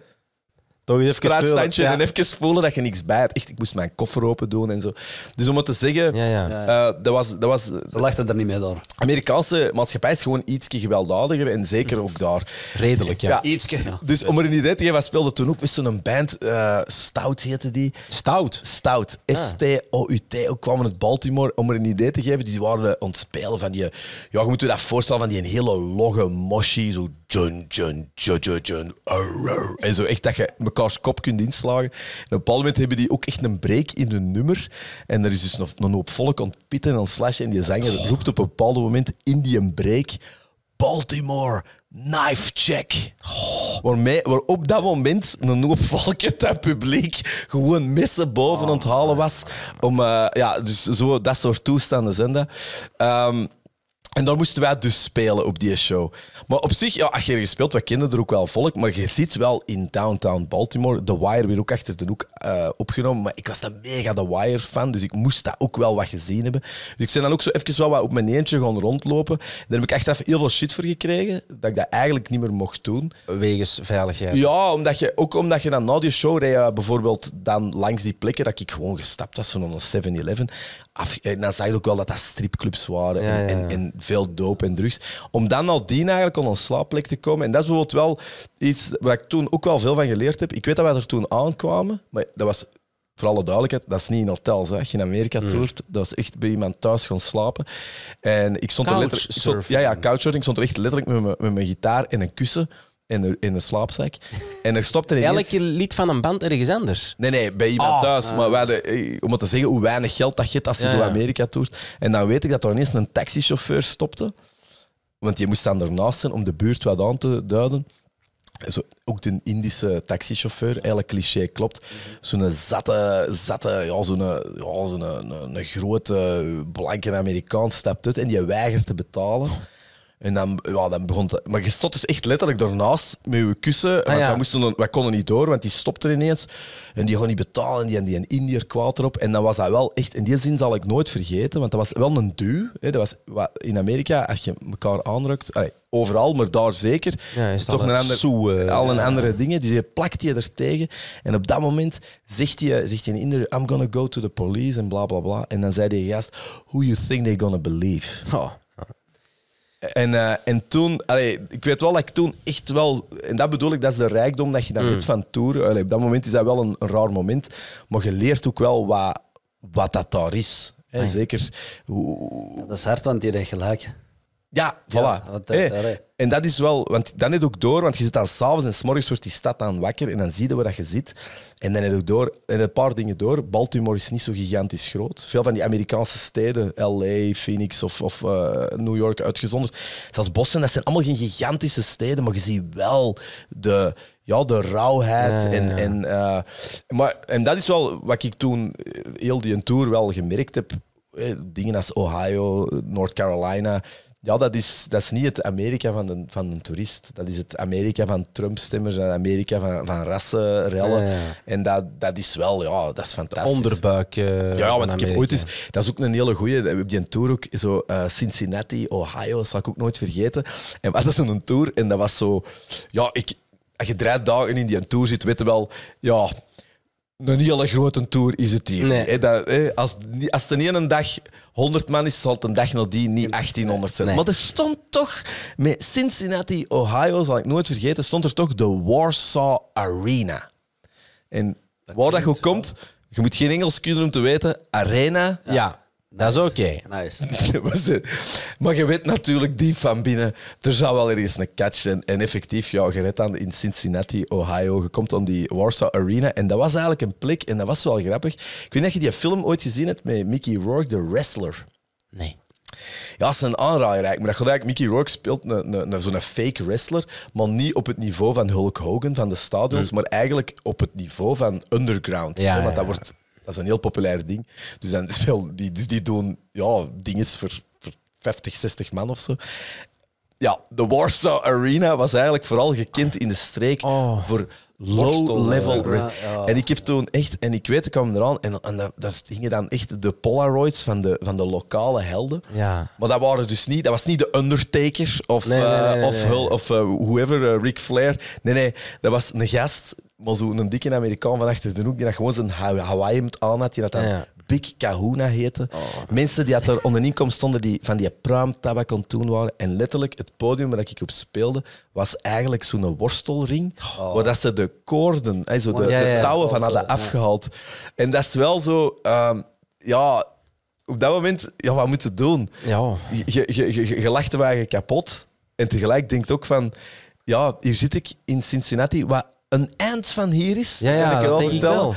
A: toch even een Straatstandje en even
C: voelen dat je niks bij hebt. Echt, ik moest mijn koffer open doen en zo. Dus om het te zeggen, Ja, ja. Eh, dat was... Dat was Ze lachten er niet mee door. Amerikaanse maatschappij is gewoon ietsje gewelddadiger en zeker ook daar. Redelijk, ja. Ietske. Dus om er een idee te geven, wij speelden toen ook met zo'n band, eh, Stout heette die. Stout. Stout, ah. S-T-O-U-T, ook kwamen uit Baltimore. Om er een idee te geven, die waren ontspelen van die... Ja, je moet je dat voorstellen, van die hele logge moshi, zo en zo echt dat je mekaars kop kunt inslagen. En op een bepaald moment hebben die ook echt een break in hun nummer. En er is dus nog een hoop volk aan pitten en aan slashen. En die zanger roept op een bepaald moment in die een break... Baltimore, knife check. waarmee, waar op dat moment een hoop volk het publiek gewoon missen boven onthalen was. Om, eh, ja, dus zo, dat soort toestanden zijn dat. Ehm, en dan moesten wij dus spelen op die show. Maar op zich, ja, als je er gespeeld, wij kennen er ook wel volk, maar je zit wel in downtown Baltimore. The Wire weer ook achter de hoek eh, opgenomen, maar ik was een mega The Wire-fan, dus ik moest dat ook wel wat gezien hebben. Dus ik ben dan ook zo even wel wat op mijn eentje gaan rondlopen. Daar heb ik achteraf heel veel shit voor gekregen, dat ik dat eigenlijk niet meer mocht doen. Wegens veiligheid? Ja, omdat je, ook omdat je dan na die show eh, bijvoorbeeld dan langs die plekken dat ik gewoon gestapt was van een 7-Eleven af, en eh, dan zag je ook wel dat dat stripclubs waren en, en, en, veel doop en drugs. Om dan al die eigenlijk op een slaapplek te komen. En dat is bijvoorbeeld wel iets waar ik toen ook wel veel van geleerd heb. Ik weet dat wij er toen aankwamen, maar dat was voor alle duidelijkheid, dat is niet in hotels. Hè. Als je in Amerika mm. toert, dat is echt bij iemand thuis gaan slapen. En ik stond er letterlijk... ja, ja, couchsurfing. Ik stond er echt letterlijk met mijn, met mijn gitaar en een kussen in de, in de slaapzak. En er stopte Elke lied van een band ergens anders? Nee, nee, bij iemand ah. thuis. Maar we hadden, eh, om te zeggen hoe weinig geld dat je als je zo Amerika toert. En dan weet ik dat er ineens een taxichauffeur stopte. Want je moest dan ernaast zijn om de buurt wat aan te duiden. Zo, ook de Indische taxichauffeur, eigenlijk cliché klopt. Zo'n zatte, zatte ja, zo'n ja, een grote blanke Amerikaan stapt uit en die weigert te betalen. En dan, ja, dan begon het. Maar je stond dus echt letterlijk daarnaast met je kussen. want ah, moesten, wij konden niet door, want die stopte ineens. En die gaan niet betalen. En die en die een Indiër kwaad erop. En dan was dat wel echt. In die zin zal ik nooit vergeten, want dat was wel een duw. Hè. Dat was, in Amerika, als je elkaar aanrukt. overal, maar daar zeker. is toch een andere, eh, al een andere dingen. Dus je plakt je er tegen. En op dat moment zegt je, zegt in Inder, I'm gonna go to the police en bla bla bla. En dan zei die gast, who you think they gonna believe? Oh. En, uh, en toen, allee, ik weet wel dat ik toen echt wel, en dat bedoel ik, dat is de rijkdom dat je dan mm. hebt van toeren. Allee, op dat moment is dat wel een, een, raar moment, maar je leert ook wel wat, wat dat daar is. Hè, ah zeker. Ja, dat is hard, want die heeft gelijk. Ja, voilà. Eh, eh, en dat is wel, want dan is ook door, want je zit dan s'avonds en s'morgens wordt die stad dan wakker en dan zie je waar dat je zit. En dan heb je ook door, en een paar dingen door. Baltimore is niet zo gigantisch groot. Veel van die Amerikaanse steden, LA, Phoenix of, of eh, New York uitgezonderd, zelfs Boston, dat zijn allemaal geen gigantische steden, maar je ziet wel de, ja, de rauwheid. En, en, maar, en dat is wel wat ik toen heel die tour wel gemerkt heb. Dingen als Ohio, North Carolina ja, dat is, dat is niet het Amerika van een, van een toerist. Dat is het Amerika van Trump-stemmers, en Amerika van, van rassen, En dat, dat is wel, ja, dat is fantastisch.
A: Onderbuik. Eh, ja, want ik heb ooit eens,
C: dat is ook een hele goeie. we hebben een tour ook zo eh, Cincinnati, Ohio, zal ik ook nooit vergeten. En we hadden een tour en dat was zo, ja, ik, als je drie dagen in die tour zit, weet je wel, ja. Een hele grote tour is het hier. dat, als, als de ene dag 100 man is, zal een dag nog die niet 1800 zijn. Maar er stond toch, met Cincinnati, Ohio, zal ik nooit vergeten, stond er toch de Warsaw Arena. En waar dat goed komt, je moet geen Engels kunnen om te weten, arena. Ja. Dat is oké. Nice. maar je weet natuurlijk die van binnen, er zou wel ergens een catch zijn. En effectief, ja, gered aan in Cincinnati, Ohio. Je komt om die Warsaw Arena. En dat was eigenlijk een plek, en dat was wel grappig. Ik weet niet of je die film ooit gezien hebt met Mickey Rourke, de wrestler. Nee. Ja, dat is een aanrader eigenlijk. Maar dat gelijk, Mickey Rourke speelt een, een, zo'n fake wrestler, maar niet op het niveau van Hulk Hogan, van de stadions, hm. maar eigenlijk op het niveau van underground. Ja, want dat wordt dat is een heel populair ding. Dus, dan, die, dus die doen ja, dingen voor, 50, 60 man of zo ja, de Warsaw Arena was eigenlijk vooral gekend in de streek ah. oh. voor low-level. En ik heb toen echt, en ik weet, ik kwam eraan en, en daar hingen dan echt de Polaroids van de, van de lokale helden. Ja. Maar dat waren dus niet, dat was niet de Undertaker of, eh, of, of eh, whoever, uh, Ric Flair. Nee, nee, dat was een gast maar zo'n dikke Amerikaan van achter de hoek, die dat gewoon zijn hawaii met aan had, die dat dan Big Kahuna heette. Oh. Mensen die er onder stonden, die van die Tabak aan toen waren. En letterlijk, het podium waar ik op speelde, was eigenlijk zo'n worstelring, oh. waar dat ze de koorden, hey, zo de, touwen van hadden afgehaald. En dat is wel zo... Ehm, ja, op dat moment, ja, wat moeten je doen? Ja. Je, je, je, je lacht de wagen kapot. En tegelijk denkt ook van, ja, hier zit ik in Cincinnati, wat een eind van hier
D: is. Ja, kan ik denk Ik wel.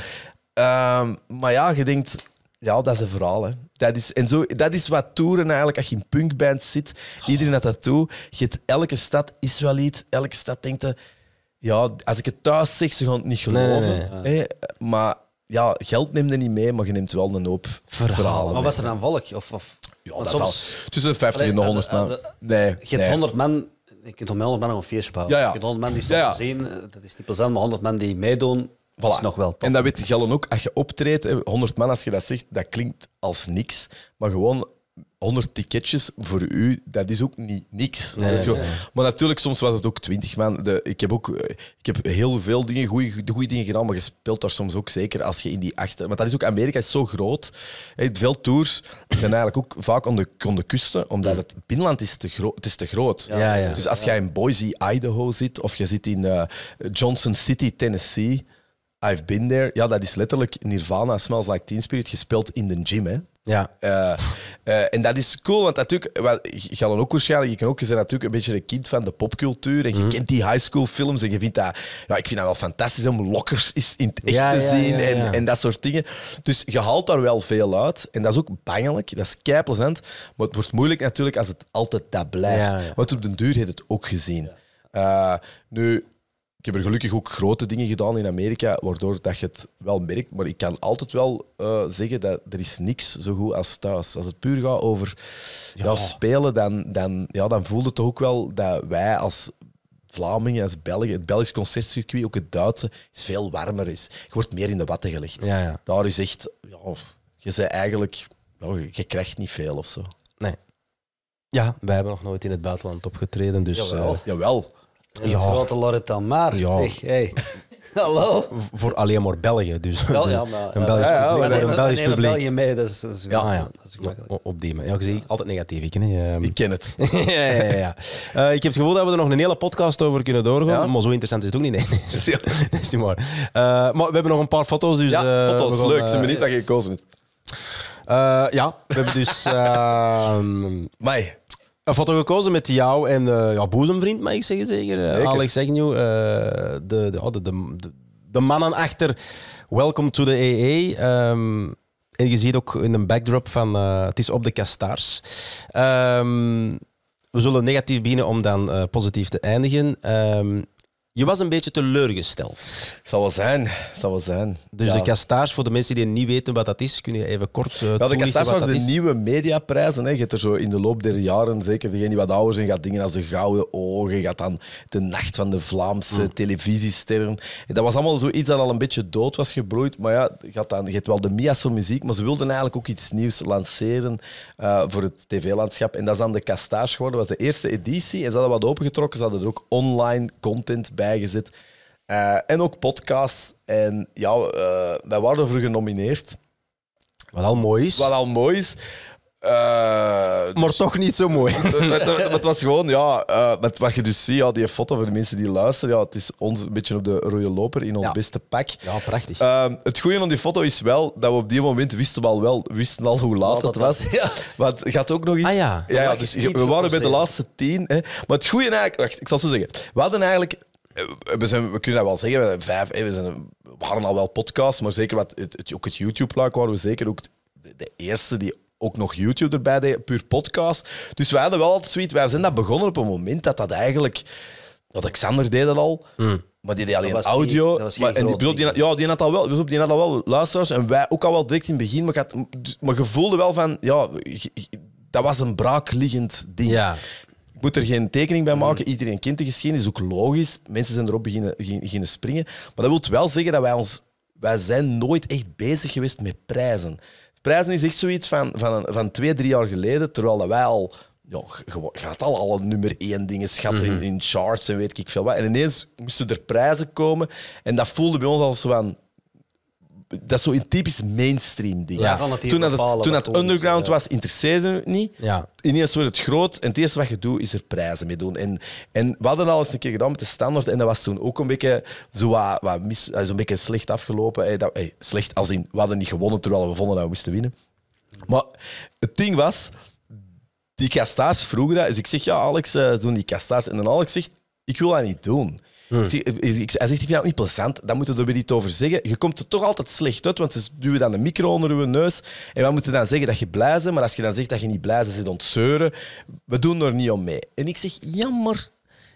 C: Ehm, maar ja, je denkt, ja, dat is een verhaal. Dat is, en zo, dat is wat toeren eigenlijk, als je in punkband zit, iedereen dat dat toe. Je hebt, elke stad is wel iets, elke stad denkt, eh, ja, als ik het thuis zeg, ze gaan het niet geloven. Maar ja, geld neemt er niet mee, maar je neemt wel een hoop verhalen. verhalen maar was er
B: dan volk? Of, of... Ja, dat soms... Tussen de 50 en de 100 eh, man. Eh, nee. Je hebt 100 man je kunt om 100 nog een feestje bouwen. Ja, ja. Je kunt 100 man die staan te zien, eh, dat is typisch maar 100 man die meedoen,
C: dat voilà. is nog wel top. En dat weet Gellen ook, als je optreedt, 100 man, als je dat zegt, dat klinkt als niks. Maar gewoon 100 ticketjes voor u, dat is ook niet niks. dat is Maar natuurlijk, soms was het ook 20 man. De, ik heb ook eh, ik heb heel veel dingen, goede dingen gedaan, maar gespeeld daar soms ook zeker als je in die achter. Maar dat is ook Amerika is zo groot. He, veel tours zijn eigenlijk ook vaak aan de, kusten, omdat het binnenland is te, groot. het is te groot. Dus als jij in Boise, Idaho zit, of je zit in eh, Johnson City, Tennessee. I've been there. Ja, dat is letterlijk Nirvana Smells Like Teen Spirit gespeeld in de gym. Hè. Ja. Eh, eh, en dat is cool, want natuurlijk, wel, je gaat dan ook waarschijnlijk, je kan ook, je bent natuurlijk een beetje een kind van de popcultuur en je mhm. kent die high school films en je vindt dat, ja, ik vind dat wel fantastisch om lockers in het echt te zien en, en dat soort dingen. Dus je haalt daar wel veel uit en dat is ook bangelijk, dat is kei maar het wordt moeilijk natuurlijk als het altijd dat blijft. Want op den duur heeft het ook gezien. Eh, nu, heb er gelukkig ook grote dingen gedaan in Amerika, waardoor dat je het wel merkt. Maar ik kan altijd wel eh, zeggen dat er is niks zo goed als thuis. Als het puur gaat over ja. spelen, dan, dan, ja, dan voelde het ook wel dat wij als Vlamingen, als Belgen, het Belgisch concertcircuit, ook het Duitse, is veel warmer is. Je wordt meer in de watten gelegd. Ja, ja. Daar is echt, ja, je zei eigenlijk,
A: je krijgt niet veel of zo. Nee. Ja, wij hebben nog nooit in het buitenland opgetreden, dus... Jawel, uh,
B: jawel. Ja. Het grote Lorette maar. Ja. Zeg, hey. Hallo? Voor alleen maar België. Dus Bel ja, een Belgisch ja, publiek. Ja, een Belgisch publiek. België mee, dat is, dat ja, ja. Dat
A: is op, op die manier. Ja, gezien, altijd negatief. Ik, hè. Ehm, ik ken het. ja, ja, ja. Uh, ik heb het gevoel dat we er nog een hele podcast over kunnen doorgaan. Maar zo interessant is het ook niet. Nee, nee. dat is niet waar. Uh, maar we hebben nog een paar foto's. Dus, ja, uh, foto's. Gaan, Leuk. Eh, ben benieuwd dat je gekozen hebt. ja, we hebben dus... Mei. Ehm, een Foto gekozen met jou en uh, eh, jouw boezemvriend, mag ik zeggen zeker? Eh, Alex Agnew, uh, de, de, de, de, mannen achter Welcome to the AA. Ehm, en je ziet ook in een backdrop van het is op de kastaars. Ehm, we zullen negatief beginnen om dan positief te eindigen. Ehm, je was een beetje teleurgesteld. Zal wel zijn. Zal wel zijn. Dus de castage, voor de mensen die niet weten wat dat is, kun je even kort uh, Ja, De castage waren de
C: nieuwe mediaprijzen. Hè. Je hebt er zo in de loop der jaren, zeker degene die wat ouder zijn, gaat dingen als de Gouden Ogen, gaat dan de Nacht van de Vlaamse mm. dat was allemaal zoiets dat al een beetje dood was gebroeid. Maar ja, je, dan, hebt wel de Mia's muziek, maar ze wilden eigenlijk ook iets nieuws lanceren eh, voor het tv-landschap. En dat is dan de castage geworden. Dat was de eerste editie. En ze hadden wat opengetrokken. Ze hadden er ook online content bij eigen eh, en ook podcast En ja, eh, wij waren ervoor genomineerd. Wat al mooi is. Wat al mooi
A: is. Eh, dus maar toch niet zo mooi.
C: het was gewoon, ja, met wat je dus ziet, ja, die foto voor de mensen die luisteren, ja, het is ons een beetje op de rode loper in ons beste pak. Ja, prachtig. Ehm, het goede aan die foto is wel dat we op die moment wisten we al wel, wisten al hoe laat het was. Ja. Want het gaat ook nog eens. Ah ja, ja, dus we waren bij de laatste tien. Maar het goede eigenlijk, wacht, ik zal zo zeggen. We hadden eigenlijk eh, we, we kunnen dat wel zeggen, we, vijf, eh, we, zijn, waren al wel podcasts, maar zeker wat, het, ook het YouTube-luik waren we zeker ook de, eerste die ook nog YouTube erbij deed, puur podcast. Dus wij hadden wel altijd zoiets. Wij zijn dat begonnen op een moment dat dat eigenlijk. Dat Alexander deed dat al, hmm. maar die deed alleen audio. en die, had, ja, die al wel, die had al wel luisteraars en wij ook al wel direct in het begin. Maar, gevoelde maar wel van, ja, dat was een braakliggend ding. Ja moet er geen tekening bij maken. Iedereen kent de geschiedenis, is ook logisch. Mensen zijn erop beginnen, springen. Maar dat wil wel zeggen dat wij ons... Wij zijn nooit echt bezig geweest met prijzen. Prijzen is echt zoiets van, van, van twee, drie jaar geleden, terwijl dat wij al... Ja, gaat al alle nummer één dingen schatten mhm. in, charts en weet ik veel wat. En ineens moesten er prijzen komen. En dat voelde bij ons als zo'n dat is zo'n typisch mainstream ding. toen, het, toen underground was, interesseerde het niet. Ja. Ineens wordt het groot en het eerste wat je doet, is er prijzen mee doen. En, en we hadden al eens een keer gedaan met de standaard en dat was toen ook een beetje, zo wat, wat een eh, beetje slecht afgelopen. Eh, dat, eh, slecht als in, we hadden niet gewonnen terwijl we vonden dat we moesten winnen. Maar het ding was, die kastaars vroegen dat. Dus ik zeg, ja Alex, doen die kastaars. En dan Alex zegt, ik wil dat niet doen. Hmm. Eh, eh, hij zegt, ik vind ook niet plezant, daar moeten we niet over zeggen. Je komt er toch altijd slecht uit, want ze duwen dan de micro onder je neus. En we moeten dan zeggen dat je blij bent, maar als je dan zegt dat je niet blij bent, zit ontzeuren. We doen er niet om mee. En ik zeg, jammer,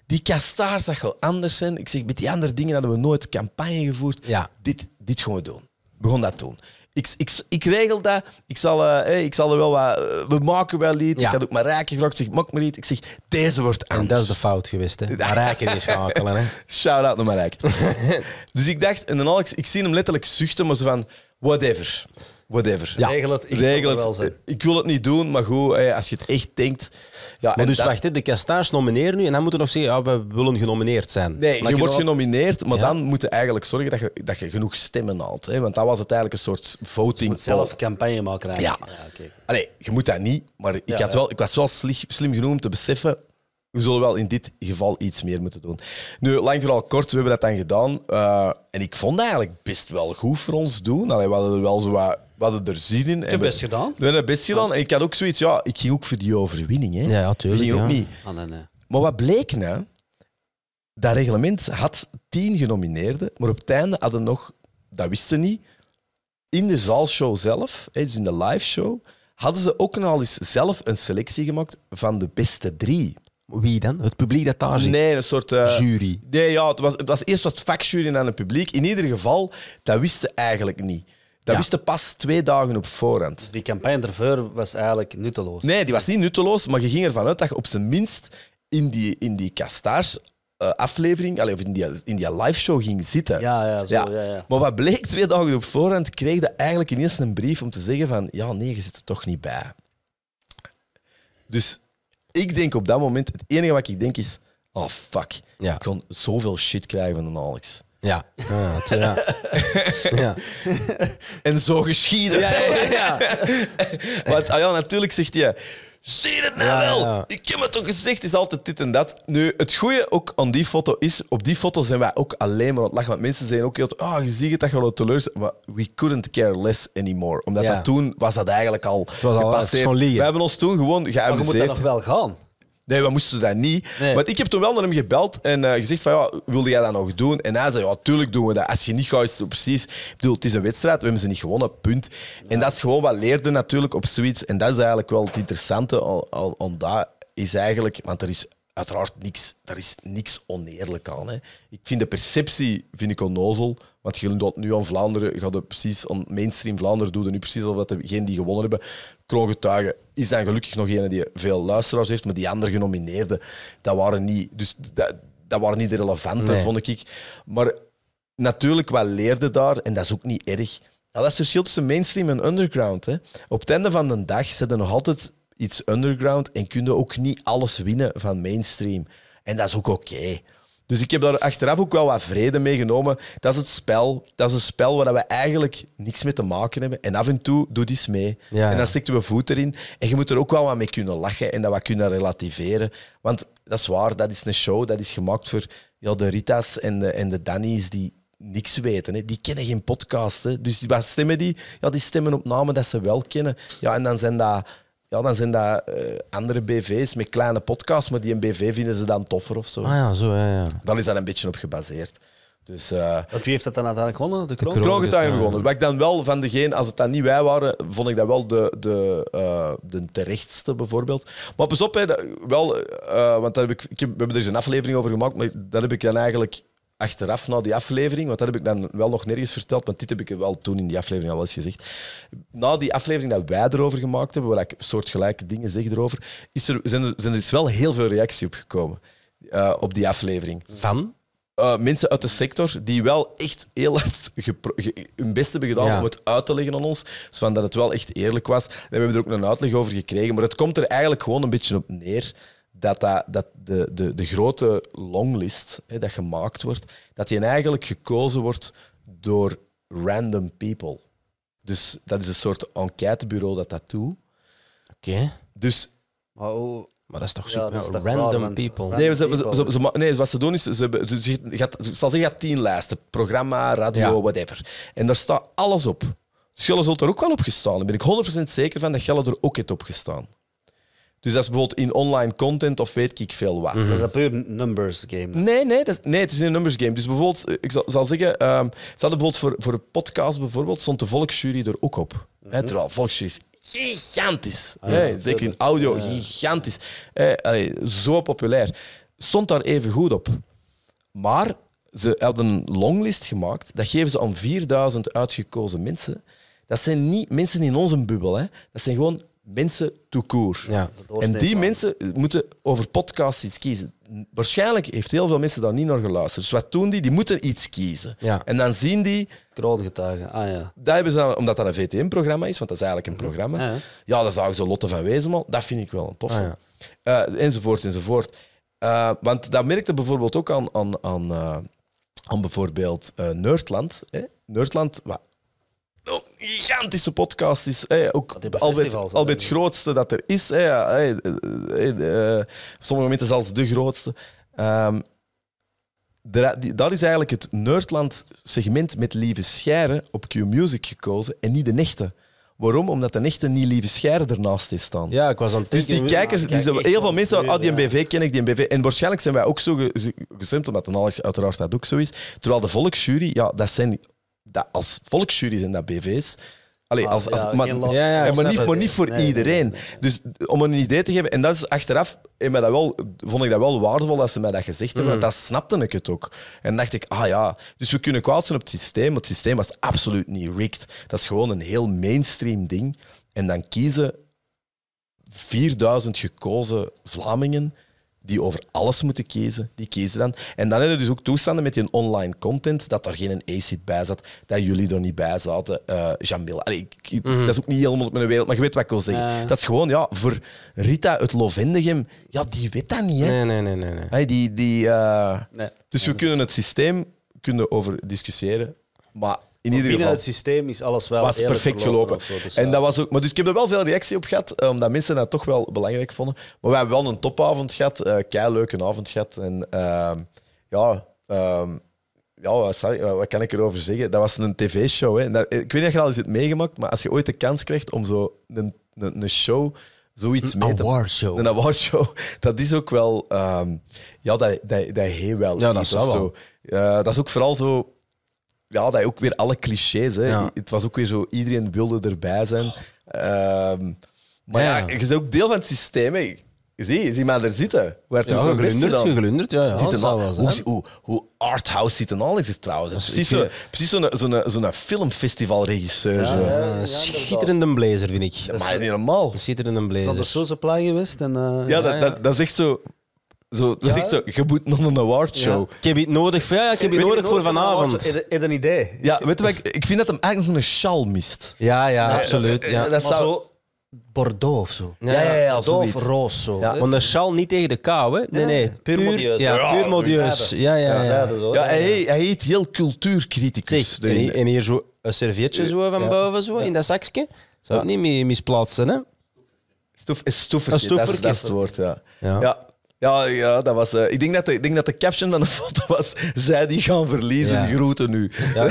C: die kastaar zag wel anders zijn. Ik zeg, met die andere dingen hadden we nooit campagne gevoerd. Dit, dit gaan we doen. We gaan dat doen ik, ik, ik regel dat. Ik zal, eh, ik zal er wel wat... Eh, we maken wel iets. Ik had ook Marijke gelokt. Ik zeg, maak maar iets. Ik zeg, deze wordt aan. En dat is de fout geweest, hè. Marijke is schakelen, Shout-out naar Marijke. dus ik dacht, en dan Alex, ik zie hem letterlijk zuchten, maar zo van, whatever whatever. Ja. Regel het. Ik, Regel het. Wel
A: ik wil het niet doen, maar goed, als je het echt denkt. Ja, maar dus dat... wacht, de castage nomineren nu en dan moeten we nog zeggen, ja, we willen genomineerd zijn. Nee, je wordt nou- genomineerd, maar dan moet je eigenlijk zorgen dat je, dat
C: je genoeg stemmen haalt. Hè? Want dat was het eigenlijk een soort voting. Je moet zelf campagne maken eigenlijk. Ja. ja okay. je moet dat niet, maar ik, had Wel, ik was wel slim genoeg om te beseffen, we zullen wel in dit geval iets meer moeten doen. Nu, lang vooral kort, we hebben dat dan gedaan. Eh, en ik vond dat eigenlijk best wel goed voor ons doen. Allee, we hadden er wel zo wat we hadden er zin in. We hebben het best gedaan. En ik had ook zoiets, ja, ik ging ook voor die overwinning. Hè. Ja, natuurlijk. Ja, ja. niet. Ah, maar wat bleek nou? Dat reglement had tien genomineerden, maar op het einde hadden nog, dat wisten niet, in de zaalshow zelf, dus in de live show, hadden ze ook nog eens zelf een selectie gemaakt van de beste drie. Wie dan? Het publiek dat daar zit? Nee, een soort... Eh, jury? Nee, ja, het was, het was eerst wat vakjury en dan het publiek. In ieder geval, dat wisten ze eigenlijk niet. Dat wisten pas twee dagen op voorhand. Die campagne ervoor
B: was eigenlijk nutteloos. Nee, die was
C: niet nutteloos, maar je ging ervan uit dat je op zijn minst in die, in die eh, aflevering, allee, of in die, in die liveshow ging zitten. Ja, ja, zo, ja. Ja, Maar wat bleek twee dagen op voorhand, kreeg je eigenlijk ineens een brief om te zeggen van ja, nee, je zit er toch niet bij. Dus ik denk op dat moment, het enige wat ik denk is, oh fuck, ik kon zoveel shit krijgen van Alex. Ja. Ah, ja, ja. ja. En zo geschieden. Ja, ja, Want ah ja, natuurlijk zegt hij... Zie je het nou wel? Ik heb het toch gezegd. Het is altijd dit en dat. Nu, het goede ook aan die foto is... Op die foto zijn wij ook alleen maar aan het lachen. Want mensen zijn ook heel... Oh, je ziet het, dat gaat teleurstellen. Maar we couldn't care less anymore. Omdat dat toen was dat eigenlijk al Het We hebben ons toen gewoon geamuseerd. Maar je moet dat nog wel gaan. Nee, we moesten dat
B: niet. Want Maar ik
C: heb toen wel naar hem gebeld en eh, gezegd van, ja, wilde jij dat nog doen? En hij zei, ja, tuurlijk doen we dat. Als je niet gaat, is het precies... Ik bedoel, het is een wedstrijd, we hebben ze niet gewonnen, punt. En dat is gewoon wat leerde natuurlijk op zoiets. En dat is eigenlijk wel het interessante al al omdat dat, is eigenlijk... Want er is uiteraard niks, daar is niks oneerlijk aan. Hè. Ik vind de perceptie vind ik onnozel, want je doet nu aan Vlaanderen, gaat precies aan mainstream Vlaanderen, doet nu precies al dat degene die gewonnen hebben, kroongetuigen, is dan gelukkig nog een die veel luisteraars heeft, maar die andere genomineerden, dat waren niet, dus dat, waren niet de relevante, vond ik. Maar natuurlijk, wel leerde daar, en dat is ook niet erg, dat is het verschil tussen mainstream en underground. Hè. Op het einde van de dag zitten nog altijd iets underground en kunnen ook niet alles winnen van mainstream. En dat is ook oké. Dus ik heb daar achteraf ook wel wat vrede mee genomen. Dat is het spel. Dat is een spel waar we eigenlijk niks mee te maken hebben. En af en toe doet iets mee. en dan steken we voet erin. En je moet er ook wel wat mee kunnen lachen en dat wat kunnen relativeren. Want dat is waar, dat is een show. Dat is gemaakt voor de Rita's en de, en de Danny's die niks weten. Hè. Die kennen geen podcast. Dus wat stemmen die? Ja, die stemmen op namen dat ze wel kennen. Ja, en dan zijn dat ja, dan zijn dat eh, andere BV's met kleine podcasts, maar die een BV vinden ze dan toffer of zo. Ah ja, zo, ja. ja. is dat een beetje op gebaseerd. Dus, eh, Want wie heeft dat dan uiteindelijk gewonnen?
B: De kroongetuigen gewonnen. Wat
C: ik dan wel van degene, als het dan niet wij waren, vond ik dat wel de, de, eh, de terechtste bijvoorbeeld. Maar pas op, hè, wel, want heb ik, we hebben er eens een aflevering over gemaakt, maar dat heb ik dan eigenlijk achteraf na die aflevering, want dat heb ik dan wel nog nergens verteld, want dit heb ik wel toen in die aflevering al eens gezegd. Na die aflevering dat wij erover gemaakt hebben, waar ik soortgelijke dingen zeg erover, is er, zijn, er, zijn er dus wel heel veel reactie op gekomen. Eh, op die aflevering. Van? Eh, mensen uit de sector die wel echt heel hard hun best hebben gedaan om het uit te leggen aan ons. Dus van dat het wel echt eerlijk was. En we hebben er ook een uitleg over gekregen. Maar het komt er eigenlijk gewoon een beetje op neer dat, dat, de, de, de grote longlist hè, dat gemaakt wordt, dat die eigenlijk gekozen wordt door random people. Dus dat is een soort enquêtebureau dat dat doet. Oké. Dus...
B: hoe? Maar dat is toch super. is toch random people.
C: Nee, nee, wat ze doen is, ze, gaat, zal zeggen, gaat tien lijsten. Programma, radio, whatever. En daar staat alles op. Dus zult er ook wel op gestaan. Daar ben ik 100% zeker van dat Gelle er ook heeft op gestaan. Dus dat is bijvoorbeeld in online content of weet ik veel wat. Dat is een puur numbers game? Nee, nee, dat is, nee, het is een numbers game. Dus bijvoorbeeld, eh, ik zal, zeggen, ehm, ze hadden bijvoorbeeld voor, voor een podcast bijvoorbeeld, stond de volksjury er ook op. Mm -hmm. volksjury gigantisch. Ah, zeker in audio, gigantisch. Eh, zo populair. Stond daar even goed op. Maar ze hadden een longlist gemaakt. Dat geven ze aan 4000 uitgekozen mensen. Dat zijn niet mensen in onze bubbel. Hè. Dat zijn gewoon mensen tout court. Ja. En die mensen moeten over podcasts iets kiezen. Waarschijnlijk heeft heel veel mensen daar niet naar geluisterd. Dus wat doen die? Die moeten iets kiezen. Ja. En dan zien die... Kroongetuigen, ah ja. Dat hebben omdat dat een VTM-programma is, want dat is eigenlijk een programma. Ja, ja. dat zagen ze Lotte van Wezenmal. Dat vind ik wel een toffe. Ah, uh, enzovoort, enzovoort. Uh, want dat merkte bijvoorbeeld ook aan, aan, aan, uh, aan bijvoorbeeld Nerdland. Hè? Nerdland, wat een gigantische podcast is. ook altijd het grootste dat er is. Eh, eh, eh, sommige momenten zelfs de grootste. Um, ehm, daar is eigenlijk het Nerdland-segment met Lieve Scheire op Q-Music gekozen en niet de nechten. Waarom? Omdat de echte niet Lieve Scheire ernaast is staan. Ja, ik was aan het Dus die kijkers, ah, heel veel mensen, oh, die MBV ken ik, die BV. En waarschijnlijk zijn wij ook zo gestemd, omdat de alles uiteraard dat ook zo is. Terwijl de volksjury, ja, dat zijn dat als volksjury en dat BV's. Allee, ah, als, als, maar, ja, ja, maar, niet, maar niet voor iedereen. dus om een idee te geven, en dat is achteraf, en eh, dat wel, vond ik dat wel waardevol dat ze mij dat gezegd hebben, mm. dat snapte ik het ook. En dacht ik, ah ja, dus we kunnen kwaad zijn op het systeem, maar het systeem was absoluut niet rigged. Dat is gewoon een heel mainstream ding. En dan kiezen 4000 gekozen Vlamingen die over alles moeten kiezen, die kiezen dan. En dan hebben je dus ook toestanden met je online content, dat er geen ACID bij zat, dat jullie er niet bij zaten, eh, Jamil. Allee, mhm. Dat is ook niet helemaal op mijn wereld, maar je weet wat ik wil zeggen. Dat is gewoon, ja, voor Rita het Lovendigem, ja, die weet dat niet, hè. Nee, nee, nee. nee, nee. die, die, eh, nee. Dus we kunnen het systeem kunnen over discussiëren, maar in ieder geval. het
B: systeem is alles wel was perfect gelopen. Dus en dat was
C: ook, maar dus ik heb er wel veel reactie op gehad, eh, omdat mensen dat toch wel belangrijk vonden. Maar we hebben wel een topavond gehad, uh, kei leuke avond gehad. En ehm, ja, ehm, ja wat, wat, kan ik erover zeggen? Dat was een tv-show. ik weet niet of je al eens hebt meegemaakt, maar als je ooit de kans krijgt om zo een, een, show zoiets mee. Een maken. Een Dat is ook wel... Ehm, ja, dat, dat, dat wel. Ja, dat is wel. Eh, dat is ook vooral zo ja, dat ook weer alle clichés. Hè. Het was ook weer zo, iedereen wilde erbij zijn. Ehm, maar ja. je bent ook deel van het systeem. Hè. Zie, zie maar er zitten. Hoe werd ja, geglunderd, ja. ja hoe, hoe, hoe arthouse zit en alles is trouwens. precies zo'n precies zo
A: zo filmfestivalregisseur. Ja, ja, ja, schitterende blazer, vind ik. Dat maar helemaal. Schitterende blazer. Dat is
B: zo'n plaat geweest. En, eh, ja, dat, dat,
A: dat is echt zo... Zo, dat ik zo, je moet nog een award Ik heb iets nodig, ja, ja, ik heb iets nodig voor vanavond. Heb
B: je een idee?
A: Ja, weet
C: je wat, ik, ik vind dat hem eigenlijk nog een sjaal mist. Ja, ja, absoluut. Ja. Dat zou... zo Bordeaux of zo. Ja, ja, ja, Bordeaux of roos zo. Ja. Want een
A: sjaal niet tegen de kou, hè? Nee, nee. Puur, puur modieus. Ja, puur modieus. Ja, ja, ja. ja, hij, hij heet heel cultuurcriticus. Zeg, en, hier zo een servietje zo van boven, zo, in dat zakje. Zou het niet meer misplaatsen, hè? Stoef, een stoefertje. Dat, is, het woord, ja. ja. Ja, ja dat was, eh, ik, denk
C: dat de, ik denk dat de caption van de foto was: zij die gaan verliezen, ja. groeten nu. Ja.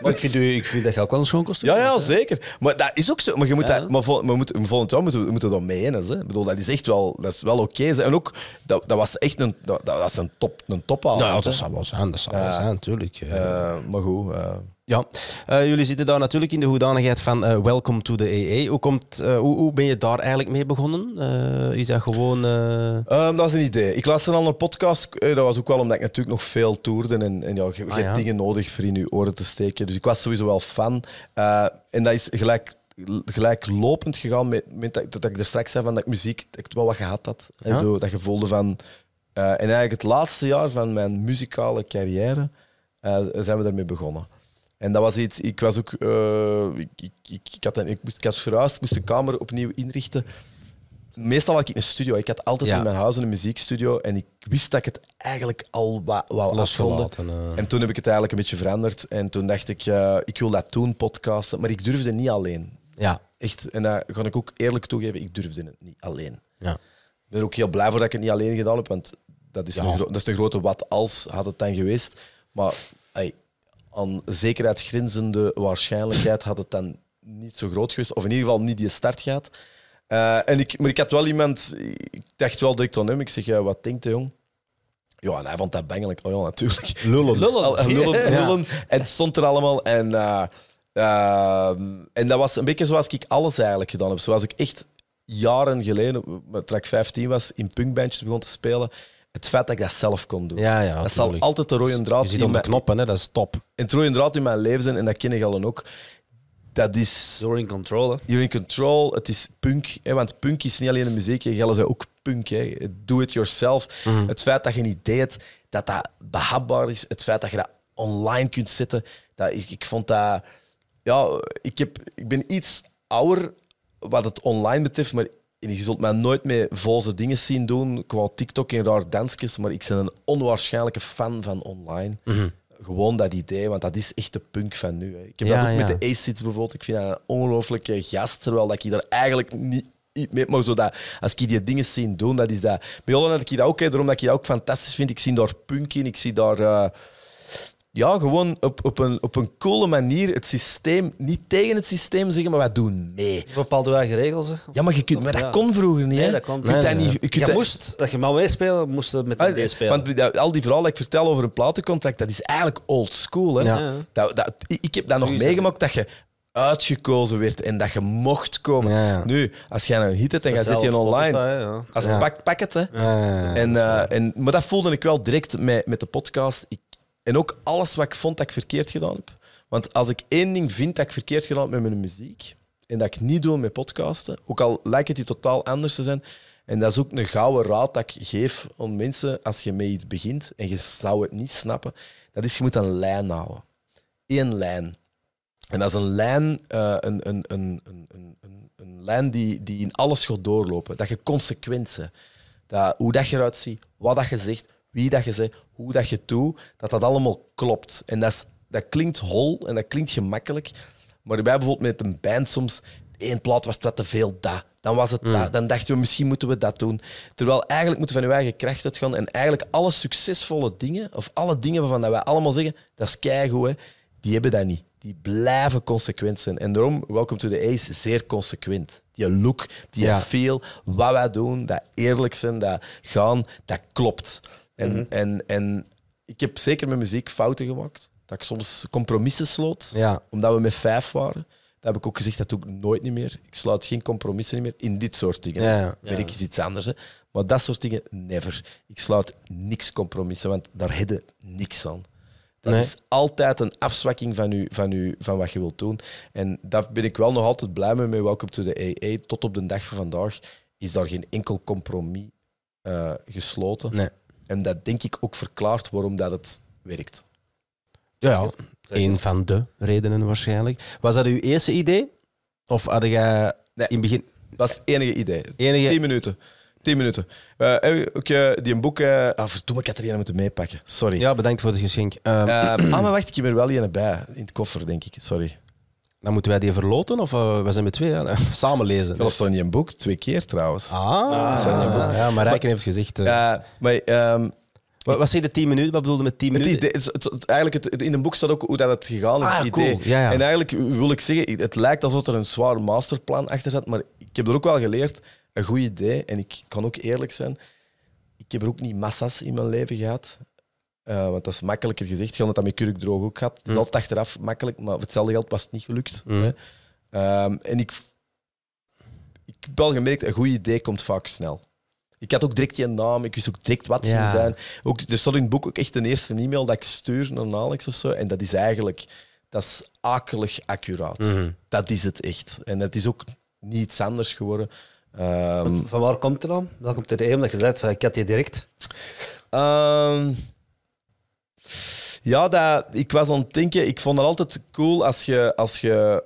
C: maar ik vind, ik vind dat je ook wel een schoon kost Ja, ja zeker. Maar dat is ook zo. Maar, je moet dat, maar, vol, maar moet, moeten we moeten dat menen. Ik bedoel, dat is echt wel, dat is wel oké. en ook, dat, dat was echt een, dat, dat was een top een Ja, dat zou wel zijn,
A: dat zou wel zijn, natuurlijk. Eh. Eh, maar goed. Ja, eh, jullie zitten daar natuurlijk in de hoedanigheid van eh, Welcome to the EE. Hoe, komt, eh, hoe, hoe, ben je daar eigenlijk mee begonnen? is dat gewoon... Um,
C: dat is een idee. Ik luisterde al
A: een podcast.
C: dat was ook wel omdat ik natuurlijk nog veel toerde. En, en ja, je, ah, dingen nodig voor in je oren te steken. Dus ik was sowieso wel fan. en dat is gelijk gelijk lopend gegaan met, met dat, ik er straks zei van dat ik muziek dat ik wel wat gehad had en zo dat gevoel van en eigenlijk het laatste jaar van mijn muzikale carrière zijn we daarmee begonnen en dat was iets, ik was ook, uh, ik, ik, ik, had een, ik, moest, ik ik moest de kamer opnieuw inrichten. Meestal had ik een studio. Ik had altijd in mijn huis een muziekstudio en ik wist dat ik het eigenlijk al wou afronden. Eh. En toen heb ik het eigenlijk een beetje veranderd. En toen dacht ik, ik wil dat doen, podcasten. Maar ik durfde niet alleen. Ja. Echt, en daar ga ik ook eerlijk toegeven, ik durfde het niet alleen. Ja. Ik ben ook heel blij voor dat ik het niet alleen gedaan heb, want dat is, ja. een, dat is de grote wat als had het dan geweest. Maar aan grenzende waarschijnlijkheid had het dan niet zo groot geweest. Of in ieder geval niet die start gaat eh, en ik, maar ik had wel iemand... Ik dacht wel direct aan hem. Ik zeg, ja, wat denkt de jong? Ja, en hij vond dat bangelijk. Oh ja, natuurlijk. Lullen. Lullen. Lullen, En het stond er allemaal. En, eh, eh, en dat was een beetje zoals ik alles eigenlijk gedaan heb. Zoals ik echt jaren geleden, toen ik 15 was, in punkbandjes begon te spelen het feit dat ik dat zelf kon doen. Ja, ja, dat zal altijd de rode draad... Je ziet knoppen, hè? dat is top. En het rode draad in mijn leven zijn, en dat ken ik al ook, dat is... You're in control, You're in control. Het is punk. Hè? Want punk is niet alleen de muziek. Gelle zijn ook punk. Hè? Do it yourself. Mhm. Het feit dat je niet deed, dat dat behapbaar is. Het feit dat je dat online kunt zetten. Dat, ik, ik vond dat... Ja, ik, heb, ik ben iets ouder wat het online betreft, maar je zult mij nooit meer volse dingen zien doen qua TikTok en daar dansjes, maar ik ben een onwaarschijnlijke fan van online. Mhm. Gewoon dat idee, want dat is echt de punk van nu. Ik heb dat ook met de ace bijvoorbeeld. Ik vind dat een ongelooflijke gast, terwijl dat ik er eigenlijk niet iets mee maar zo dat, als ik die dingen zie doen, dat is dat. Bij Holland heb ik dat ook, daarom dat ik dat ook fantastisch vind. Ik zie daar punk in, ik zie daar... Eh, ja, gewoon op, op, een, op een coole manier het systeem, niet tegen het systeem zeggen, maar wij doen mee. Bepaalde eigen regels. Hè? Ja, maar, je kunt, maar dat kon vroeger niet. Hè? dat kon niet. Je, moest,
B: dat je maar meespelen, moest met ah, een ah, spelen.
C: Want al die verhaal dat ik vertel over een platencontract, dat is eigenlijk old school. Hè? Ja. Dat, dat, ik heb dat nog meegemaakt, dat je uitgekozen werd en dat je mocht komen. Nu, als jij een hit hebt en je zit je online, als het pak, het. Hè. En, eh, en, maar dat voelde ik wel direct met, met de podcast. En ook alles wat ik vond dat ik verkeerd gedaan heb. Want als ik één ding vind dat ik verkeerd gedaan heb met mijn muziek, en dat ik niet doe met podcasten, ook al lijkt het die totaal anders te zijn, en dat is ook een gouden raad dat ik geef aan mensen als je mee iets begint en je zou het niet snappen, dat is je moet een lijn houden. Eén lijn. En dat is een lijn, eh, een, een, een, een, een, een, lijn die, die in alles gaat doorlopen. Dat je consequent bent. Dat, hoe dat je eruit ziet, wat dat je zegt, wie dat je zegt, hoe dat je doet, dat dat allemaal klopt. En dat, dat klinkt hol en dat klinkt gemakkelijk. Maar wij bijvoorbeeld met een band soms, één plaat was wat te veel dat. Dan was het mm. dat. Dan dachten we, misschien moeten we dat doen. Terwijl eigenlijk moeten we van uw eigen kracht gaan En eigenlijk alle succesvolle dingen, of alle dingen waarvan dat wij allemaal zeggen, dat is keigoed, hè, die hebben dat niet. Die blijven consequent zijn. En daarom, Welcome to the Ace, zeer consequent. Die look, die feel, wat wij doen, dat eerlijk zijn, dat gaan, dat klopt. En, mhm. en, en ik heb zeker met muziek fouten gemaakt. Dat ik soms compromissen sloot, ja. omdat we met vijf waren. Dat heb ik ook gezegd, dat doe ik nooit niet meer. Ik sluit geen compromissen meer in dit soort dingen. Ja, Werk is iets anders. Hè. Maar dat soort dingen, never. Ik sluit niks compromissen, want daar je niks aan. Dat is altijd een afzwakking van, u, van, u, van wat je wilt doen. En daar ben ik wel nog altijd blij mee, met Welcome to the AA. Tot op de dag van vandaag is daar geen enkel compromis eh, gesloten. Nee. En dat denk
A: ik ook verklaart waarom dat het werkt. Ja, een van de redenen waarschijnlijk. Was dat uw eerste idee? Of had je nee, in het begin... Dat was het
C: enige idee. Enige... Tien minuten. Tien minuten. Uh, ook eh, die een boek... Eh, ah, verdomme, ik had er
A: een moeten meepakken. Sorry. Ja, bedankt voor het geschenk. Ehm, ah, maar wacht, ik heb er wel een bij. In het koffer, denk ik. Sorry. Dan moeten wij die verloten of eh, we zijn met twee hè? samen lezen? Dat stond in je boek twee keer trouwens. Ah, boek. ja, maar Rijken heeft gezegd. Eh. maar, ehm,
C: wat, wat zei de 10 minuten? Wat bedoelde met 10 minuten? Het, het, het, eigenlijk in een boek staat ook hoe dat het gegaan is. Ah, idee. Cool. Ja, ja. En eigenlijk wil ik zeggen, het lijkt alsof er een zwaar masterplan achter zat, maar ik heb er ook wel geleerd, een goed idee, en ik kan ook eerlijk zijn, ik heb er ook niet massa's in mijn leven gehad. Eh, want dat is makkelijker gezegd. Geldt dat met Kurk droog ook had. Het is mm. altijd achteraf makkelijk, maar hetzelfde geld was niet gelukt. Mm. Hè? Ehm, en ik, ik heb wel gemerkt, een goed idee komt vaak snel. Ik had ook direct je naam, ik wist ook direct wat ze zijn. Ook, er dus stond in het boek ook echt een eerste e-mail dat ik stuur naar Alex of zo. En dat is eigenlijk, dat is akelig accuraat. Mhm. Dat is het echt. En dat is ook niets anders geworden. Ehm, van waar komt het dan? Welkom komt het idee omdat je zei, ik had je direct. Ehm, ja, ik was aan het denken, ik vond het altijd cool als je, als je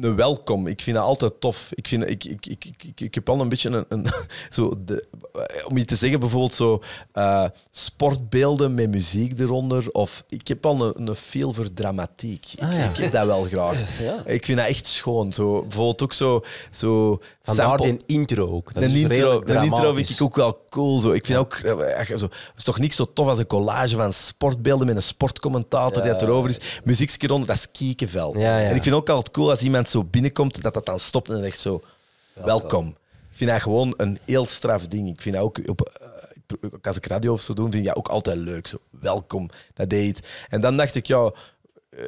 C: een welkom. Ik vind dat altijd tof. Ik, vind, ik, ik, ik, ik, ik heb al een beetje een. een zo de, eh, om je te zeggen, bijvoorbeeld zo eh, sportbeelden met muziek eronder. Of ik heb al een, een feel voor dramatiek. ik, ah, heb dat wel graag. Ja. Ik vind dat echt schoon. Zo, bijvoorbeeld ook zo. zo Vandaar een intro ook. Dat een, is intro, een intro vind ik ook wel cool. Zo. Ik vind ook. Echt, zo, het is toch niet zo tof als een collage van sportbeelden met een sportcommentator die erover is. muziek eronder, dat is kiekenvel. En ik vind ook altijd cool als iemand zo binnenkomt, dat dat dan stopt en echt zo, welkom. Ik vind dat gewoon een heel straf ding. Ik vind dat ook op, eh, als ik radio of zo doe, vind ik dat ook altijd leuk. Zo, welkom, dat deed. En dan dacht ik, ja, eh,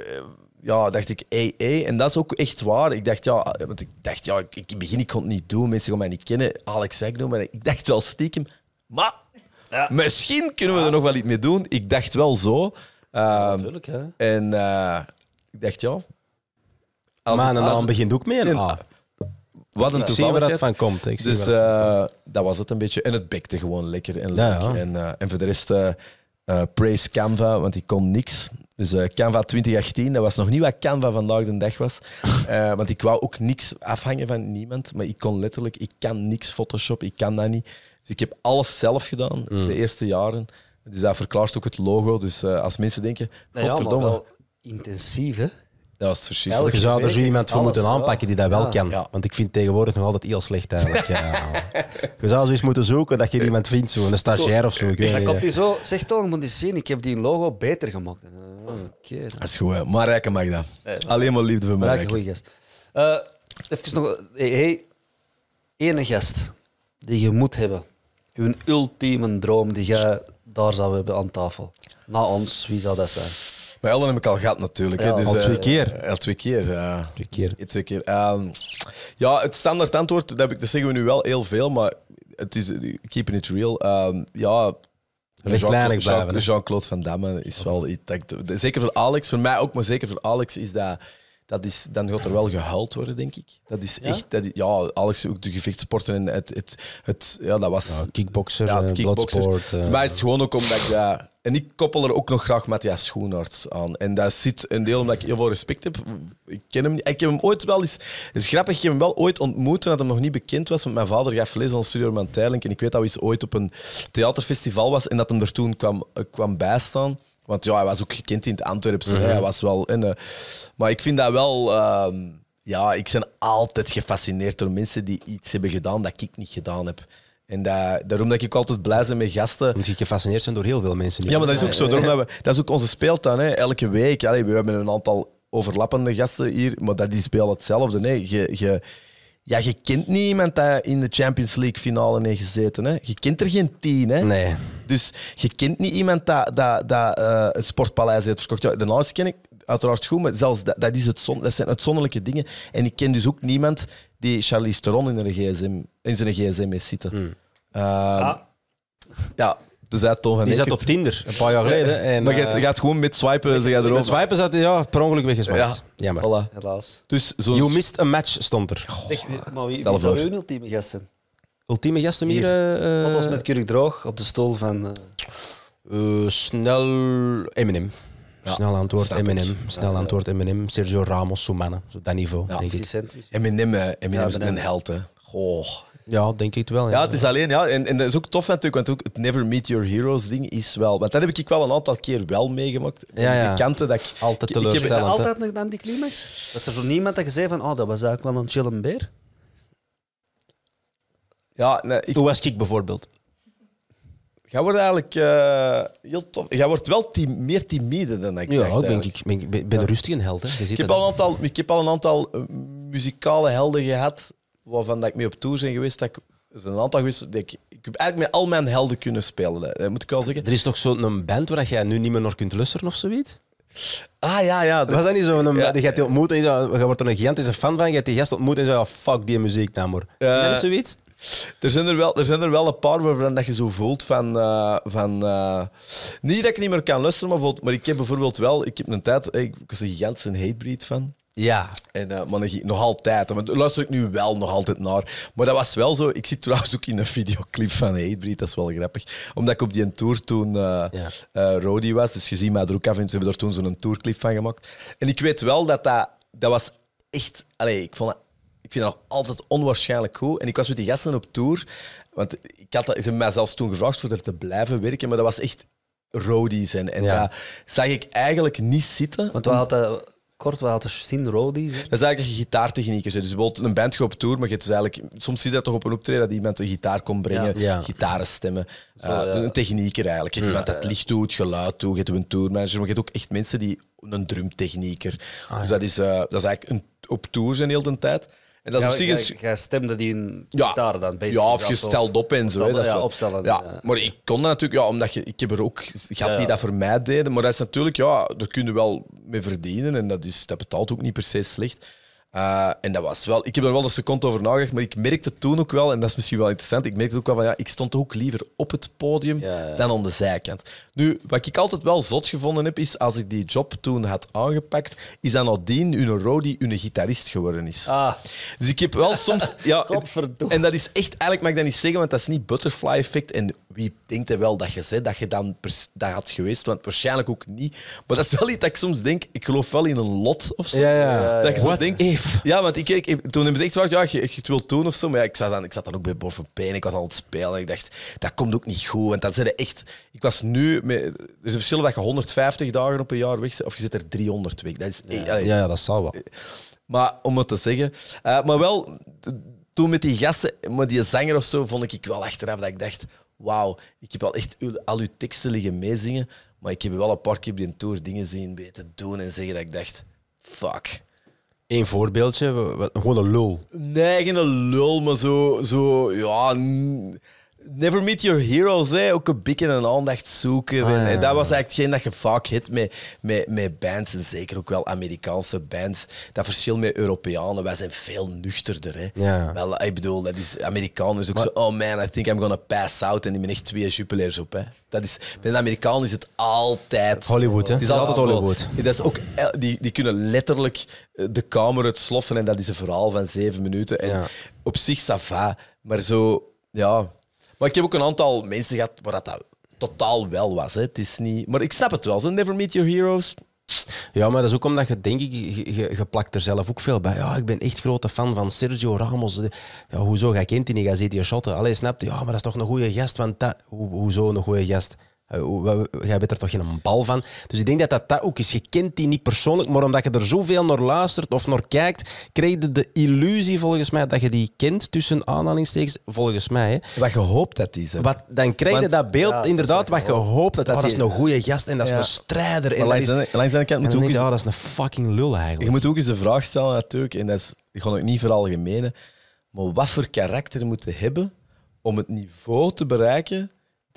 C: ja dacht ik, hey, hey. En dat is ook echt waar. Ik dacht, ja, eh, want ik dacht, ja, ik, begin, ik kon het niet doen. Mensen gaan mij niet kennen. Alex Zek noemen. Ik dacht wel stiekem, maar ja. misschien kunnen we er nog wel iets mee doen. Ik dacht wel zo. Ehm, natuurlijk, hè. En ik dacht, ja,
B: dan begint ook mee.
C: Wat een ik zie waar dat van komt. Ik dus dat, eh, dat was het een beetje. En het bekte gewoon lekker en leuk. En, eh, en voor de rest, eh, praise Canva, want ik kon niks. Dus Canva 2018, dat was nog niet wat Canva vandaag de dag was. want ik wou ook niks afhangen van niemand. Maar ik kon letterlijk, ik kan niks Photoshop, ik kan dat niet. Dus ik heb alles zelf gedaan mm. de eerste jaren. Dus dat verklaart ook het logo. Dus als mensen denken, nee, nou ja, maar wel
B: intensief hè? Dat verschrikkelijk. Je zou er zo iemand voor moeten aanpakken die dat wel kan.
A: Want ik vind tegenwoordig nog altijd heel slecht eigenlijk. Je zou zoiets moeten zoeken dat je iemand vindt, zo, een stagiair of zo. Ik weet Dan komt hij
B: zo, zeg toch, van moet eens zien, ik heb die logo beter gemaakt. dat is goed, Maar Rijken mag
C: dat. Alleen maar liefde voor mij. een goede gast.
B: Eh, even nog, hey, ene gast die je moet hebben, uw ultieme droom die jij daar zou hebben aan tafel. Na ons, wie zou dat zijn? Maar Elden heb ik al gehad natuurlijk. hè. Dus, al eh, twee
C: keer. al twee keer, ja. Twee keer. Twee keer. Ehm, ja, het standaard antwoord, dat, heb zeggen we nu wel heel veel, maar het is keeping it real. Ehm, ja, jean blijven. Jean- claude Van Damme is wel zeker voor Alex, voor mij ook, maar zeker voor Alex is dat. dat is, dan gaat er wel gehuild worden, denk ik. Dat is echt. ja, Alex, ook de gevechtsporten en het. het, het ja, dat was. Ja, kickboxer, eh, het kickboksen. eh, Maar het is eh. gewoon ook omdat ik dat en ik koppel er ook nog graag Matthias Schoenarts aan. En dat zit een deel omdat ik heel veel respect heb. Ik ken hem Ik heb hem ooit wel eens... Het is grappig, ik heb hem wel ooit ontmoet toen hij nog niet bekend was. Want mijn vader gaf les aan Studio Tijlink. En ik weet dat hij ooit op een theaterfestival was en dat hem er toen kwam, eh, bijstaan. Want ja, hij was ook gekend in het Antwerpse. Mhm. Hij was wel... Eh, maar ik vind dat wel... Ehm, ja, ik ben altijd gefascineerd door mensen die iets hebben gedaan dat ik niet gedaan heb. En dat, daarom dat ik altijd blij met gasten. Omdat je gefascineerd zijn door heel veel mensen. Ja, maar dat is ook zo. Eh, daarom dat, dat is ook onze speeltuin. Hè. Elke week. Allee, we hebben een aantal overlappende gasten hier, maar dat is bij al hetzelfde. Hè. Je, je, ja, je kent niet iemand dat in de Champions League finale heeft gezeten. Hè. Je kent er geen tien. Hè. Nee. Dus je kent niet iemand dat, dat, dat eh, het sportpaleis heeft verkocht. de naast ken ik uiteraard goed, maar zelfs dat, dat, is het zon, dat zijn uitzonderlijke dingen. En ik ken dus ook niemand die Charlie Theron in, gsm, in zijn gsm is zitten. Hmm. Eh, ah. Ja, dus hij toch Die
A: zat op Tinder, een paar jaar geleden. En, maar eh, je gaat gewoon met swipen, ze gaat erover. Met swipen zat hij ja, per ongeluk weggeswipt. Ja. Jammer. Voilà. Helaas. Dus You missed a match, stond er.
B: zeg, maar wie, zou ultieme gasten?
A: Ultieme gast hier? hier uh, eh, Foto's met Kurk Droog op de stoel van... snel Eminem. Snel antwoord Eminem, snel antwoord Eminem, Sergio Ramos, mannen. zo dat niveau. denk ik. Eminem, eh, Eminem is een held, hè. Goh. Ja, denk ik het wel. Ja. ja, het is
C: alleen, ja, en, en dat is ook tof natuurlijk, want ook het Never Meet Your Heroes ding
B: is wel. Want dat heb ik wel een aantal keer wel meegemaakt. Ja, ja. Kanten, dat ik altijd teleurstellend. Ik heb altijd nog aan die climax. Was er zo niemand dat je zei van, oh, dat was eigenlijk wel een chillen beer? Ja, nee, ik... was ik bijvoorbeeld. Jij wordt eigenlijk
C: eh, heel tof. Jij wordt wel meer timide dan ik ja, dacht. ik
A: ben, ik ben, ben rustig een held. Hè. ik, heb al
C: een aantal, ik heb al een aantal eh, muzikale helden gehad waarvan dat ik mee op tour ben geweest. Dat ik, een aantal geweest dat ik... Ik heb eigenlijk met al mijn helden kunnen spelen, moet ik wel zeggen. Er
A: is toch zo'n band waar jij nu niet meer naar kunt luisteren of zoiets? Ah ja, ja. Dat... Was dat niet zo? Een, ja. Je gaat die ontmoeten, je wordt er een gigantische fan van, je gaat die gast ontmoeten en zo, oh, fuck die muziek namor. maar. Eh, zoiets? er, zijn er, wel, er zijn er wel een paar waarvan dat je zo voelt van... Eh, van eh,
C: niet dat ik niet meer kan luisteren, maar, voelt, maar ik heb bijvoorbeeld wel... Ik heb een tijd... Ik was een gigantische hatebreed van. Ja. En, uh, maar nog altijd. Maar daar luister ik nu wel nog altijd naar. Maar dat was wel zo. Ik zit trouwens ook in een videoclip van Hatebreed. Dat is wel grappig. Omdat ik op die tour toen uh, ja. Rody was. Dus je ziet mij er ook af en ze hebben daar toen zo'n tourclip van gemaakt. En ik weet wel dat dat... Dat was echt... Allez, ik vond dat ik vind dat altijd onwaarschijnlijk goed. En ik was met die gasten op tour. Want ik had, dat, ze mij zelfs toen gevraagd om er te blijven werken. Maar dat was echt roadies. En, en ja. dat zag ik eigenlijk niet zitten. Want we hadden kort, we hadden zien roadies. Dat is eigenlijk gitaartechniekers. Dus, dus bijvoorbeeld een band op tour, maar je dus eigenlijk, soms zie je dat toch op een optreden dat iemand een gitaar komt brengen, ja. stemmen. Zo, eh, een technieker eigenlijk. Je hebt mm. iemand dat licht doet, geluid doet, je hebt een tourmanager, maar je hebt ook echt mensen die... Een drumtechnieker. Ah, dus dat is, eh, dat is eigenlijk een, op tour zijn heel de tijd. En dat is op
B: zich stemde die in ja. daar dan Ja, of je op en zo. hè, dat ja, opstellen. Ja, maar
C: ik kon dat natuurlijk, ja, omdat je, ik heb er ook gehad die dat voor mij deden. Maar dat is natuurlijk, ja, daar kun je wel mee verdienen. En dat, is, dat betaalt ook niet per se slecht. Eh, en dat was wel, ik heb er wel een seconde over nagedacht, maar ik merkte toen ook wel, en dat is misschien wel interessant, ik merkte ook wel van ja, ik stond ook liever op het podium dan aan de zijkant. Nu, wat ik altijd wel zot gevonden heb, is als ik die job toen had aangepakt, is dat nadien hun roadie, hun gitarist geworden is. Ah. Dus ik heb wel soms... Ja, En dat is echt, eigenlijk mag ik dat niet zeggen, want dat is niet butterfly effect. En wie denkt er wel dat je, zei, dat je dan dat had geweest, want waarschijnlijk ook niet. Maar dat is wel iets dat ik soms denk, ik geloof wel in een lot
A: of zo. Ja, dat
C: je ja, want ik, ik, toen hebben ze echt gevraagd, ja, je, het wilt doen of zo. Maar ik, zat dan, ik zat dan ook bij Pijn. ik was al aan het spelen. ik dacht, dat komt ook niet goed. Want dan zitten echt... Ik was nu... Met, er is een verschil dat je 150 dagen op een jaar weg of je zit er 300 weg. Dat is, ja, ja, ja dat zou wel. Maar om het te zeggen... Eh, maar wel, toen met die gasten, met die zanger of zo, vond ik ik wel achteraf dat ik dacht... Wauw, ik heb al echt al uw teksten liggen meezingen. Maar ik heb wel een paar keer op die tour dingen zien weten doen en zeggen dat ik dacht...
A: Fuck, Eén voorbeeldje, gewoon een lul.
C: Nee, geen een lul, maar zo, zo ja, Never meet your heroes, hè. ook een bikken en een Ah, en, dat was eigenlijk hetgeen dat je vaak hebt met, met, met bands, en zeker ook wel Amerikaanse bands. Dat verschil met Europeanen, wij zijn veel nuchterder. Hè. Wel, ik bedoel, dat is is dus ook zo, oh man, I think I'm gonna pass out. En die ben echt twee jupelers op. Hè. Dat is, bij de Amerikanen is het altijd... Hollywood, hè? Het is altijd, Hollywood. dat is ook, die, die kunnen letterlijk eh, de kamer het sloffen en dat is een verhaal van zeven minuten. En op zich, ça va, maar zo... Ja, maar ik heb ook een aantal mensen gehad waar dat, dat totaal wel
A: was. Hè. Het is niet... Maar ik snap het wel. Zo. Never meet your heroes. Ja, maar dat is ook omdat je, denk ik, je, plakt er zelf ook veel bij. Ja, ik ben echt grote fan van Sergio Ramos. Ja, hoezo? Jij kent die niet, zitten ziet die shotten. Allee, snap Ja, maar dat is toch een goede gast, want dat... hoezo een goede gast? Eh, jij bent er toch geen bal van. Dus ik denk dat dat, ook is. Je kent die niet persoonlijk, maar omdat je er zoveel naar luistert of naar kijkt, krijg je de illusie volgens mij dat je die kent tussen aanhalingstekens. Volgens mij. Hè. Wat je hoopt dat is. Hè? Wat, dan krijg je dat beeld inderdaad wat je hoopt. Dat, dat, oh, dat is een goede gast en dat is een strijder. langs, dat is, kant moet ook eens, ja, ah, dat is een fucking lul
C: eigenlijk. Je moet ook eens de vraag stellen natuurlijk, en dat is, gewoon ook niet voor algemene, maar wat voor karakter moet je hebben om het niveau te bereiken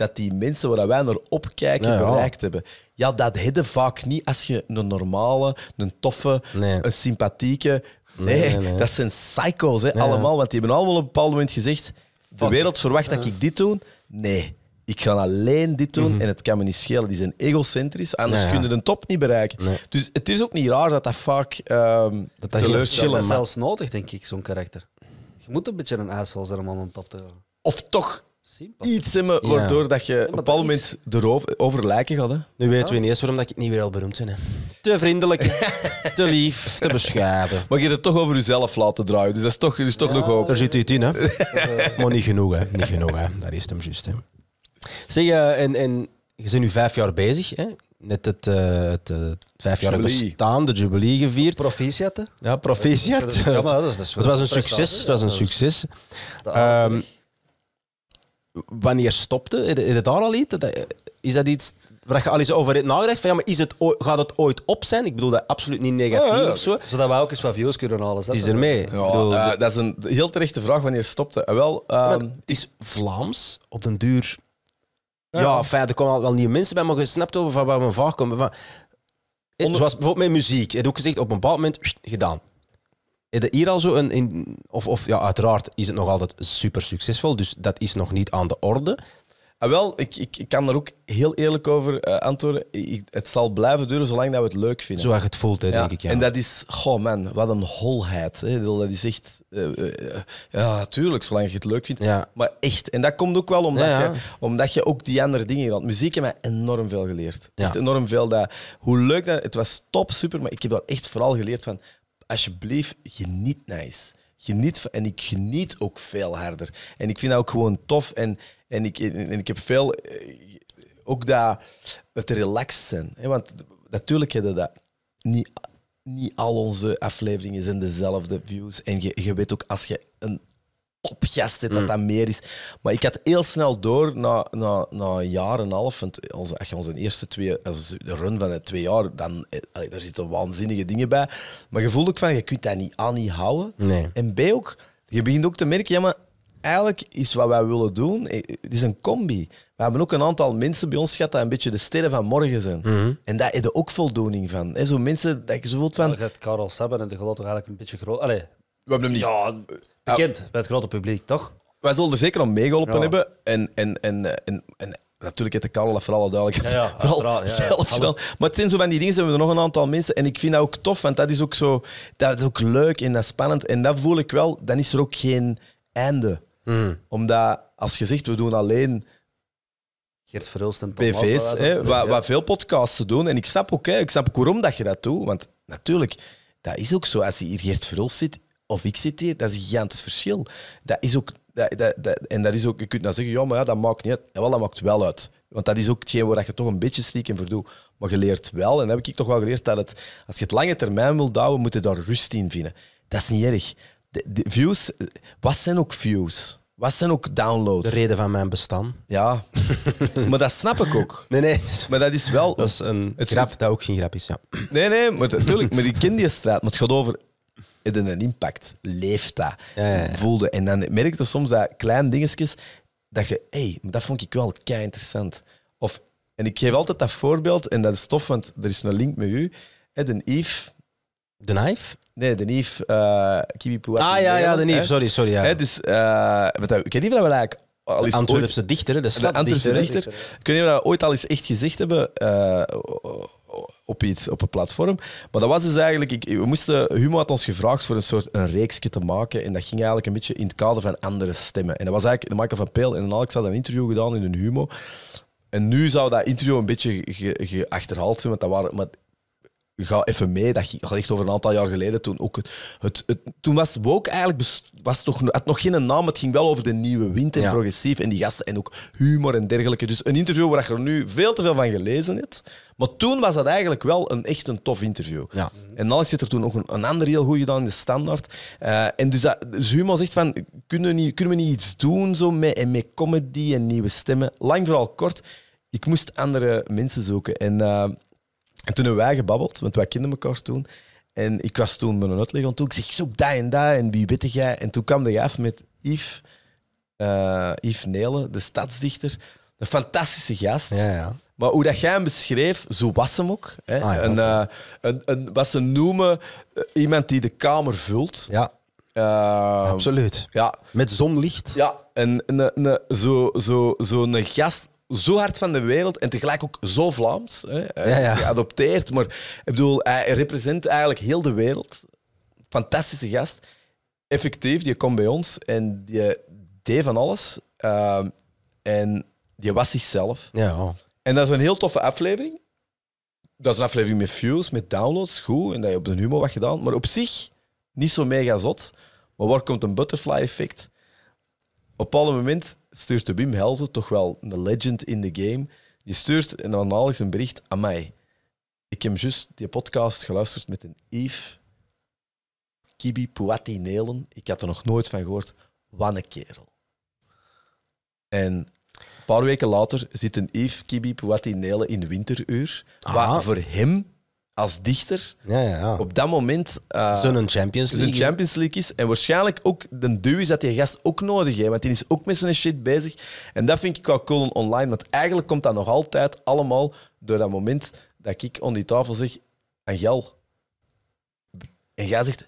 C: dat die mensen waar wij naar opkijken ja, bereikt hebben. Ja, dat hadden vaak niet als je een normale, een toffe, een sympathieke. Nee, dat zijn psycho's hè, allemaal. Want die hebben allemaal op een bepaald moment gezegd: de wereld verwacht dat ik dit doe. Nee. Ik ga alleen dit doen mhm. en het kan me niet schelen. Die zijn egocentrisch, anders kunnen kun de top niet bereiken. Dus het is ook niet raar dat dat vaak um, dat dat Dat is zelfs
B: nodig, denk ik, zo'n karakter. Je moet een beetje een asshole zijn om aan de top te gaan. Of toch
A: Iets in me waardoor dat je op een bepaald moment erover eh, over lijken gaat. Hè. Nu weten we ineens waarom dat ik niet weer al beroemd ben. Hè. Te vriendelijk, te lief, te bescheiden. Maar je het toch over jezelf laten draaien. Dus dat is toch, is toch nog hoop. Daar zit u in, hè? maar niet genoeg, hè? Niet genoeg, hè? Daar is het hem juist, Zeg, eh, en, en je bent nu vijf jaar bezig, hè? Net het, eh het, eh, bestaan, de jubilee gevierd.
B: Proficiat, hè? Ja, proficiat. Ja, maar dat is- dat is Het was een succes. dat was een
A: succes. Ehm, wanneer stopte? Is het daar al iets? Is dat iets waar je al eens over nagedacht van ja, maar is het gaat het ooit op zijn? Ik bedoel dat absoluut niet negatief of zo.
C: Zodat wij ook eens wat views kunnen halen. Het is ermee. Ja, eh, dat is een heel terechte vraag wanneer stopte. Eh,
A: wel, ehm, het is Vlaams op den duur. Ja, ja fijn, er komen wel nieuwe mensen bij, maar je snapt over van waar we vaak komen. Van, Onder... Zoals bijvoorbeeld met muziek. hebt ook gezegd, op een bepaald moment gedaan. Heb je hier al zo een. In, of, of ja, uiteraard is het nog altijd super succesvol, dus dat is nog niet aan de orde. Ah, wel, ik, ik, ik kan daar ook heel
C: eerlijk over uh, antwoorden. Ik, het zal blijven duren zolang dat we het leuk vinden. Zoals het voelt, hè, denk ik. Ja. En dat is, goh man, wat een holheid. Hè. Dat is echt, eh, eh, ja, natuurlijk, zolang je het leuk vindt. Ja. Maar echt, en dat komt ook wel omdat, Je, omdat je ook die andere dingen Want muziek heeft mij enorm veel geleerd. Echt enorm veel. Dat, hoe leuk dat, het was top, super, maar ik heb daar echt vooral geleerd van alsjeblieft, geniet nice. Geniet en ik geniet ook veel harder. En ik vind dat ook gewoon tof. En, en, ik, en ik heb veel. Eh, ook dat. Het relaxed zijn. Want natuurlijk hebben dat. Niet, niet al onze afleveringen zijn dezelfde views. En je, je weet ook als je een topgast, dat mm. dat meer is. Maar ik had heel snel door, na, na, na een jaar en een half, want onze, als je onze eerste twee, de run van de twee jaar, dan, eh, allee, daar zitten waanzinnige dingen bij. Maar je voelt ook van, je kunt dat niet aan niet houden. En B ook, je begint ook te merken, ja maar eigenlijk is wat wij willen doen, eh, het is een combi. We hebben ook een aantal mensen bij ons gehad dat een beetje de sterren van morgen zijn. Mhm. En daar heb je ook voldoening van. Zo mensen dat je zo voelt van... dat je het Sabber en de geloof toch eigenlijk een beetje groot... Allee,
B: we hebben hem niet... Ja, bekend bij het grote publiek, toch?
C: Wij zullen er zeker aan meegeholpen hebben. En, en, en, en, natuurlijk heeft de Karel dat vooral duidelijk ja, vooral zelf gedaan. Maar het zijn zo van die dingen, zijn we er nog een aantal mensen. En ik vind dat ook tof, want dat is ook zo... Dat is ook leuk en dat is spannend. En dat voel ik wel, dan is er ook geen einde. Hmm. Omdat, als je zegt, we doen alleen...
B: Geert Verhulst en Tom hè, wat,
C: veel podcasts doen. En ik snap ook, hè, ik snap ook waarom dat je dat doet. Want natuurlijk, dat is ook zo. Als je hier Geert Verhulst zit, of ik zit hier. Dat is een gigantisch verschil. Dat is ook, dat, en dat is ook, je kunt dan zeggen, ja, maar ja, dat maakt niet uit. Jawel, dat maakt wel uit. Want dat is ook hetgeen waar je toch een beetje stiekem voor doet. Maar je leert wel, en dat heb ik toch wel geleerd, dat het, als je het lange termijn wil houden, moet je daar rust in vinden. Dat is niet erg. views, wat zijn ook views? Wat zijn ook downloads? De reden van mijn bestaan.
A: Ja, maar dat snap ik ook. Nee, nee. maar dat is wel... een het grap dat ook geen grap is, ja. Nee, nee, maar natuurlijk. Maar ken die straat.
C: Maar het gaat over hebben een impact. Leeft dat. Voelde. En dan merkte soms dat kleine dingetjes, dat je, hé, hey, dat vond ik wel kei interessant. Of, en ik geef altijd dat voorbeeld, en dat is tof, want er is een link met u. Hè, de Yves. De Knife? Nee, de Yves uh, Kiwi Ah ja, ja, de Yves, sorry, sorry. Ja. dus, uh, wat, ik weet niet of we eigenlijk al de Antwerpse dichter, de stadsdichter. De Antwerpse dichter. Ik weet ooit al eens echt gezegd hebben. Uh, op iets, op een platform. Maar dat was dus eigenlijk... Ik, we moesten, Humo had ons gevraagd voor een soort een reeksje te maken. En dat ging eigenlijk een beetje in het kader van andere stemmen. En dat was eigenlijk... Michael van Peel en Alex hadden een interview gedaan in hun Humo. En nu zou dat interview een beetje geachterhaald zijn, want dat waren, maar ga even mee. Dat je echt over een aantal jaar geleden. Toen, ook het, het, het toen was Woke eigenlijk was toch, had nog geen naam. Het ging wel over de nieuwe wind en progressief en die gasten en ook humor en dergelijke. Dus een interview waar je er nu veel te veel van gelezen hebt. Maar toen was dat eigenlijk wel een, echt een tof interview. En dan zit er toen ook een, een ander heel goede dan de standaard. Eh, en dus, dat, dus Humo zegt van, kunnen we niet, kunnen we niet iets doen zo met, en met comedy en nieuwe stemmen? Lang vooral kort, ik moest andere mensen zoeken. En... Eh, en toen hebben wij gebabbeld, want wij kenden elkaar toen. En ik was toen met een uitleg aan Ik zeg, zo, zoek en daar. en wie weet jij? En toen kwam de af met Yves, uh, Yves de stadsdichter. Een fantastische gast. Ja, ja. Maar hoe dat jij hem beschreef, zo was hem ook. Hè? Ah, een, eh, een, een, wat ze noemen, eh, iemand die de kamer vult. Ja. Ehm, Absoluut. Ja. Met zonlicht. Ja, en, en, en zo, zo, zo'n gast zo hard van de wereld en tegelijk ook zo Vlaams. Hè. Ja, Geadopteerd, maar ik bedoel, hij represent eigenlijk heel de wereld. Fantastische gast. Effectief, die komt bij ons en die deed van alles. Uh, en die was zichzelf. Ja. Oh. En dat is een heel toffe aflevering. Dat is een aflevering met views, met downloads, goed. En dat je op de humor wat gedaan. Maar op zich niet zo mega zot. Maar waar komt een butterfly effect? Op een moment stuurt de Wim Helze toch wel een legend in de game, die stuurt en dan een bericht aan mij. Ik heb juist die podcast geluisterd met een Yves Kibi Puati Ik had er nog nooit van gehoord. Wat een kerel. En een paar weken later zit een Yves Kibi Puati in in winteruur. Aha. voor hem als dichter ja, ja, ja. op dat moment uh, zo'n Champions League. Champions League is. En waarschijnlijk ook de duw is dat die gast ook nodig heeft. Want die is ook met zijn shit bezig. En dat vind ik wel cool online. Want eigenlijk komt dat nog altijd allemaal door dat moment dat ik op die tafel zeg: Angel. En jij zegt: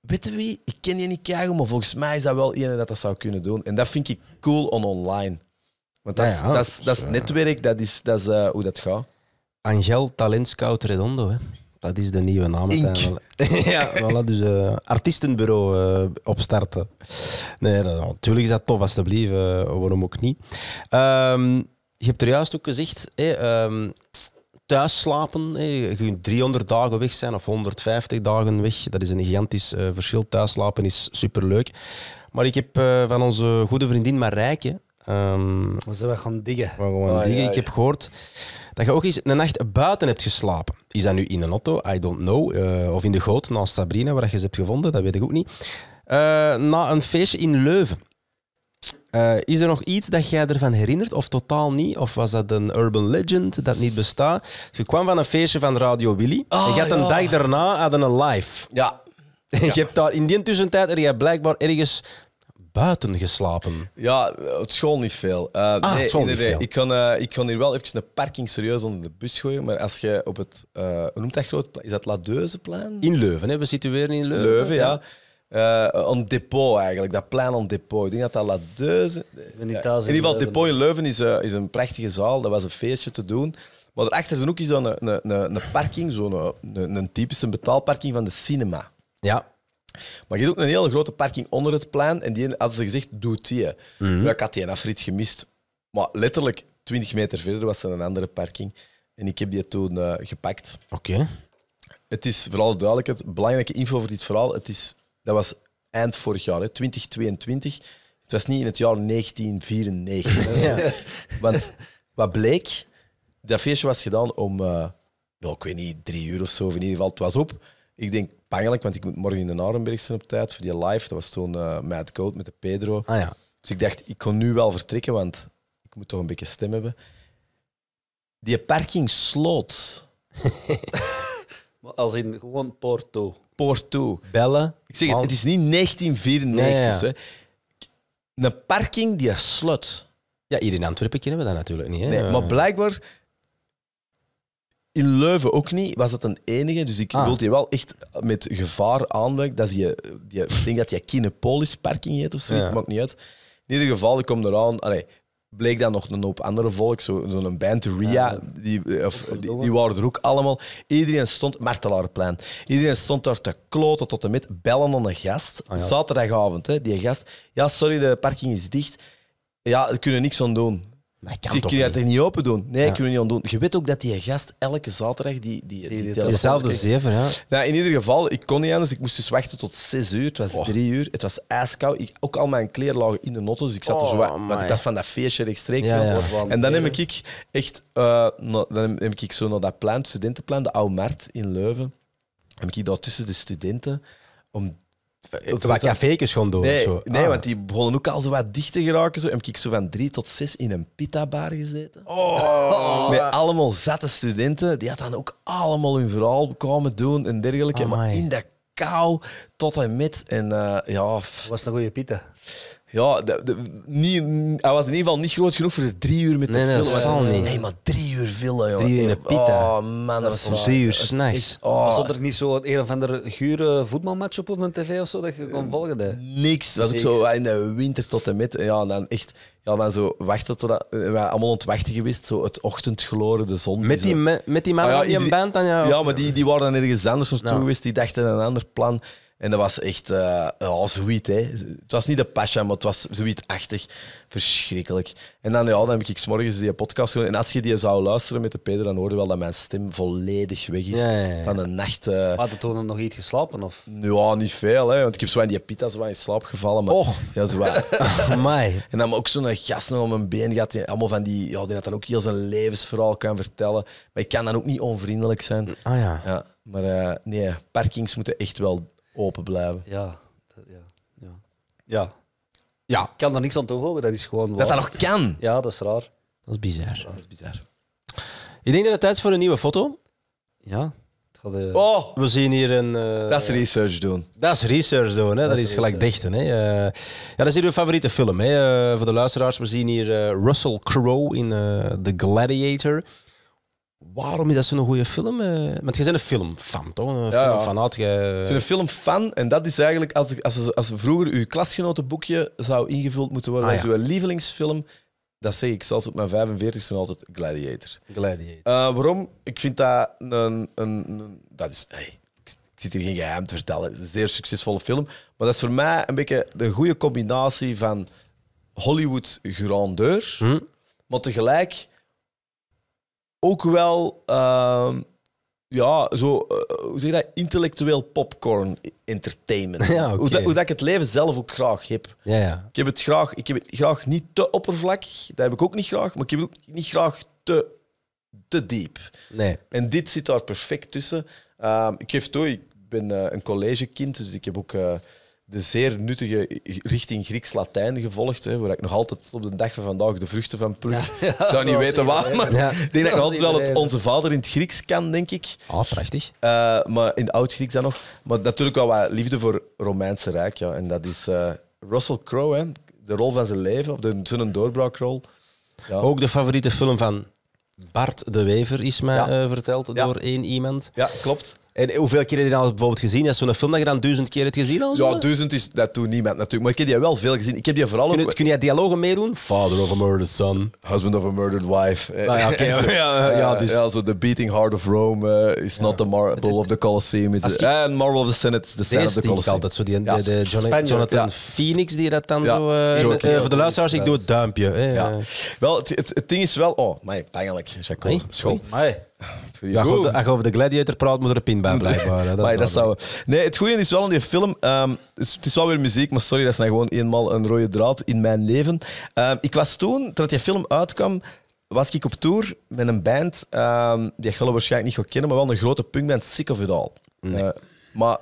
C: Weet je wie? Ik ken je niet kijken, maar volgens mij is dat wel iemand dat dat zou kunnen doen. En dat vind ik cool online.
A: Want dat is, dat is, dat eh, netwerk, dat is, dat is eh, hoe dat gaat. Angel Talent Scout Redondo. Hè. Dat is de nieuwe naam. ja, voilà, dus uh, eh, artiestenbureau uh, eh, opstarten. Nee, natuurlijk is dat tof, alstublieft. Uh, waarom ook niet? Ehm, je hebt er juist ook gezegd, hey, um, thuis slapen. je 300 dagen weg zijn of 150 dagen weg. Dat is een gigantisch verschil. Thuis slapen is superleuk. Maar ik heb van onze goede vriendin Marijke... Um, we zijn we gaan diggen. We gaan oh, diggen. Ik heb gehoord dat je ook eens een nacht buiten hebt geslapen. Is dat nu in een auto? I don't know. Eh, of in de goot naast Sabrina, waar je ze hebt gevonden, dat weet ik ook niet. Eh, na een feestje in Leuven. Eh, is er nog iets dat jij ervan herinnert of totaal niet? Of was dat een urban legend dat niet bestaat? Je kwam van een feestje van Radio Willy. en je oh, had een dag daarna hadden een live. Ja. En je hebt daar, in die tussentijd er je blijkbaar ergens buiten geslapen?
C: Ja, op school niet veel. Eh, ah, nee, school niet veel. Ik kan, eh, ik kan hier wel even een parking serieus onder de bus gooien, maar als je op het, eh, hoe noemt dat groot Is dat plein? In Leuven, hè? we situeren in Leuven. Leuven, ja. een depot eigenlijk, dat plein on depot. Ik denk dat dat Ladeuze... In, ieder geval, het depot in Leuven is, is een prachtige zaal, dat was een feestje te doen. Maar daarachter is ook zo'n een, een, een, parking, zo'n een, een typische betaalparking van de cinema. Ja. Maar je doet ook een hele grote parking onder het plein. En die hadden ze gezegd, doe die. Mm -hmm. Ik had die afrit gemist. Maar letterlijk 20 meter verder was er een andere parking. En ik heb die toen eh, gepakt. Oké. Het is vooral duidelijk. Het belangrijke info voor dit verhaal. Het is, dat was eind vorig jaar, hè, 2022. Het was niet in het jaar 1994. Want wat bleek, dat feestje was gedaan om, uh, ik weet niet, drie uur of zo, in ieder geval, het was op. Ik denk pijnlijk, want ik moet morgen in de Narenberg zijn op tijd voor die live. Dat was toen eh, Mad Goat met de Pedro. Ah, ja. Dus ik dacht, ik kon nu wel vertrekken, want ik moet toch een beetje stem hebben. Die parking sloot.
B: Als in gewoon porto
C: porto Bellen. Ik zeg het, het is niet 1994. Nee, Een parking die slot. Ja, hier in Antwerpen kennen we dat natuurlijk niet. Hè? Nee, maar eh. blijkbaar in Leuven ook niet, was dat een enige. Dus ik ah. wilde je wel echt met gevaar aanwijken. Dat je, ik denk dat je Kinepolis parking heet of zo, maakt niet uit. In ieder geval, ik kom eraan. Allee, bleek dan nog een hoop andere volk, zo'n zo band, Ria, die, eh, of, die, waren er ook allemaal. Iedereen stond, Martelaarplein, iedereen stond daar te kloten tot en met, bellen aan een gast. Ah, Zaterdagavond, hè, die gast. Ja, sorry, de parking is dicht. Ja, we kunnen niks aan doen ik kan kun je dat niet open doen? Nee, ik kun je niet aan Je weet ook dat die gast elke zaterdag die, die, die, Dezelfde zeven, ja. in ieder geval, ik kon niet anders. Ik moest dus wachten tot zes uur. Het was oh. drie uur. Het was ijskoud. Ik, ook al mijn kleren lagen in de notte, dus ik zat er zo maar oh, Want ik dacht van dat feestje rechtstreeks. En dan neem ik echt... Eh, dan neem ik zo naar dat plein, studentenplan de Oude in Leuven. heb ik daar tussen de studenten om ook wat cafékes gewoon door. Nee, zo. nee ah. want die begonnen ook al zo wat dicht te geraken. Zo. En heb ik zo van drie tot zes in een pita-bar gezeten.
D: Oh. Met
C: allemaal zatte studenten. Die hadden dan ook allemaal hun verhaal komen doen en dergelijke. maar in de kou tot en met. En, eh, ja, Was het een goede pita? Ja, hij was in ieder geval niet groot genoeg voor drie uur met nee, de nee, Dat zal niet. Nee, maar drie
B: uur vullen joh. Drie uur in de pita. Oh man, dat is nice. drie uur Was oh. er niet zo een of andere gure voetbalmatch op op een tv of zo dat je kon volgen? Hè? Niks. Dat was ook zo
C: in de winter tot en met. Ja, dan echt ja, dan zo wachten totdat eh, we allemaal ontwachten geweest, zo het ochtendgloren, de zon. Met die, met die ah, mannen die een band aan jou? Ja, maar die, die waren dan ergens anders naartoe nou. geweest, die dachten aan een ander plan. En dat was echt uh, oh, zoiets. Hè. Het was niet de pasha, maar het was zoiets-achtig. Verschrikkelijk. En dan, ja, dan heb ik s'morgens die podcast gehad. En als je die zou luisteren met de Peter, dan hoorde wel dat mijn stem volledig weg is. Van de nacht. Uh... Had
B: je toen nog iets geslapen? Of?
C: Ja, niet veel. Hè, want ik heb zo in die pita zo in slaap gevallen. Maar... Oh. Ja, zo Amai. Oh, en dan ook zo'n gast nog om mijn been gehad. allemaal van die... Ja, die had dan ook heel zijn levensverhaal kan vertellen. Maar ik kan dan ook niet onvriendelijk zijn. Ah ja. ja maar eh, nee, parkings moeten echt
B: wel open blijven. Ja, ja, ja. ja. Ik kan daar niks aan toevoegen, dat is gewoon. Dat dat nog kan. Ja, dat is raar. Dat is bizar. dat is bizar. Ik
A: denk dat het tijd is voor een nieuwe foto. Ja. Eh, oh, we zien hier een. Uh, dat is
C: research doen.
A: Dat is research doen, hè? dat, is, gelijk dichten. Hè? Eh, ja, dat is hier uw favoriete film. Hè? voor de luisteraars, we zien hier Russell Crowe in The Gladiator. Waarom is dat zo'n goede film? Eh? Want je bent een filmfan, toch? Een ja, filmfanaat. een
C: filmfan en dat is eigenlijk als, als, als vroeger uw klasgenotenboekje zou ingevuld moeten worden ah, als uw lievelingsfilm. Dat zeg ik zelfs op mijn 45 e altijd Gladiator. Gladiator. Eh, waarom? Ik vind dat een... een, dat is... Hey, ik zit hier geen geheim te vertellen. een zeer succesvolle film. Maar dat is voor mij een beetje de goede combinatie van Hollywood grandeur, hm? maar tegelijk ook wel, ehm, ja, zo, eh, hoe zeg dat? Intellectueel popcorn entertainment. Ja, hoe, dat, hoe, dat, ik het leven zelf ook graag heb. Ja, ja. Ik heb het graag, ik heb het graag niet te oppervlakkig, dat heb ik ook niet graag, maar ik heb het ook niet graag te, te diep. Nee. En dit zit daar perfect tussen. Uh, ik geef toe, ik ben eh, een collegekind, dus ik heb ook eh, de zeer nuttige richting Grieks-Latijn gevolgd. Hè, waar ik nog altijd op de dag van vandaag de vruchten van pluk. ik zou niet weten waarom. maar denk dat ik nog altijd wel het Onze Vader in het Grieks kan, denk ik. Ah, oh, prachtig. Eh, maar in het Oud-Grieks dan nog. Maar natuurlijk wel wat liefde voor Romeinse Rijk. Ja. En dat is eh, Russell Crowe, de rol van zijn
A: leven, of de, zijn doorbraakrol. Ook de favoriete film van Bart de Wever is mij eh, verteld door één iemand. Ja, klopt. En hoeveel keer heb je dan bijvoorbeeld gezien? Is zo'n film dat je dan duizend keer hebt gezien? ja, duizend is dat toen niemand natuurlijk. Maar ik heb die wel veel gezien. Ik heb die vooral kun, je, ook... kun jij
C: dialogen meedoen? Father of a murdered son. Husband of a murdered wife. Ah, ja, okay. ja, dus- ja, zo The Beating Heart of Rome eh, is not the marble of the Colosseum. It's eh, marble of the Senate is the Senate of the Colosseum. altijd zo, die, de, de Jonathan Phoenix die dat dan zo... Eh, voor de luisteraars, ik doe het duimpje. Wel, het, ding is wel... Oh, mij, pijnlijk. Jacques, school.
A: Ja, als je over de Gladiator praat, moet er een pin bij blijven. dat zou... Nee, het goede
C: is wel aan die film... Ehm, het is wel weer muziek, maar sorry, dat is nou gewoon eenmaal een rode draad in mijn leven. Ehm, ik was toen, toen die film uitkwam, was ik op tour met een band um, die je waarschijnlijk niet gaat kennen, maar wel een grote punkband, Sick of It All. Nee. Eh, maar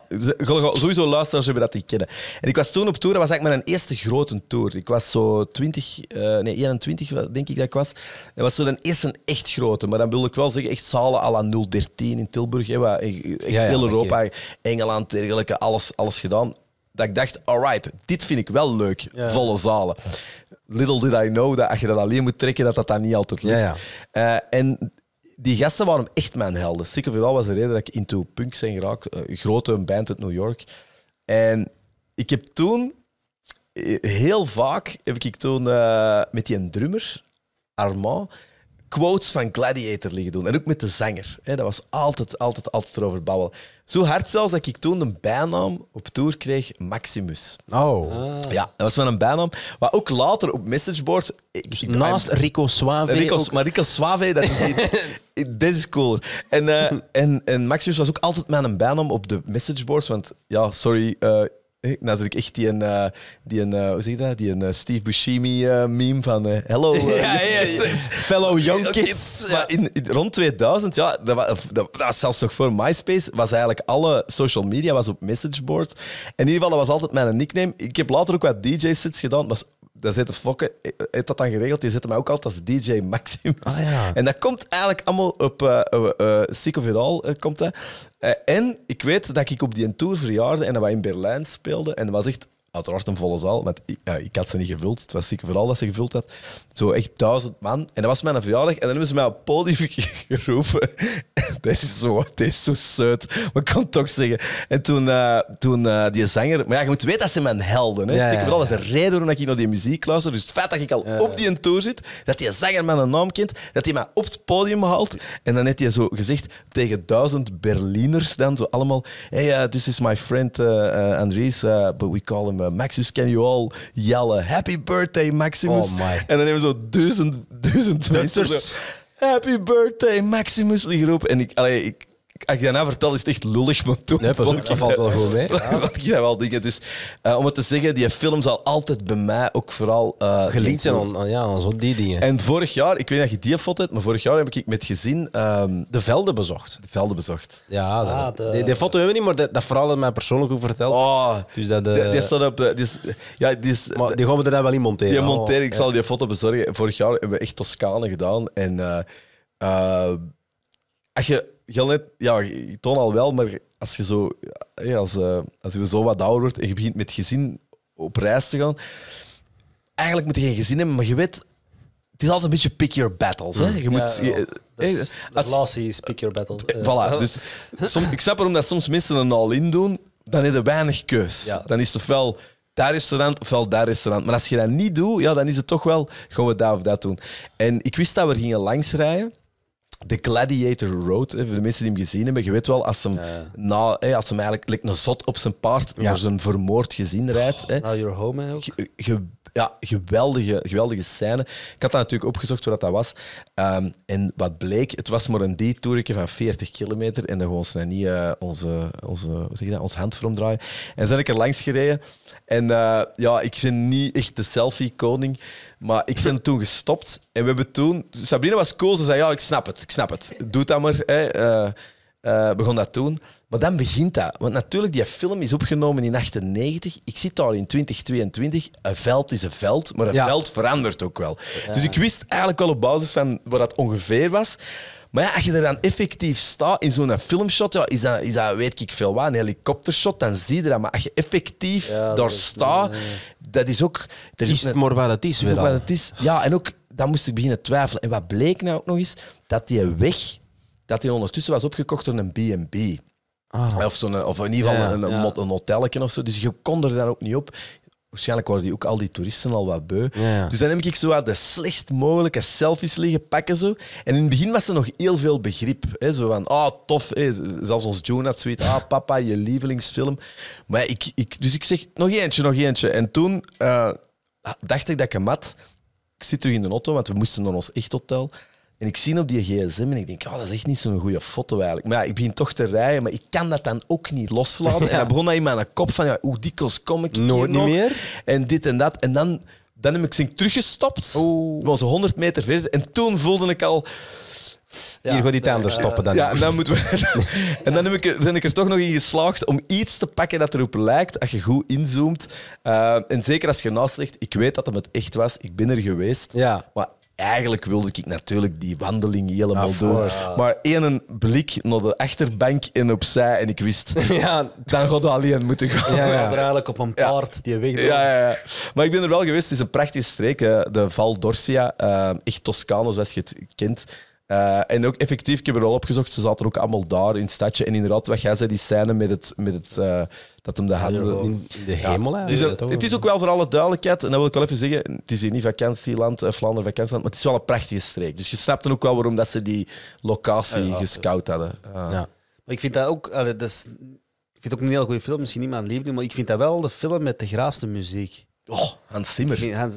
C: sowieso luisteraars hebben dat die kennen. En ik was toen op tour, dat was eigenlijk mijn eerste grote tour. Ik was zo 20, eh, nee 21 denk ik dat ik was. Dat was zo de eerste echt grote. Maar dan wil ik wel zeggen, echt zalen à la 013 in Tilburg. Hè, e- e- echt heel Europa, Engeland, dergelijke, alles, alles gedaan. Dat ik dacht, alright, dit vind ik wel leuk, volle zalen. Little did I know dat als je dat alleen moet trekken, dat dat dan niet altijd lukt. Eh, en die gasten waren echt mijn helden. Sick of was de reden dat ik into punk zijn geraakt. Eh, een grote band uit New York. En ik heb toen... Eh, heel vaak heb ik toen eh, met die drummer, Armand quotes van Gladiator liggen doen. En ook met de zanger. Hè. Dat was altijd, altijd, altijd erover babbelen. Zo hard zelfs dat ik toen een bijnaam op tour kreeg, Maximus. Oh. Ah. Ja, dat was wel een bijnaam. Maar ook later op messageboards Ik, dus ik naast Rico
A: Suave... Rico,
C: Maar Rico Suave, dat is... Dit is cooler. En, eh, en, en Maximus was ook altijd mijn bijnaam op de messageboards. Want ja, sorry... Eh, ik, dan zit echt die, een, eh, die een, eh, hoe zeg je dat? Die een eh, Steve Buscemi meme van Hello,
A: fellow young
C: kids. Maar in, rond 2000, ja, dat, was, dat, zelfs nog voor MySpace, was eigenlijk alle social media was op messageboard. En in ieder geval, dat was altijd mijn nickname. Ik heb later ook wat DJ-sets gedaan, was daar zit de Fokke, heeft dat dan geregeld? Die zitten mij ook altijd als DJ Maximus. Ah, ja. En dat komt eigenlijk allemaal op uh, uh, Sick of It All. komt dat. en ik weet dat ik op die tour verjaarde en dat we in Berlijn speelden. En dat was echt uiteraard een volle zaal, want ik, ik, had ze niet gevuld. Het was zeker vooral dat ze gevuld had. Zo echt duizend man. En dat was mijn verjaardag. En dan hebben ze mij op het podium geroepen. dat is zo, dat is zo zeut. Maar ik kan het toch zeggen. En toen, eh, toen eh, die zanger... Maar ja, je moet weten dat ze mijn helden. Hè? zeker vooral, dat is de reden ik naar die muziek luister. Dus het feit dat ik al op die tour zit, dat die zanger mijn naam kent, dat hij mij op het podium haalt. En dan heeft hij zo gezegd tegen duizend Berliners dan, zo allemaal... Hey, uh, this is my friend Andries, but we call him eh, Maximus, Can You All yellen. Happy birthday, Maximus. Oh my. En dan hebben we zo duizend, duizend Happy birthday, Maximus Die groep. En ik, allee, ik, als ik daarna vertel, is het echt lullig, man. toen... Nee, dat valt wel goed mee. ik ja. wel dingen. Dus eh, om het te zeggen, die film zal altijd bij mij ook vooral... Uh, Gelinkt zijn
A: aan, ja, aan die dingen.
C: En vorig jaar, ik weet dat je die foto hebt, maar vorig jaar heb ik met gezin... Ehm, de velden bezocht. De velden bezocht.
A: Ja, ah, die, foto hebben we niet, maar dat, dat verhaal heeft mij persoonlijk ook verteld. Oh, dus dat, eh, die, is, ja, is, maar die gaan we er dan wel in monteren. Die monteren, ik oh, zal
C: die foto bezorgen. Vorig jaar hebben we echt Toscane gedaan en... als je net, ja, toon al wel, maar als je zo, als, eh, als je zo wat ouder wordt en je begint met gezin op reis te gaan, eigenlijk moet je geen gezin hebben, maar je weet, het is altijd een beetje pick your battles. Hè? Mm. Je moet, eh, is, eh, als, pick your battles Voilà, dus ik snap erom dat soms mensen een all-in doen, dan heb je weinig keus. Dan is het ofwel daar restaurant ofwel daar restaurant. Maar als je dat niet doet, ja, dan is het toch wel, gaan we daar of dat doen. En ik wist dat we gingen langsrijden de Gladiator Road, voor de mensen die hem gezien hebben, je weet wel, als hem, na, hè, als hem eigenlijk like, een zot op zijn paard ja. zijn vermoord gezin rijdt. Oh, home eigenlijk. ja, geweldige, geweldige scène. Ik had dat natuurlijk opgezocht wat dat, was. Ehm, en wat bleek, het was maar een detourje van 40 kilometer en dan gewoon niet eh, onze, onze, zeg ons hand voor En zijn ben ik er langs gereden en eh, ja, ik ben niet echt de selfie-koning. Maar ik ben toen gestopt. En we hebben toen... Sabrina was cool. Ze zei, ja, ik snap het. Ik snap het. Doe dat maar. Hè. Eh, eh, begon dat toen. Maar dan begint dat. Want natuurlijk, die film is opgenomen in 98. Ik zit daar in 2022. Een veld is een veld, maar een veld verandert ook wel. Dus ik wist eigenlijk wel op basis van wat dat ongeveer was. Maar ja, als je er dan effectief staat in zo'n filmshot, ja, is, dat, is dat weet ik veel wat, een helikoptershot, dan zie je dat. Maar als je effectief ja, daar staat, dat is ook... Er is, het maar wat het is. is. Ja, en ook, dan moest ik beginnen twijfelen. En wat bleek nou ook nog eens? Dat die weg, dat die ondertussen was opgekocht door een B&B. Ah. Of, of in ieder geval een, een hotelletje of zo. Dus je kon er daar ook niet op. Waarschijnlijk worden die ook al die toeristen al wat beu. Dus dan heb ik zo de slechtst mogelijke selfies liggen pakken. Zo. En in het begin was er nog heel veel begrip. Hè? Zo van, oh, tof. Hè? Zelfs ons Jonah. had zoiets. Ah, papa, je lievelingsfilm. Maar ik, ik, dus ik zeg, nog eentje, nog eentje. En toen eh, dacht ik dat ik hem had. Ik zit terug in de auto, want we moesten naar ons echt hotel. En ik zie op die gsm en ik denk, oh, dat is echt niet zo'n goede foto eigenlijk. Maar ja, ik begin toch te rijden, maar ik kan dat dan ook niet loslaten. En dan begon dat in mijn kop van, ja, hoe dikwijls kom ik Nooit niet meer. En dit en dat. En dan, dan heb ik zink teruggestopt. was 100 meter verder. En toen voelde ik al... Ja, Hier gaat die tanden eh, stoppen dan. Ja, en dan, moeten we, en dan heb ik, ben ik er toch nog in geslaagd om iets te pakken dat erop lijkt, als je goed inzoomt. Eh, en zeker als je naast ligt, ik weet dat het echt was, ik ben er geweest. Ja. Maar eigenlijk wilde ik natuurlijk die wandeling helemaal door. Maar één blik naar de achterbank en opzij en ik wist, ja, dan gaat alleen moeten gaan. Ja, ja. eigenlijk
B: op een paard die weg. Ja,
C: ja, Maar ik ben er wel geweest. Het is een prachtige streek, hè. de Val d'Orsia. Eh, echt Toscano, zoals je het kent. Eh, en ook effectief, ik heb er al opgezocht, ze zaten ook allemaal daar in het stadje. En inderdaad, wat jij zei, die scène met het, met het, eh, dat
A: hem de handen... In de hemel ja, Het is
C: ook wel voor alle duidelijkheid, en dat wil ik wel even zeggen, het is hier niet vakantieland, eh, Vlaanderen vakantieland, maar het is wel een prachtige streek. Dus je dan ook wel waarom dat ze die locatie gescout hadden. Ja.
B: Maar ik vind dat ook... Allee, dat is, ik vind het ook een heel goede film, misschien niet mijn lieveling, maar ik vind dat wel de film met de graafste muziek. Oh, Hans Zimmer. Vind, Hans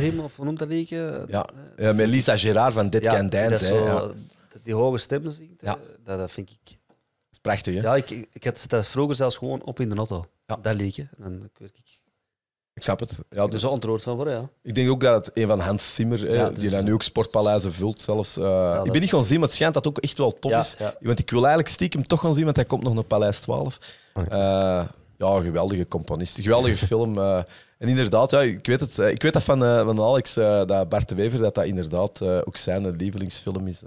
B: Him, of hoe noemt dat leken? Ja.
C: ja, met Lisa Gerard van Dead ja, Dance. ja.
B: Die hoge stemmen zingt, ja. Eh, dat, dat vind ik Prachtig, hè? Ja, ik, ik had het vroeger zelfs gewoon op in de auto. Ja. Dat leek, ik... Ik snap het. Ja, dus, al ontroerd van worden, ja. Ik denk ook
C: dat het een van Hans Zimmer, dus- die dan nu ook sportpaleizen vult zelfs. Eh, ik ben niet gaan zien, maar het schijnt dat ook echt wel tof is. Want ik wil eigenlijk stiekem toch gaan zien, want hij komt nog naar Paleis 12. Eh, ja, geweldige componist. Geweldige film. Eh. en inderdaad, ja, ik, weet het, ik weet dat van, van Alex, dat Bart de Wever, dat dat inderdaad ook zijn lievelingsfilm is.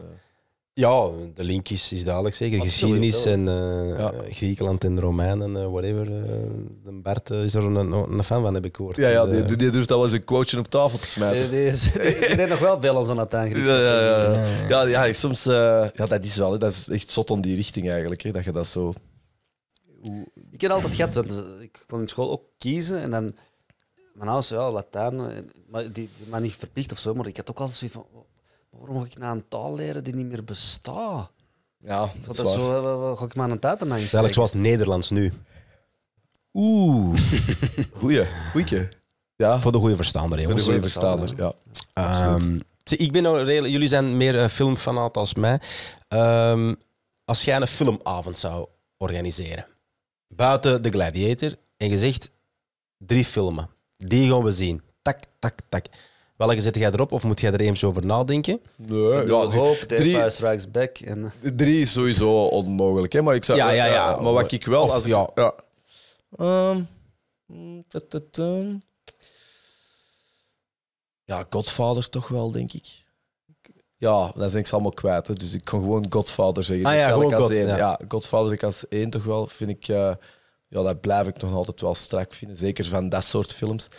A: Ja, de link is, is zeker. Absoluut, Geschiedenis en eh, Griekenland en Romeinen, uh, whatever. Eh, de Bert is er een, een, fan van, heb ik gehoord. Ja, ja die, die, dus dat was een quoteje op tafel te smijten.
B: Die, die, deed nog wel ons aan het ja, ja, ja, ja. ja, soms... ja, dat
C: is wel... Dat is echt zot om die richting eigenlijk, hè, dat je dat zo...
B: Ik heb altijd gehad, want ik kon in school ook kiezen en dan... Mijn ouders, ja, Latijn, maar die, maar niet verplicht of zo, maar ik had ook altijd zoiets van waarom ga ik naar nou een taal leren die niet meer bestaat? Ja, dat, is waar. Zo, ga ik maar een tijd ernaar Stel zoals
A: Nederlands nu. Oeh. Goeie. Goeie. Ja. Voor de goede verstaander, jongens. Voor de goede verstaander, ja. Ehm, ik ben nou jullie zijn meer uh, filmfanaat als mij. Ehm, als jij een filmavond zou organiseren, buiten The Gladiator, en je zegt drie filmen, die gaan we zien. Tak, tak, tak. Welke zet jij erop of moet jij er eens over nadenken?
B: Nee, ik ja, hoop drie, Strikes back. En...
C: Drie is sowieso onmogelijk, hè? maar ik zou. Ja, ja, ja. maar wat ik wel. als ik, ja. ja. Ehm, mm, ja, Godfather toch wel, denk ik. Ja, dat zijn ik ze allemaal kwijt. Hè. Dus ik kan gewoon Godfather zeggen. Ah ja, gewoon God, Ja. Godfather ik als één toch wel, vind ik... Eh, ja, dat blijf ik nog altijd wel strak vinden. Zeker van dat soort films.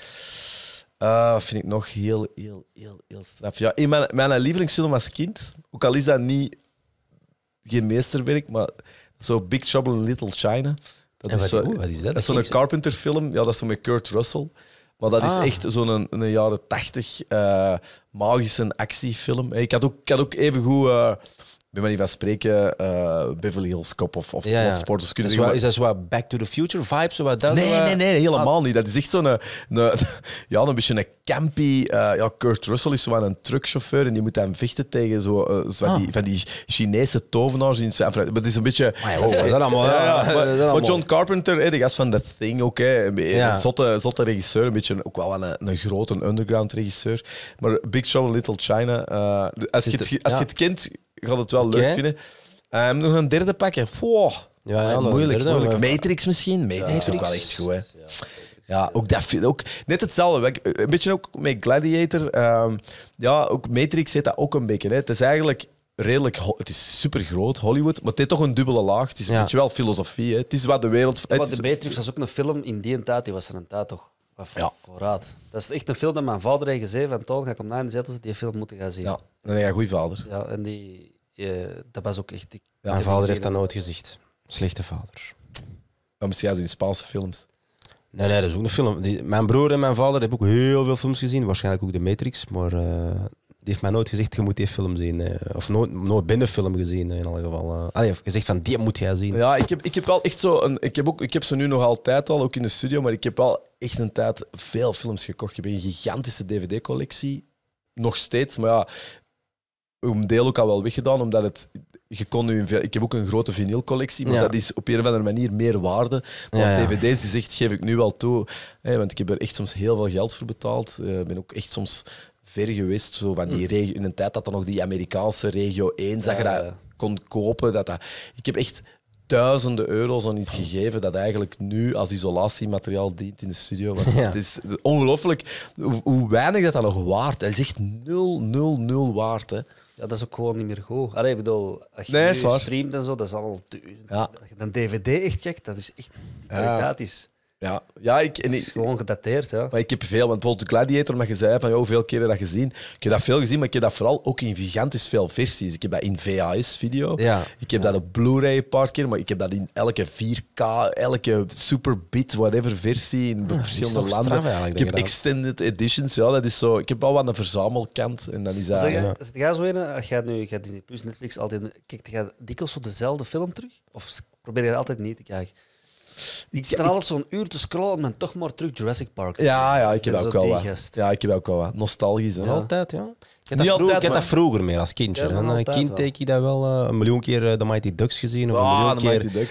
C: Uh, vind ik nog heel, heel, heel, heel straf. Ja, in mijn, mijn lievelingsfilm als kind, ook al is dat niet geen meesterwerk, maar zo Big Trouble in Little China. Dat en is, wat, zo, wat is dat? Dat is zo'n Carpenter-film, ja, dat is zo met Kurt Russell. Maar dat is ah. echt zo'n een, jaren tachtig uh, magische actiefilm. Ik had ook, ik had ook even goed. Eh, bij manier van spreken eh, Beverly Hills Cop of, of ja, Sports. Dus is, is dat
A: zo Back to the Future vibes? Zo dat nee, nee, nee,
C: helemaal ah. niet. Dat is echt zo'n eh, ja, een beetje een campy... Eh, ja, Kurt Russell is zo'n truckchauffeur en die moet dan vechten tegen zo, zo van, ah. die, van die Chinese tovenaars in zijn Maar het is een beetje... Maar, John Carpenter, hey, de gast van The Thing ook, een zotte, zotte regisseur, een beetje ook wel een, een grote underground regisseur. Maar Big Trouble Little China, als, je het, als je het kent ik had het wel leuk vinden. Um, nog een derde pakker. Ja, ja, ah, moeilijk. moeilijk. Matrix misschien. Matrix is ook wel echt goed. Hè. Ja, ook dat ook net hetzelfde. Eh, een beetje ook met Gladiator. Ehm, ja, ook Matrix zit dat ook een beetje. Hè. Het is eigenlijk redelijk, het is super groot, Hollywood, maar het heeft toch een dubbele laag. Het is een beetje wel filosofie. Hè. Het is wat de wereld. Ja, wat de Matrix
B: was ook een film in die tijd, die was er een tijd toch. Ja. Voorraad. Dat is echt een film dat mijn vader heeft gezegd. Van Toon, ga ik hem naar in de die film moeten gaan zien. Ja, en een goede vader. Ja, en die, eh, dat was ook echt... mijn vader heeft dat
A: nooit gezegd. Slechte vader. Maar misschien in Spaanse films. Nee, nee, dat is ook een film. Die, mijn broer en mijn vader hebben ook heel veel films gezien. Waarschijnlijk ook de Matrix, maar eh, die heeft mij nooit gezegd, je moet die film zien. Eh. Of nooit, nooit binnenfilm gezien, in alle geval. hij heeft gezegd van, die moet jij zien.
C: Ja, ik heb, ik heb wel echt zo... Een, ik, heb ook, ik heb ze nu nog altijd al, ook in de studio, maar ik heb al echt een tijd veel films gekocht. Ik heb een gigantische dvd-collectie. Nog steeds, maar ja, een deel ook al wel weggedaan, omdat het. Je kon nu een, ik heb ook een grote vinylcollectie, maar dat is op een of andere manier meer waarde. Maar ja, dvd's geef ik nu wel toe. Hè, want ik heb er echt soms heel veel geld voor betaald. Eh, ik ben ook echt soms ver geweest, zo van die hm. regio, in een tijd dat er nog die Amerikaanse regio 1 zag je dat kon kopen. Dat dat, ik heb echt duizenden euro's aan iets gegeven dat eigenlijk nu als isolatiemateriaal dient in de studio. Het is ongelooflijk hoe, weinig dat, dat nog waard
B: is. Het is echt nul, nul, nul waard. Hè. Ja, dat is ook gewoon niet meer goed. Allee, ik bedoel, als je nee, streamt en zo, dat is allemaal duizend. een dvd echt checkt, dat is echt... Die is... Ja, ja ik, ik, gewoon gedateerd. Ja. Maar ik heb veel, want bijvoorbeeld Gladiator, maar je zei van hoeveel keren
C: dat gezien. Ik heb dat veel gezien, maar ik heb dat vooral ook in gigantisch veel versies. Ik heb dat in VHS-video. Ja. Ik heb dat op Blu-ray een paar keer, maar ik heb dat in elke 4K, elke Superbit, whatever versie in ja, ah, verschillende landen. Straf, ik heb extended editions. Ja, dat is zo. Ik heb al wat een verzamelkant. En dan is dat. Zeg, ja.
B: Zit jij zo in, ga nu gaat Disney Plus, Netflix, altijd. Kijkt ga dikwijls op dezelfde film terug? Of probeer je dat altijd niet te krijgen ik sta altijd zo'n uur te scrollen en toch maar terug Jurassic Park. Ja, ja ik heb ook wel wat.
C: Ja, ik heb ook wel wat. Nostalgisch,
A: hè? Altijd,
B: ja. Ik heb, dat, dat vroeger meer
A: als kindje. Een kind take je dat wel eh, een miljoen keer uh, de Mighty Ducks gezien. Of een ah, miljoen keer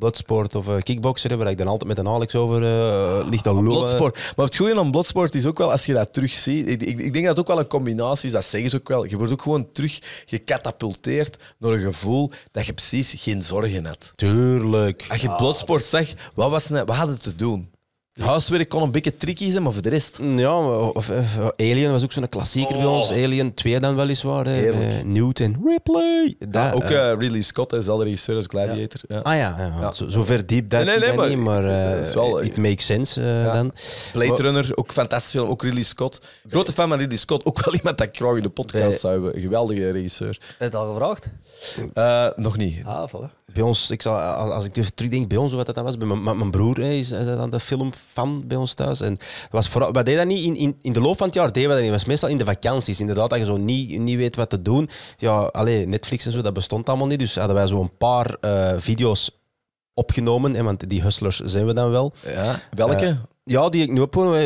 A: Bloodsport of eh, kickboxer hebben waar ik dan altijd met een Alex over uh, ligt al lopen.
C: Maar het goede aan Bloodsport is ook wel, als je dat terug ziet. ik, ik, denk dat het ook wel een combinatie is, dat zeggen ze ook wel. Je wordt ook gewoon terug gecatapulteerd door een gevoel dat je precies geen zorgen had.
A: Tuurlijk. Als je Bloodsport
C: zag, wat, was, wat had het te
A: doen? Huiswerk kon een beetje tricky zijn, maar voor de rest. Mm, ja, of, Alien was ook zo'n klassieker oh. bij ons. Alien 2 dan weliswaar. Uh, eh, Newton Ripley. ook eh, eh,
C: Ridley Scott, dezelfde regisseur als Gladiator. Ja. Ah ja, ja zo, zo, ver diep dat nee, niet, maar uh, it
A: makes sense dan. Blade
C: Runner, ook fantastisch film, ook Ridley Scott. Grote fan van Ridley Scott, ook wel iemand dat ik in de podcast zou
A: hebben. Geweldige regisseur. Heb
C: je het al gevraagd?
A: nog niet. Ah, voilà bij ons, ik zal, als, ik terug denk bij ons, wat dat dan was, bij mijn, broer is, dan de filmfan bij ons thuis. En was vooral, we deden dat niet in, in, de loop van het jaar, deden we dat niet. was meestal in de vakanties, inderdaad, dat je zo niet, niet weet wat te doen. Ja, alleen Netflix en zo, dat bestond allemaal niet. Dus hadden wij zo een paar eh, video's opgenomen, hè, want die hustlers zijn we dan wel.
C: Ja, welke? Eh,
A: ja, die ik nu opgenomen.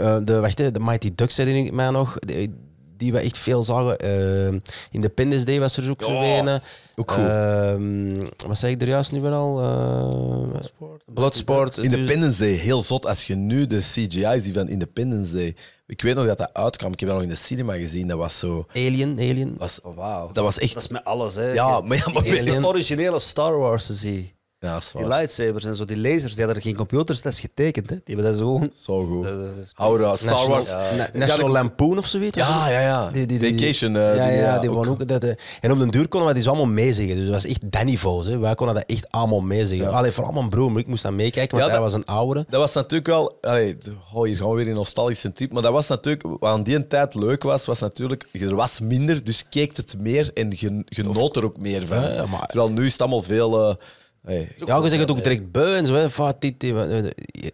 A: Eh, de, wacht, de Mighty Ducks zei ik mij nog. De, die we echt veel zagen. Independence eh, in Day was er dus ook zo ehm, wat zei ik er juist nu wel al? Uh, Bloodsport. Dus- Independence
C: Day, heel zot. Als je nu de CGI ziet van Independence Day. Ik weet nog dat dat uitkwam. Ik heb dat nog in de
B: cinema gezien. Dat was zo... Alien, Alien. Was, wow. Dat was echt... Dat is met alles, hè. Ja, maar... Ja, maar... De originele Star Wars zie die lightsabers en zo, die lasers, die hadden geen computers, getekend. Hè. Die hebben dat zo Zo goed. Dat Star Wars. National Lampoon of zoiets?
A: Ja, ja, ja. Die, die, die- Vacation. Eh, ja, ja, die waren ook. Dat, eh. en op den duur konden we die zo dus allemaal meezingen, Dus dat was echt dat niveau. Hè. Wij konden dat echt allemaal meezigen. Alleen vooral mijn broer, maar ik moest dat meekijken, want Ja, hij dat- was een oude.
C: Dat was natuurlijk wel... Allee, oh, hier gaan we weer in nostalgische trip. Maar dat was natuurlijk... Wat aan die tijd leuk was, was natuurlijk... Er was minder, dus keek het meer en genoot er ook meer van. maar- Terwijl nu is het allemaal veel... Eh, Hey. Ja, je zegt het ook direct
A: beu en zo.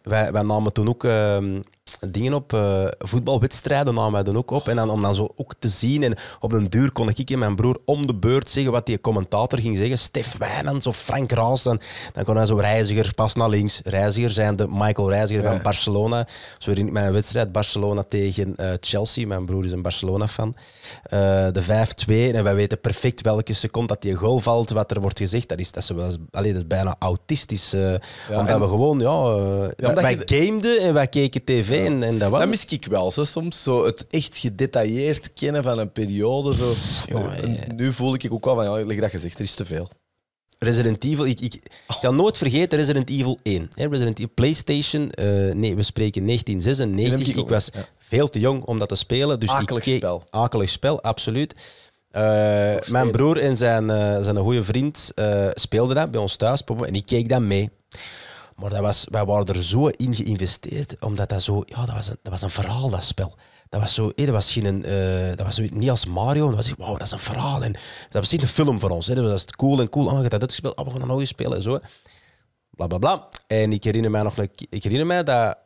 A: Wij, wij namen toen ook ehm, dingen op, eh, voetbalwedstrijden namen dan ook op. En dan, om dan zo ook te zien. En op een duur kon ik en mijn broer om de beurt zeggen wat die commentator ging zeggen. Stef Wijnands of Frank Raas. Dan, dan kon hij zo reiziger, pas naar links. Reiziger zijn de Michael Reiziger van Barcelona. Zo in mijn wedstrijd Barcelona tegen eh, Chelsea. Mijn broer is een Barcelona-fan. Eh, de 5-2. En wij weten perfect welke seconde dat die goal valt, wat er wordt gezegd. Dat is, dat ze wel dat is bijna autistisch. omdat we gewoon, ja, ja wij, wij gameden en wij keken tv dat was. mis ik wel, zo, soms. Zo het echt gedetailleerd kennen van een periode. Zo. nu voel ik ook wel van, ja, leg dat gezegd, er is te veel. Resident Evil, ik, ik, oh. kan nooit vergeten Resident Evil 1. Hè? Resident Evil PlayStation, eh, nee, we spreken 1996. Ik, was veel te jong om dat te spelen. Dus akelig ik, spel. Akelig spel, absoluut. Eh, mijn broer en zijn, eh, zijn een goede vriend speelden dat bij ons thuis. En ik keek dan mee. Maar dat was, wij waren er zo in geïnvesteerd, omdat dat zo, ja, dat was een, dat was een verhaal, dat spel. Dat was zo, dat was geen, uh, dat was niet als Mario, dat was, wauw, dat is een verhaal. En dat was niet een film voor ons, hè. dat was cool en cool, oh, je dat gespeeld, oh, we gaan dat nog spelen en zo. Bla, bla, bla. En ik herinner mij nog, ik herinner mij dat,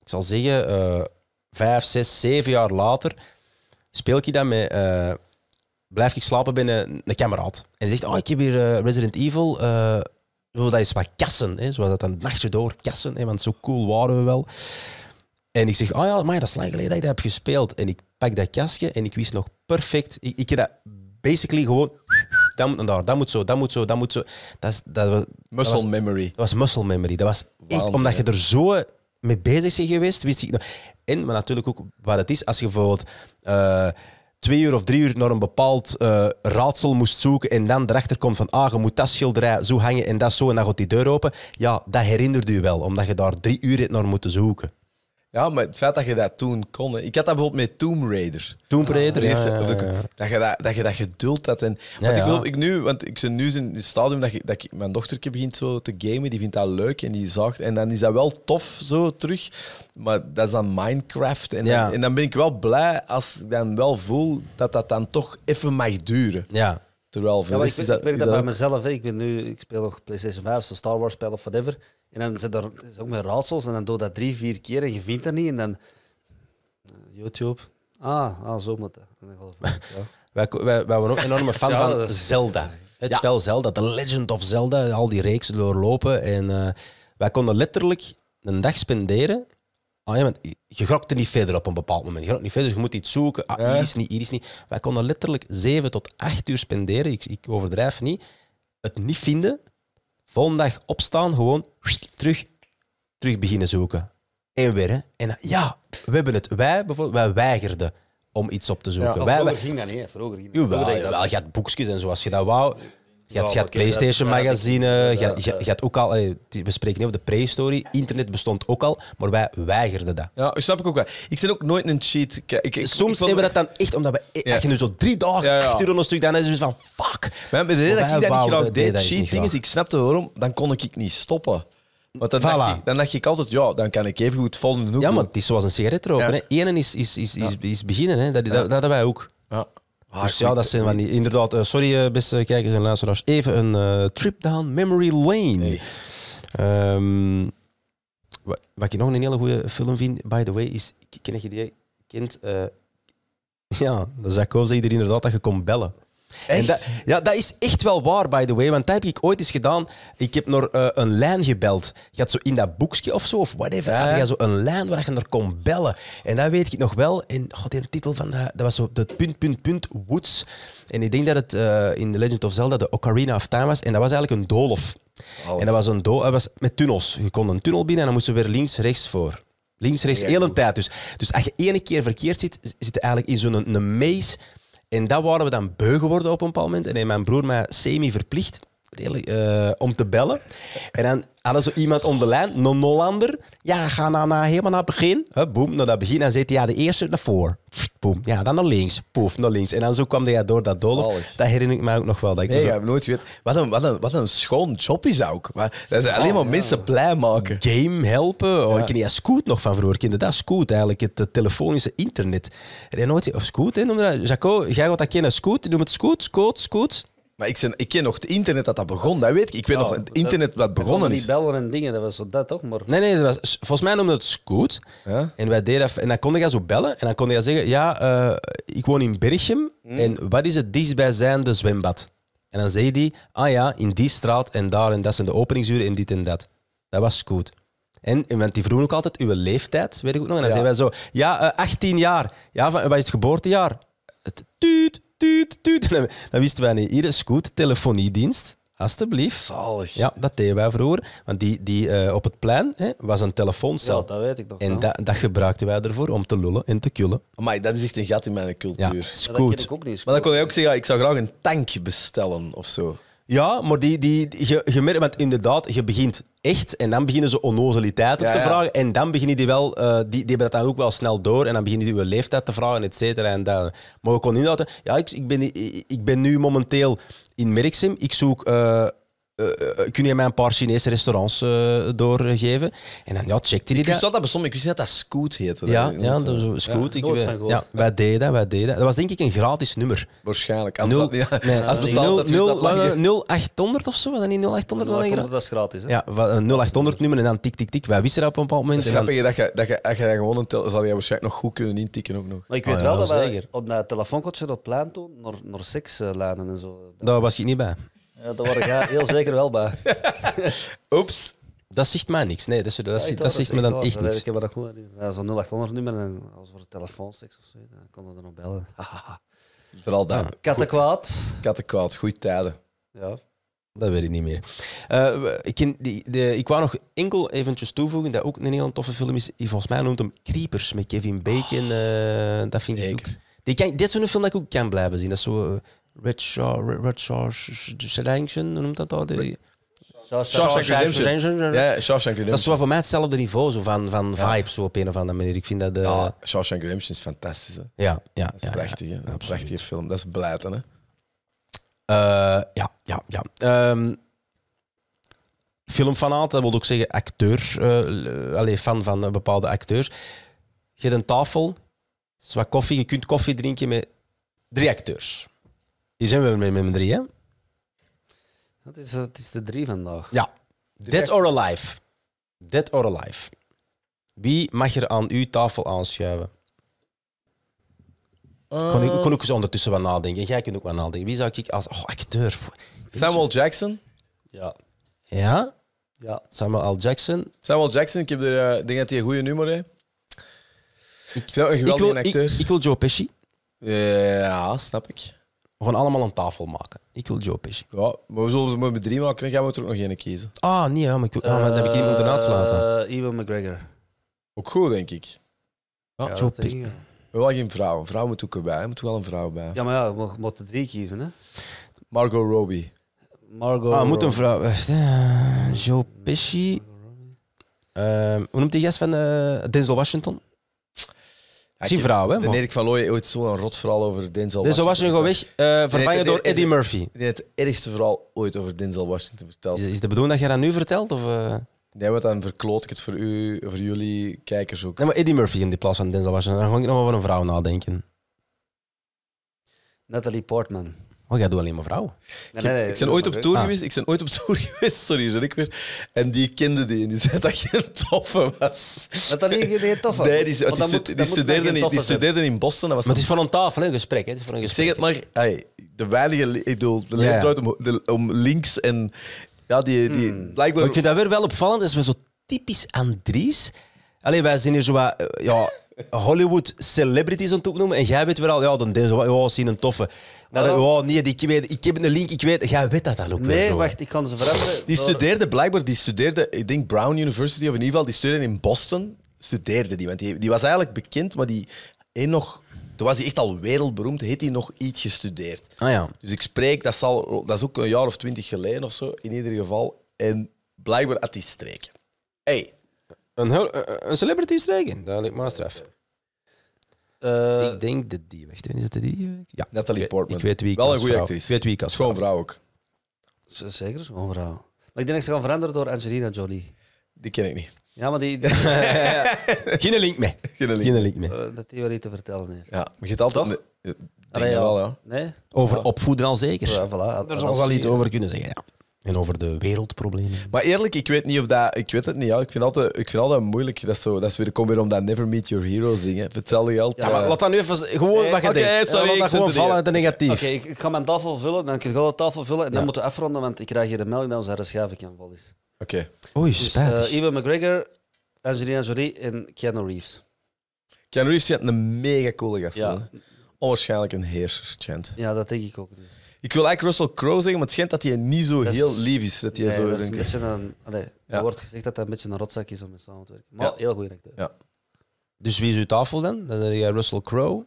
A: ik zal zeggen, eh, vijf, zes, zeven jaar later, speel ik dat met... Eh, blijf ik slapen binnen een kameraad. En zegt, oh, ik heb hier Resident Evil, dat is wat kassen, hè, zoals dat een nachtje door kassen, hè, want zo cool waren we wel. En ik zeg, oh ja, maar dat is lang geleden dat ik dat heb gespeeld. En ik pak dat kastje en ik wist nog perfect. Ik, ik heb dat basically gewoon. Dat moet daar, dat moet zo, dat moet zo, dat moet zo. Dat, is, dat was, muscle memory. Dat was muscle memory. Dat was omdat je er zo mee bezig bent geweest, wist ik En, maar natuurlijk ook wat het is, als je bijvoorbeeld. Eh, twee uur of drie uur naar een bepaald eh, raadsel moest zoeken en dan erachter komt van, ah, je moet dat schilderij zo hangen en dat zo en dan gaat die deur open. Ja, dat herinnert u wel, omdat je daar drie uur hebt naar moeten zoeken.
C: Ja, maar het feit dat je dat toen kon. Ik had dat bijvoorbeeld met Tomb Raider. Tomb ah, Raider, Dat, je dat, dat je dat geduld had. En, want ik geloof ik nu, want ik zit nu in het stadium dat, ik, dat mijn dochtertje begint zo te gamen. Die vindt dat leuk en die zacht, En dan is dat wel tof zo terug. Maar dat is dan Minecraft. En, dan, en dan ben ik wel blij als ik dan wel voel dat dat dan toch even mag duren. Ja ja, ik, weet dat, bij
B: mezelf. Ik, ben nu, ik speel nog PlayStation 5, zo Star Wars spel of whatever. En dan zit er is ook met raadsels en dan doe dat drie, vier keer en je vindt dat niet. En dan eh, YouTube. Ah, ah zo moet dat. Ja. wij, wij, wij waren ook enorme fan van Zelda. Het spel
A: Zelda, The Legend of Zelda, al die reeks doorlopen. En eh, wij konden letterlijk een dag spenderen Ah, ja, je grokte niet verder op een bepaald moment. Je gaat niet verder, dus je moet iets zoeken. Ah, hier is niet, hier is niet. Wij konden letterlijk zeven tot acht uur spenderen, ik, ik overdrijf niet, het niet vinden, volgende dag opstaan, gewoon terug, terug beginnen zoeken. En weer, En ja, we hebben het. Wij bijvoorbeeld, wij weigerden om iets op te zoeken. wij, vroeger wij...
B: ging dat niet, vroeger ging dat niet. Jawel, je had
A: boekjes en zo. Als je dat wou, je had, PlayStation magazinen. Magazine, je, gaat ook al, eh, we spreken niet over de pre-story. internet bestond ook al, maar wij weigerden dat.
C: Ja, snap ik ook wel. Ik zit ook nooit een cheat. Ik, Soms
A: hebben we dat dan echt, omdat we, als nu zo drie dagen achter ons stuk, dan is het van fuck. Maar
C: hebben idee dat ik dat niet graag deed, cheat is, ik snapte waarom, dan kon ik niet stoppen.
A: Want dan, dacht ik, dan ik altijd, ja, dan kan ik even goed volgen. Ja, maar het is zoals een sigaret roken. Eén is, is, is, is, beginnen, hè. Dat, dat, dat wij ook. Ja. Ah, dus ja, dat zijn van die... Inderdaad, eh, sorry eh, beste kijkers en luisteraars. Even een eh, trip down memory lane. Ehm, wat, wat, ik nog een hele goede film vind, by the way, is... Ken je die? Kent... ja, dat is dat inderdaad dat je komt bellen. En ja, dat is echt wel waar, by the way. Want dat heb ik ooit eens gedaan. Ik heb naar eh, een lijn gebeld. Je had zo in dat boekje of zo, of whatever, ja. had je zo een lijn waar je naar kon bellen. En dat weet ik nog wel. En god, titel van dat, dat was zo de punt, punt, punt, Woods. En ik denk dat het eh, in The Legend of Zelda de Ocarina of Time was. En dat was eigenlijk een doolhof. Oh. En dat was, een do dat was met tunnels. Je kon een tunnel binnen en dan moesten we weer links, rechts voor. Links, rechts, ja, hele tijd. Dus, dus als je ene keer verkeerd zit, zit je eigenlijk in zo'n maze en dat waren we dan beu geworden op een bepaald En heeft mijn broer mij semi-verplicht uh, om te bellen. En dan hadden ze iemand onderlijn de een Nollander. Ja, ga naar, nou helemaal naar het begin. Huh, boom, naar dat begin. en zit hij ja, de eerste naar voor. Boom. Ja, dan naar links. Poef, naar links. En dan zo kwam hij door dat dolf. Dat herinner ik me ook nog wel. Dat ik nee, zo... heb nooit geweten. Wat een, wat, een, wat een schoon job is ook. dat is alleen oh, maar mensen blij maken. Game helpen. Oh, Ik ken ja, Scoot nog van vroeger. Ik kende dat Scoot eigenlijk, het telefonische internet. En nooit... Of oh, Scoot, hè? dat. Jaco, jij wat dat kennen. Scoot, noem het Scoot, Scoot, Scoot. Maar ik, ik ken nog het internet dat dat begon, dat weet ik. Ik weet nog het internet dat begonnen is. Die
B: bellen en dingen, dat was zo dat toch? Maar... Nee, nee,
A: dat was, volgens mij noemde het Scoot. Ja? En, wij deden, dat- en dan kon je zo bellen en dan kon je zeggen: Ja, eh, ik woon in Berchem hm. en wat is het dichtstbijzijnde zwembad? En dan zei die: Ah ja, in die straat en daar en dat zijn de openingsuren en dit en dat. Dat was Scoot. En, want die vroegen ook altijd uw leeftijd, weet ik ook nog. En dan zeiden wij zo: Ja, 18 eh, jaar. Ja, wat is het geboortejaar? Het tuut tuut, Dat wisten wij niet. Hier is goed, telefoniedienst. alstublieft. Zalig. Ja, dat deden wij vroeger. Want die, die eh, op het plein hè, was een telefooncel. dat weet ik nog. En dat, dat gebruikten wij ervoor om te lullen en te kullen.
C: Maar dat is echt een gat in mijn cultuur. Ja, scoot. dat ik ook
A: niet. Maar dan kon je ook zeggen, ik zou graag een tank bestellen of zo. Ja, maar die, die, je, je merkt, want inderdaad, je begint echt en dan beginnen ze onnozeliteiten te vragen. En dan beginnen die wel, eh, die, die hebben dat dan ook wel snel door. En dan beginnen die je leeftijd te vragen, et cetera. En dat, maar we kon inhouden. Ja, ik, ik, ben, ik, ben nu momenteel in Merksim. Ik zoek eh, eh, eh, kun je mij een paar Chinese restaurants eh, doorgeven? En dan ja, checkte hij dat. Ik
C: dat bestond, ik wist dat dat Scoot heette. Ja, ja dus Scoot. ik, ja,
A: wij deden dat, wij deden dat. Dat was denk ik een gratis nummer. Waarschijnlijk. Nul, ja. nee, als betaald, 0800 of zo, was dat niet 0800? Dat was gratis. Hè? Ja, 0800 nummer en dan tik, tik, tik. Wij wisten dat op een bepaald moment. Snap
B: je dat je, dat je, als je gewoon een tel, zal je waarschijnlijk nog goed kunnen intikken of nog. Maar ik weet ah, wel dat wij op dat telefoonkotje op plein toen naar, naar sekslijnen en zo. Daar was je niet bij. Ja, daar word ik heel zeker wel bij. Oeps. Dat zegt mij niks. Nee, dat, ja, dat, dat, zegt me dan echt niet Ik heb dat goed. is Zo'n 0800 nummer en als voor de telefoonseks of zo, dan kan dat dan nog bellen. Vooral dan. Ja, Kattenkwaad. Kattenkwaad, goede tijden. Ja.
A: Dat weet ik niet meer. Eh, ik, die, ik wou nog enkel eventjes toevoegen dat ook een hele toffe film is. Die volgens mij noemt hem Creepers met Kevin Bacon. Eh, dat vind ik ook. Die kan, dit is een film dat ik ook kan blijven zien. Dat is zo eh, Redshaw, Redshaw Redemption, hoe noemt dat al? Die...
C: Shawshank Redemption. Ja, Dat is wel voor
A: mij hetzelfde niveau zo van, van vibes zo op een of andere manier. Ik vind dat... de Ja, Shawshank Redemption is fantastisch. Ja, ja. Dat ja, een prachtige film. Dat is blijten, hè? Uh, ja, ja, ja. Um, ehm, filmfanaat, dat wil ook zeggen acteur. Eh, alleen fan van bepaalde acteurs. Je hebt een tafel, zwaar koffie. Je kunt koffie drinken met drie acteurs. Hier zijn we met mijn drie, hè? Dat is, dat is de drie vandaag. Ja. Dus Dead or alive. Dead or alive. Wie mag er aan uw tafel aanschuiven?
D: Uh...
C: Kon, ik, kon
A: ik eens ondertussen wat nadenken. jij kunt ook wat nadenken. Wie zou ik als... Oh, acteur. Samuel Jackson. Ja. Ja? Ja. Samuel L. Jackson.
C: Samuel Jackson. Ik heb er, uh, denk dat hij een goede nummer heeft.
A: Ik vind een geweldige acteur. ik, wil Joe Pesci. Ja, snap ik. We gaan allemaal een tafel maken. Ik wil Joe Pesci. Ja, maar we zullen ze maar drie maken gaan we er ook nog één kiezen. Ah, nee, maar, ik ah, dan heb ik iemand ernaast laten.
B: Eh, Ewan
C: McGregor. Ook goed, denk ik. Ah, ja, Joe Pesci. We hebben Wel geen vrouw. Een vrouw moet
B: ook erbij. Er moet wel een vrouw bij. Ja, maar ja, we moeten drie kiezen, hè? Margot Robbie. Margot. Ah, moet een vrouw.
A: Eh, Joe Pesci. Ehm, hoe noemt hij gast van eh, Denzel Washington? Zijn vrouw, hè? Dan ik
C: van Looy ooit zo'n rot verhaal over Denzel Washington. Denzel gewoon, weg, uh, vervangen door Eddie Murphy. Dit het ergste verhaal ooit over Denzel Washington
A: verteld. Is, is de bedoeling dat jij dat nu vertelt? Of, uh? Nee, want dan verkloot ik het voor, u, voor jullie kijkers ook. Nee, maar Eddie Murphy in die plaats van Denzel Washington. Dan ga ik nog wel over een vrouw nadenken.
B: Natalie Portman.
A: Oh, jij doet alleen maar vrouwen.
B: ik, ben ooit op
A: tour geweest.
C: Ik ben ooit op tour geweest. Sorry, zeg ik weer. En die kende die. En die zei dat een toffe
A: was. Dat dat niet geen toffe Nee, die, studeerden die studeerde, in, die studeerde in Boston. Dat was maar het
C: is voor een tafel, een gesprek. Het is voor een gesprek. Zeg het maar. de weinige... Ik bedoel, de ja, Om,
A: links en... Ja, die... die hmm. blijkbaar... Maar ik vind dat weer wel opvallend. is we zo typisch Andries. Alleen wij zijn hier zo wat... Eh, ja, Hollywood celebrities aan het opnoemen. En jij weet wel al... Ja, dan is ja, zien een toffe... Dat, nou, oh. nee, ik, weet, ik heb een link, ik weet... Jij weet dat dan ook nee, weer wacht, ik kan ze veranderen. Die studeerde blijkbaar, die studeerde, ik denk Brown University, of in ieder geval, die studeerde
C: in Boston. Studeerde die, want die, die was eigenlijk bekend, maar die één nog... Toen was hij echt al wereldberoemd, heeft hij nog iets gestudeerd. Ah, ja. Dus ik spreek, dat, zal, dat is ook een jaar of twintig
A: geleden of zo, in ieder geval. En blijkbaar had hij streken. Hey. Een, een celebrity streken, dat lijkt me straf. Eh, ik denk dat die weg is. Dat
D: die?
B: Ja. Natalie Portman. Ik weet wie ik Wel een goede actrice. weet wie ik als Schoon vrouw. vrouw ook. Zeker zo'n vrouw. Maar ik denk dat ze gaan veranderen door Angelina Jolie. Die ken ik niet. Ja, maar die, Geen link mee. Geen link. Geen eh, dat die wel iets te vertellen heeft. Ja, maar je hebt
A: altijd... wel, ja. Nee? Over opvoeden al zeker. Ja, voilà. Daar zal ze al iets over kunnen zeggen, ja. En over de wereldproblemen.
C: Maar eerlijk, ik weet niet of dat. Ik weet het niet. Ja. Ik, vind altijd, ik vind altijd moeilijk dat zo. Dat is weer, kom weer om dat Never Meet Your Hero zingen. Vertel je altijd. Ja, maar eh, laat
B: dat nu even. Gewoon wat je okay, denkt. Sorry, ja, laat dat gewoon vallen uit de negatief. Oké, ik ga mijn tafel vullen. Dan kun je de tafel vullen. En dan moeten we afronden, want ik krijg hier de melding dat onze hersenschaving vol is. Oké. Okay. Oei, dus, uh, McGregor, Angelina Jolie en Keanu Reeves. Keanu Reeves is een mega coole gast. Ja.
C: Onwaarschijnlijk een heerser, Ja, dat denk ik ook. Dus. Ik wil eigenlijk Russell Crowe zeggen, maar het schijnt dat hij niet
A: zo heel lief is. Dat hij nee, zo dat is een beetje
B: een, wordt gezegd dat hij een beetje een rotzak is om mee samen te werken. Maar heel goed
A: acteur. Ja. Dus wie is uw tafel dan? Dan heb je Russell Crowe.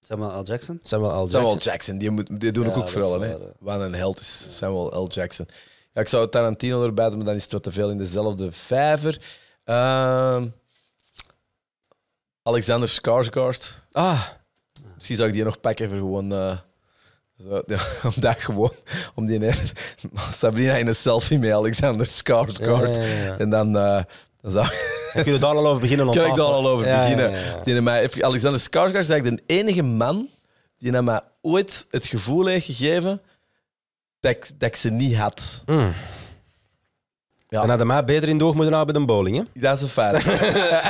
B: Samuel L. Jackson. Samuel L. Jackson. Samuel Jackson, die, moet, die doen ik ook vooral. Hè. Wat een held
C: is Samuel L. Jackson. ik zou Tarantino erbij doen, maar dan is het wat te veel in dezelfde vijver. Ehm, Alexander Skarsgård. Ah, misschien zou ik die nog pakken voor gewoon... Eh, zo, ja, omdat gewoon, om die Sabrina in een selfie met Alexander Skarsgård. en dan, uh, dan Dan kun je daar al over beginnen? Kun ik daar al over beginnen. Die mij, Alexander Skarsgård is eigenlijk de enige man die naar mij ooit het gevoel heeft gegeven
A: dat ik, dat ze niet had. Hmm dan En hadden mij beter in de oog moeten houden bij de bowling, hè? Dat is een feit.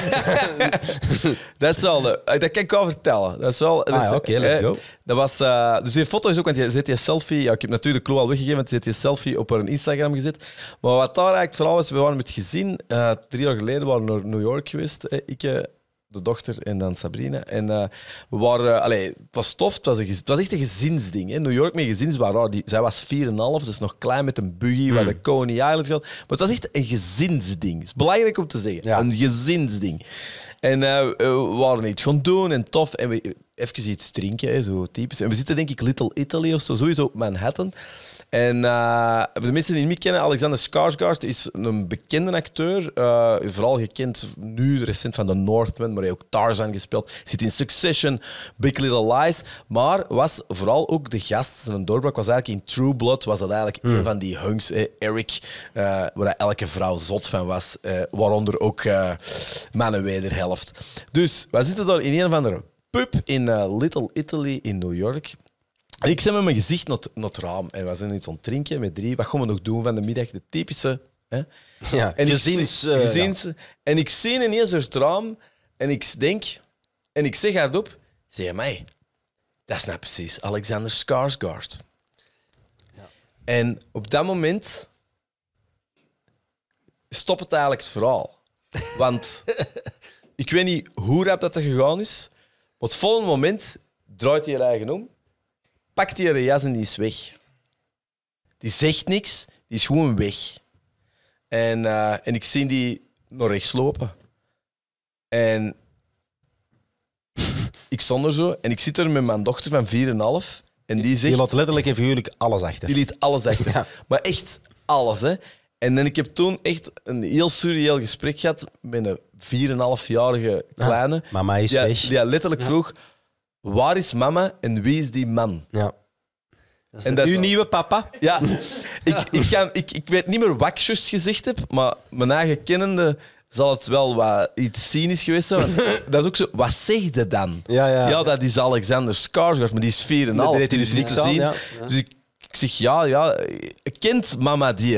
A: dat is wel... Eh, dat kan ik wel vertellen.
C: Dat is Ah, ja, dus, oké, let's eh, go. Dat was... Eh, dus je foto is ook... Want je zet je selfie... Ja, ik heb natuurlijk de clue al weggegeven, want je zet je selfie op een Instagram gezet. Maar wat daar eigenlijk vooral was... We waren met gezin... drie jaar geleden waren we naar New York geweest. ik, de dochter en dan Sabrina. En eh, we waren, eh, allee, het was tof, het was, een, het was echt een gezinsding. In New York met gezins waren die, Zij was 4,5, dus nog klein met een buggy waar hmm. de Coney Island gaat. Maar het was echt een gezinsding. Het is belangrijk om te zeggen. Een gezinsding. En eh, we waren iets gaan doen en tof. En we, even iets drinken, zo typisch. En we zitten denk ik Little Italy of zo, sowieso op Manhattan. En uh, de mensen die het niet kennen, Alexander Skarsgård is een bekende acteur. Eh, vooral gekend nu recent van The Northman, maar hij heeft ook Tarzan gespeeld. Zit in Succession, Big Little Lies. Maar was vooral ook de gast. Zijn doorbraak was eigenlijk in True Blood. Was dat eigenlijk hmm. een van die hunks, Eric, eh, waar elke vrouw zot van was. waaronder ook uh, Dus we zitten daar in een van de pub in eh, Little Italy in New York. ik zit met mijn gezicht naar het raam. En we zijn iets aan het drinken met drie. Wat gaan we nog doen van de middag? De typische... Hè? Ja, en gezins. Ik, gezins eh, ja. En ik zie ineens het raam en ik denk... En ik zeg hardop... Zeg mij, dat is nou precies Alexander Skarsgård. Ja. En op dat moment stopt het eigenlijk het Want ik weet niet hoe rap dat er gegaan is, op het volgende moment draait hij je eigen om, pakt hij je jas en die is weg. Die zegt niks, die is gewoon weg. En, eh, en ik zie die naar rechts lopen. En ik stond er zo en ik zit er met mijn dochter van 4,5 en die zegt... Je laat letterlijk en figuurlijk alles achter. Die liet alles achter. Maar echt alles, hè. En, en ik heb toen echt een heel surreal gesprek gehad met een 4,5-jarige ah, kleine. mama is die, weg. Die letterlijk vroeg, waar is mama en wie is die man? Ja. Dat is uw nieuwe papa? Ja. ik, ik, kan, ik, weet niet meer wat ik juist gezegd heb, maar mijn eigen kennende zal het wel wat iets cynisch geweest zijn. dat is ook zo, wat zegde dan? Ja, ja, ja dat is Alexander Skarsgård, maar die is 4,5. en nee, dus niks aan, zien. Dus ik zeg, ja, ja, kent mama die?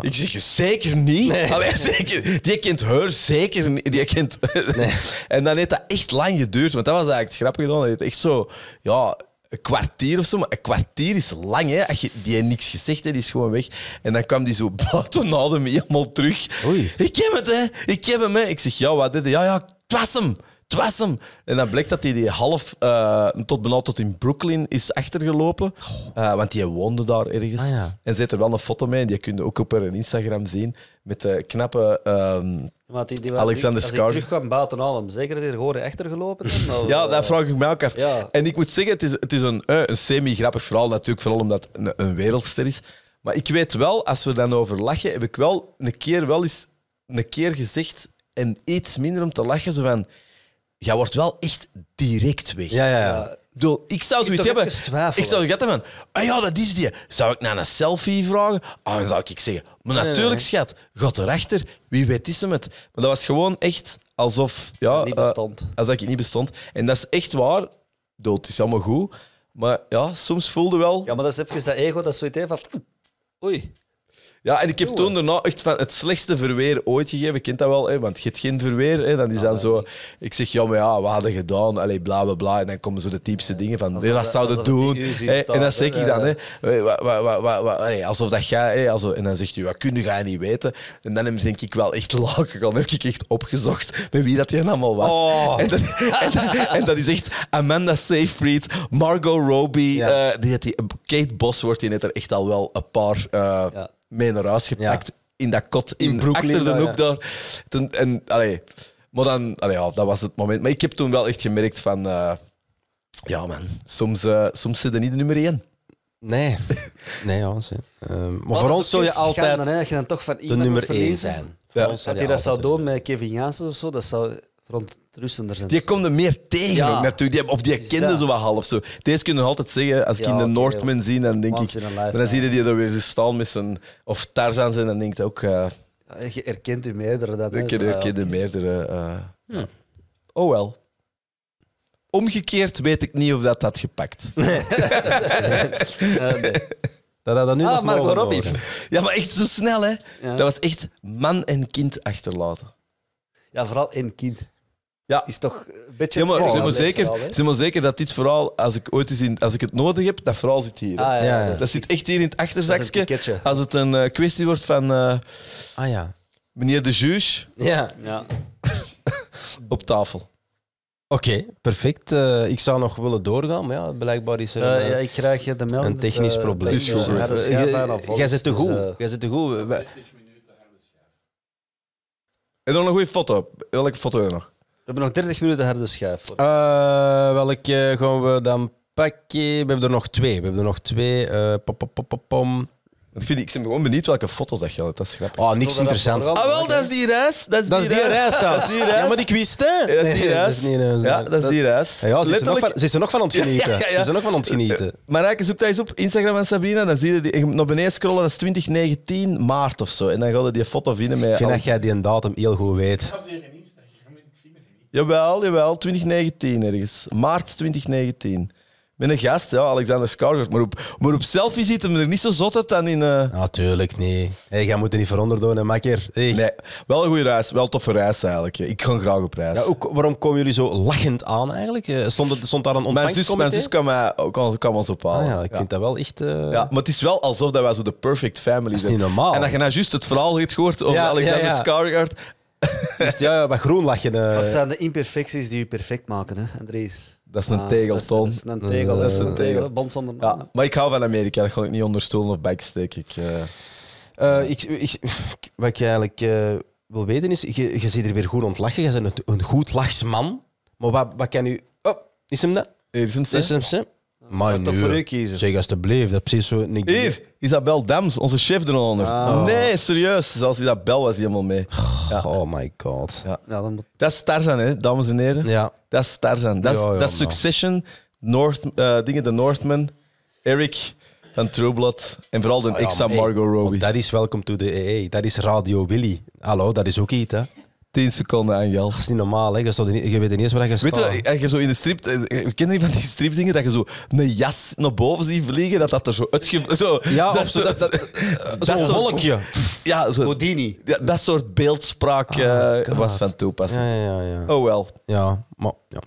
C: Ik zeg, zeker niet. Nee. zeker, die kent haar zeker niet. Die kent... en dan heeft dat echt lang geduurd, want dat was eigenlijk het grappige. Dan echt zo, ja, een kwartier of zo. Maar een kwartier is lang, hè. je, die heeft niks gezegd, hè, die is gewoon weg. En dan kwam die zo buiten adem helemaal terug. Ik heb het, hè. Ik heb hem, hè. Ik zeg, ja, wat dit? Ja, ja, het hem het was hem. En dan blijkt dat hij die half eh, tot benauwd tot in Brooklyn is achtergelopen. Eh, want die woonde daar ergens. Ah, ja. En zet er wel een foto mee. die kun je ook op haar Instagram zien. Met de knappe um,
B: die, die Alexander Scar. Als ik terugkwam buiten zeker dat hij er gewoon achtergelopen is? ja, dat vraag
C: ik mij ook af. En ik moet zeggen, het is, het is een, eh, een semi-grappig verhaal natuurlijk. Vooral omdat het een, een wereldster is. Maar ik weet wel, als we dan over lachen, heb ik wel een keer, wel eens, een keer gezegd... En iets minder om te lachen, zo van jij wordt wel echt direct weg. Ja, ja, eh, Ik, zou zoiets hebben. Ik zou hebben van, ah ja, dat is die. Zou ik naar een selfie vragen? Ah, dan zou ik zeggen, maar natuurlijk, schat, God erachter. Wie weet is hem het? Maar dat was gewoon echt alsof. Ja, niet eh, bestond. Alsof je het niet bestond. En dat is echt waar. Dood is allemaal goed. Maar ja, soms voelde wel. Ja, maar dat is even dat ego dat zoiets heeft van. Oei. Ja, en ik heb toen daarna echt van het slechtste verweer ooit gegeven. Kent dat wel, hè? want je hebt geen verweer. Hè? Dan is ah, dan zo... Ik zeg, ja, maar ja, we hadden gedaan, allee, bla, bla, bla. En dan komen zo de typische dingen van, nee, wat zouden doen? En dat zeg ik dan, hè. alsof dat jij... Hè? Alsof, en dan zegt hij, wat kun je niet weten? En dan denk ik wel echt laag gegaan. heb ik echt opgezocht met wie dat hij allemaal was. Oh. En, dat, is echt Amanda Seyfried, Margot Robbie. Ja. Uh, die, die, Kate Bosworth die net er echt al wel een paar... Eh, ja mee naar huis gepakt. In dat kot, in, in achter de hoek ja. daar. Toen, en, allee, maar dan, allee, ja, dat was het moment. Maar ik heb toen wel echt gemerkt van... Uh, ja, man. Soms, eh, soms zit er niet de nummer één. Nee. Nee, ja. Uh, maar,
A: vooral
B: voor ons zul je altijd... Schande, je dan toch van de nummer één zijn. Ja. Dat hij dat zou doen met Kevin Jansen of zo, dat zou verontrustender zijn. Die komen er meer tegen natuurlijk. Die, of
C: die dus zo wat half zo. Deze kunnen altijd zeggen, als ik in de okay, zie, dan denk ik... Life, dan zie je die er weer zo staan met zijn... Of Tarzan zijn, dan denkt ook... Eh,
B: je herkent u meerdere dan. Ik herken
C: meerdere. Eh.
B: Hm. Oh wel. Omgekeerd
C: weet ik niet of dat had gepakt. Ah, dat dat nu ah, Margot Ja, maar echt zo snel, hè. Dat was echt man en kind achterlaten.
B: Ja, vooral één kind. Ja. Is toch een beetje. Ja, maar, zijn maar zeker,
C: zeker dat dit vooral, als ik ooit eens in, als ik het nodig heb, dat vooral zit hier. Ah, ja, ja, Dat zit echt hier in het achterzakje. Als het een eh, kwestie wordt van. Uh, ah ja. Meneer de Juge.
B: Ja. ja.
A: op tafel. Oké, perfect. Eh, ik zou nog willen doorgaan, maar ja, blijkbaar is er ja, ik krijg je de melding. een technisch uh, probleem. Is goed. Jij zit te goed. Jij zit te goed. 40 minuten aan
C: En dan een goede foto. Welke foto heb nog?
B: We hebben nog 30 minuten harde schijf. Eh, welke
A: eh, gaan we dan pakken? We hebben er nog twee. We hebben er nog twee. Uh, pop, pop, pop, pom. ik, vind, ik ben gewoon benieuwd welke foto's dat je had. Dat is grappig. Oh, niks interessants. Ah,
C: wel, dat is die reis. Dat is, die, reis, ja. Dat is die Ja, maar die wist, hè. dat is die reis. ja, dat is die reis. ze, is er nog van ontgenieten. ze is er nog van ontgenieten. Maar eigenlijk zoek dat eens op Instagram van Sabrina. Dan zie je die, naar beneden scrollen. Dat is 2019 maart of zo. En dan ga je die foto vinden met... Ik vind dat jij die datum heel goed weet. Jawel, jawel, 2019 ergens. Maart 2019. Met een gast, ja, Alexander Skarsgård. Maar op, maar op selfie ziet hem er niet zo zot uit
A: dan in... Eh, Natuurlijk niet. Hey, jij moet er niet voor onderdoen, Nee, wel een goede reis. Wel toffe reis, eigenlijk. Ik ga graag op reis. Ja, ook, waarom komen jullie zo lachend aan, eigenlijk? Eh, stond, stond daar een ontvangstcomité? Mijn zus, mijn zus kwam, ons ophalen. Ah, ja, ik vind dat wel echt... Eh, ja, maar het is wel alsof dat
C: wij
B: zo de perfect family zijn. Dat is niet normaal. En dat je
A: nou juist het verhaal hebt gehoord over Alexander Skarsgård ja, wat groen lag je. Eh. Dat zijn
B: de imperfecties die u perfect maken, hè, Andries. Dat is een ah, tegelton tegel, Dat is een tegel. Dat is een tegel. zonder ja,
C: maar ik hou van Amerika. Dat ga ik niet onder of
A: bijsteken Ik, eh. Eh, ik, ik, wat ik eigenlijk wil weten is, je, ziet zit er weer goed aan lachen. Je bent een, een goed lachsman. Maar wat, wat kan u... Oh, is hem dat? Is hem, is maar nu, kiezen. Zeg alsjeblieft, dat is precies zo. Hier, Isabel
C: Dams, onze chef de Ah. Oh. Nee, serieus. Zelfs Isabel was helemaal mee. Oh my god. Ja. dan Dat is Tarzan, hè, dames en heren. Ja. Dat is Tarzan. Dat is, ja, dat is Succession, North, eh, dingen, de Northman, Eric van True Blood en vooral de oh, ah, Exa
A: Margot Robbie. Dat is Welcome to the AA. Dat is Radio Willy. Hallo, dat is ook iets, hè. 10 seconden aan Jan. Dat is niet normaal, hè? Je, je weet niet eens waar je staat. Weet
C: je, als je zo in de strip... Eh, eh, ken je van die stripdingen dat je zo een jas naar boven ziet vliegen? Dat dat er zo uitge... Zo, ja, dat, zo, dat, wolkje. Ja, zo, Houdini. dat soort beeldspraak ah,
A: eh, was van toepassing. Ja, ja, ja. Oh wel. Ja, maar... Ja,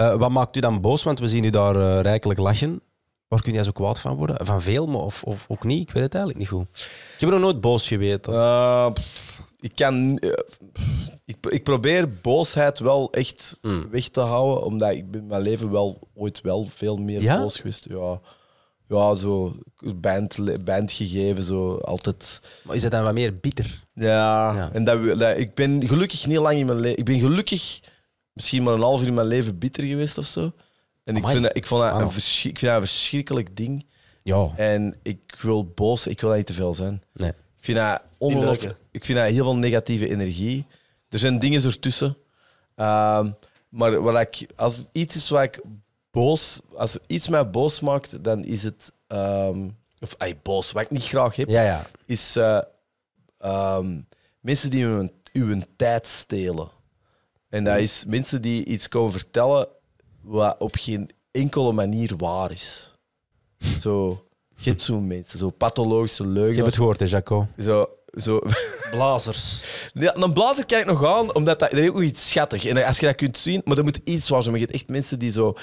A: uh, wat maakt u dan boos? Want we zien u daar rijkelijk lachen. Waar kun jij zo kwaad van worden? Van veel, maar of, of ook niet? Ik weet het eigenlijk niet goed.
C: Ik ben nog nooit boos geweten ik kan. Eh, ik, ik probeer boosheid wel echt hmm. weg te houden, omdat ik in mijn leven wel ooit wel veel meer boos geweest. Ja. Ja, zo band, band gegeven, zo altijd. Maar is dat dan wat meer bitter? Ja, en dat, ik ben gelukkig niet lang in mijn leven. Ik ben gelukkig misschien maar een half uur in mijn leven bitter geweest of zo. En ik, vind dat, ik, vond dat een ik vind dat een verschrikkelijk ding. Ja. En ik wil boos, ik wil dat niet te veel zijn. Nee vind dat ongelooflijk. Ik vind dat heel veel negatieve energie. Er zijn dingen ertussen. Ehm, maar wat ik, als iets is wat ik boos, als iets mij boos maakt, dan is het, ehm, of hij boos, wat ik niet graag heb, ja, ja. is eh, ehm, mensen die hun, tijd stelen. En dat is mensen die iets komen vertellen wat op geen enkele manier waar is. Zo, Zo'n mensen, zo
A: pathologische leugens. Je hebt het gehoord, hè, Jaco?
C: Zo, zo. Blazers. Ja, een blazer ik nog aan, omdat dat, dat ook iets schattig. En als je dat kunt zien, maar dat moet iets waar zijn. Maar je hebt echt mensen die zo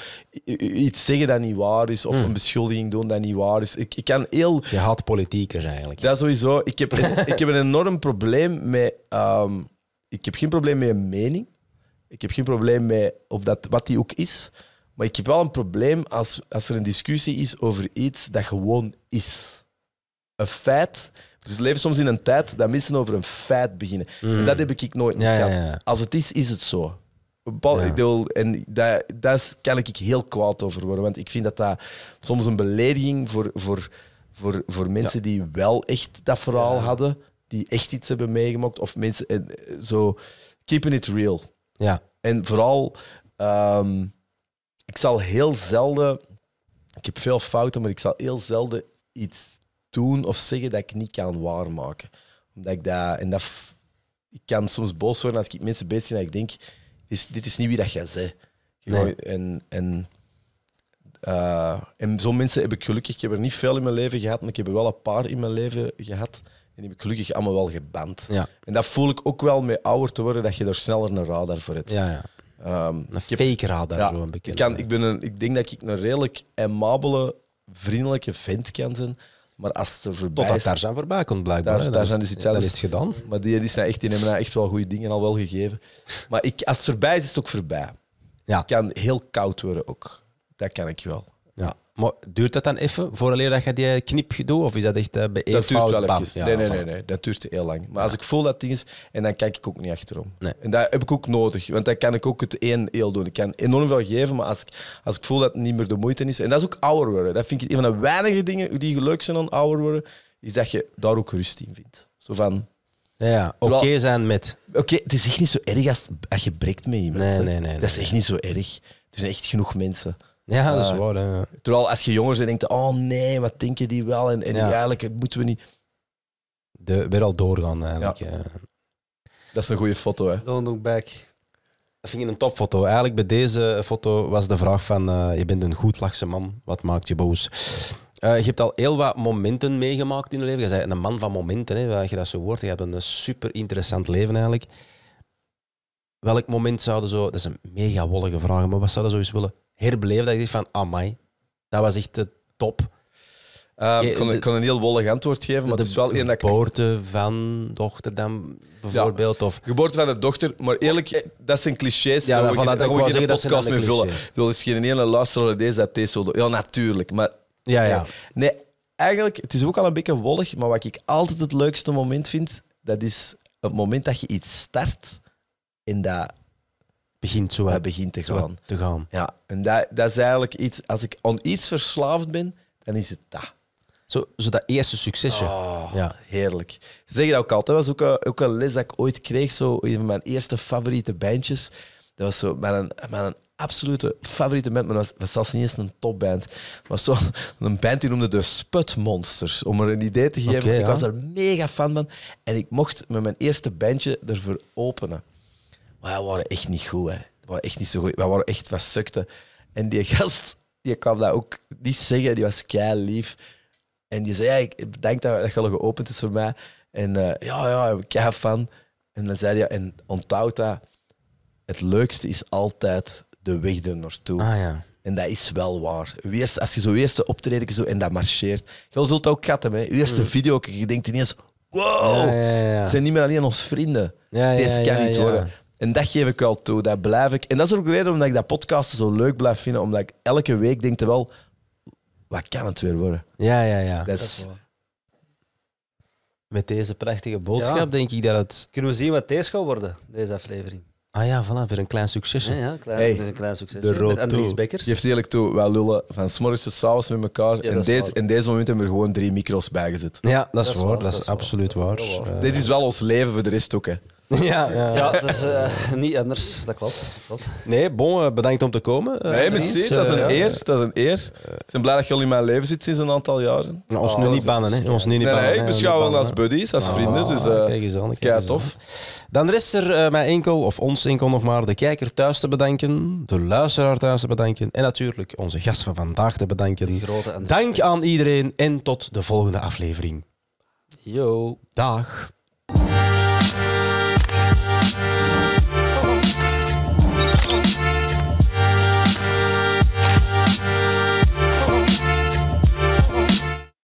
C: iets zeggen dat niet waar is, of hmm. een beschuldiging doen dat niet waar is. Ik, ik kan heel... Je haat politiekers eigenlijk. Dat sowieso. Ik heb, ik heb een enorm probleem met... Ehm, ik heb geen probleem met een mening. Ik heb geen probleem met of dat, wat die ook is. Maar ik heb wel een probleem als, als er een discussie is over iets dat gewoon is. Een feit. Dus we leven soms in een tijd dat mensen over een feit beginnen. En mm. dat heb ik nooit ja, gehad. Als het is, is het zo. Ik bedoel, en daar dat kan ik heel kwaad over worden. Want ik vind dat dat soms een belediging voor, voor, voor, voor mensen die wel echt dat verhaal hadden. Die echt iets hebben meegemaakt. Of mensen... En, eh, zo, keeping it real. Ja. En vooral... Ehm, ik zal heel zelden. Ik heb veel fouten, maar ik zal heel zelden iets doen of zeggen dat ik niet kan waarmaken. Omdat ik dat. En dat ik kan soms boos worden als ik mensen bezig ben en ik denk: is, dit is niet wie dat jij bent. En, en, eh, en zo'n mensen heb ik gelukkig. Ik heb er niet veel in mijn leven gehad, maar ik heb er wel een paar in mijn leven gehad. En die heb ik gelukkig allemaal wel geband. En dat voel ik ook wel met ouder te worden, dat je er sneller een radar voor hebt. Ja, ja. Um, een fake radar, zo bekend. Ik, kan, ik, ben een, ik denk dat ik een redelijk amabele, vriendelijke vent kan zijn. Maar als het er voorbij Totdat daar zijn voorbij komt, blijkbaar. Daar, daar zijn dus iets gedaan. Maar die, die, zijn nou echt, die hebben nou echt wel goede dingen al
A: wel gegeven. Maar ik, als het voorbij is, is het ook voorbij. Ja. kan heel koud worden ook. Dat kan ik wel. Ja. Maar duurt dat dan even vooraleer dat je die knip doet? Of is dat echt eh, bij dat duurt wel bam, nee, nee, nee, nee, dat duurt heel lang. Maar als ik voel dat ding is, en dan kijk ik ook niet achterom.
C: Nee. En dat heb ik ook nodig, want dan kan ik ook het één heel doen. Ik kan enorm veel geven, maar als ik, als ik voel dat het niet meer de moeite is... En dat is ook ouder worden. Dat vind ik een van de weinige dingen die leuk zijn aan ouder worden, is dat je daar ook rust in vindt. Zo van... Ja, oké zijn met... Oké, het is echt niet zo erg als, als je breekt met iemand. nee, nee, nee, Dat is echt niet zo erg. Er zijn echt genoeg mensen... Ja, dat is eh, waar. Hè, ja. Terwijl als je jonger bent, denkt oh nee, wat denken die wel? En, en eigenlijk
A: moeten we niet... De, weer al doorgaan, eigenlijk. Ja. Eh. Dat is een goede foto, hè. Don't look back. Dat vind je een topfoto. Eigenlijk bij deze foto was de vraag van... Eh, je bent een goed lachse man, wat maakt je boos? je hebt al heel wat momenten meegemaakt in je leven. Je zei een man van momenten, hè, als je dat zo hoort. Je hebt een super interessant leven, eigenlijk. Welk moment zouden zo... Dat is een mega wollige vraag, maar wat zouden zoiets willen herbeleven Dat je zegt van, amai, dat was echt de top. Ehm, ik, kon, ik kon, een heel wollig antwoord geven, maar het is wel één dat geboorte van dochter dan, bijvoorbeeld? of... Geboorte van de
C: dochter, maar eerlijk, oh, eh, dat zijn clichés. Ja, daar gaan we geen podcast mee vullen. Ik wil eens geen ene luisteraar deze dat deze doen Ja, natuurlijk, maar... Ja, ja. Nee, eigenlijk, het is ook al een beetje wollig, maar wat ik altijd het leukste moment vind, dat is het moment dat je iets start en dat
A: begint, zo, dat begint te, gaan.
C: te gaan. Ja, en dat, dat is eigenlijk iets, als ik aan iets verslaafd ben, dan is het dat. Zo, zo dat eerste succesje. Oh, ja. Heerlijk. Zeg je dat ook altijd. Dat was ook een, ook een les dat ik ooit kreeg, zo, een van mijn eerste favoriete bandjes. Dat was zo mijn, mijn absolute favoriete band, maar dat was, niet eens een topband. was zo een band die noemde de Sputmonsters. Om er een idee te geven, ik was er mega fan van. En ik mocht met mijn eerste bandje ervoor openen. Maar we waren echt niet goed. Hè. We waren echt niet zo goed. We waren echt wat sukte. En die gast, die kwam dat ook niet zeggen. Die was kei lief. En die zei, ik denk dat, je al geopend is voor mij. En uh, ja, ja, heb van. En dan zei hij, en onthoud dat, het leukste is altijd de weg er naartoe. Ah, ja. En dat is wel waar. Eerst, als je zo eerste optreedt zo, en dat marcheert. Je zult ook katten, hè. Je eerste mm. video, je denkt ineens, wow, Ze het zijn niet meer alleen onze vrienden. Deze kan niet worden. En dat geef ik wel toe, dat blijf ik. En dat is ook de reden omdat ik dat podcast zo leuk blijf vinden, omdat ik elke week denk wel,
A: wat kan het weer worden? Ja, ja, ja. Dat is... Met deze prachtige boodschap denk ik dat het...
B: Kunnen we zien wat deze gaat worden, deze aflevering?
A: Ah ja, vanaf weer een klein succes. Ja, ja klein, hey, een klein succesje. De rood Annelies Bekkers. Je heeft eigenlijk
C: toe, wel lullen van s'morgens tot s'avonds met elkaar. en in deze moment hebben we er gewoon drie micro's bijgezet. Ja, dat,
A: is waar, dat, is absoluut waar. waar. Eh, Dit is wel ons leven voor de rest ook, hè.
C: Ja, ja. ja
B: dus niet anders. Dat klopt. klopt.
A: Nee, bon, eh, bedankt om te komen. nee, eh, merci. Dat is een eer. Dat
C: is een eer. Ik ben blij dat jullie in mijn leven zitten sinds een aantal jaren. Nou, oh, ons nu niet
A: bannen, hè? Ons niet bannen. Nee, ik beschouw hen als buddies, als ah, vrienden. Dus kijk eens aan. Kijk tof. Dan rest er mijn enkel, of ons enkel nog maar, de kijker thuis te bedanken, de luisteraar thuis te bedanken en natuurlijk onze gast van vandaag te bedanken. Dank aan iedereen en tot de volgende aflevering. Yo. Dag.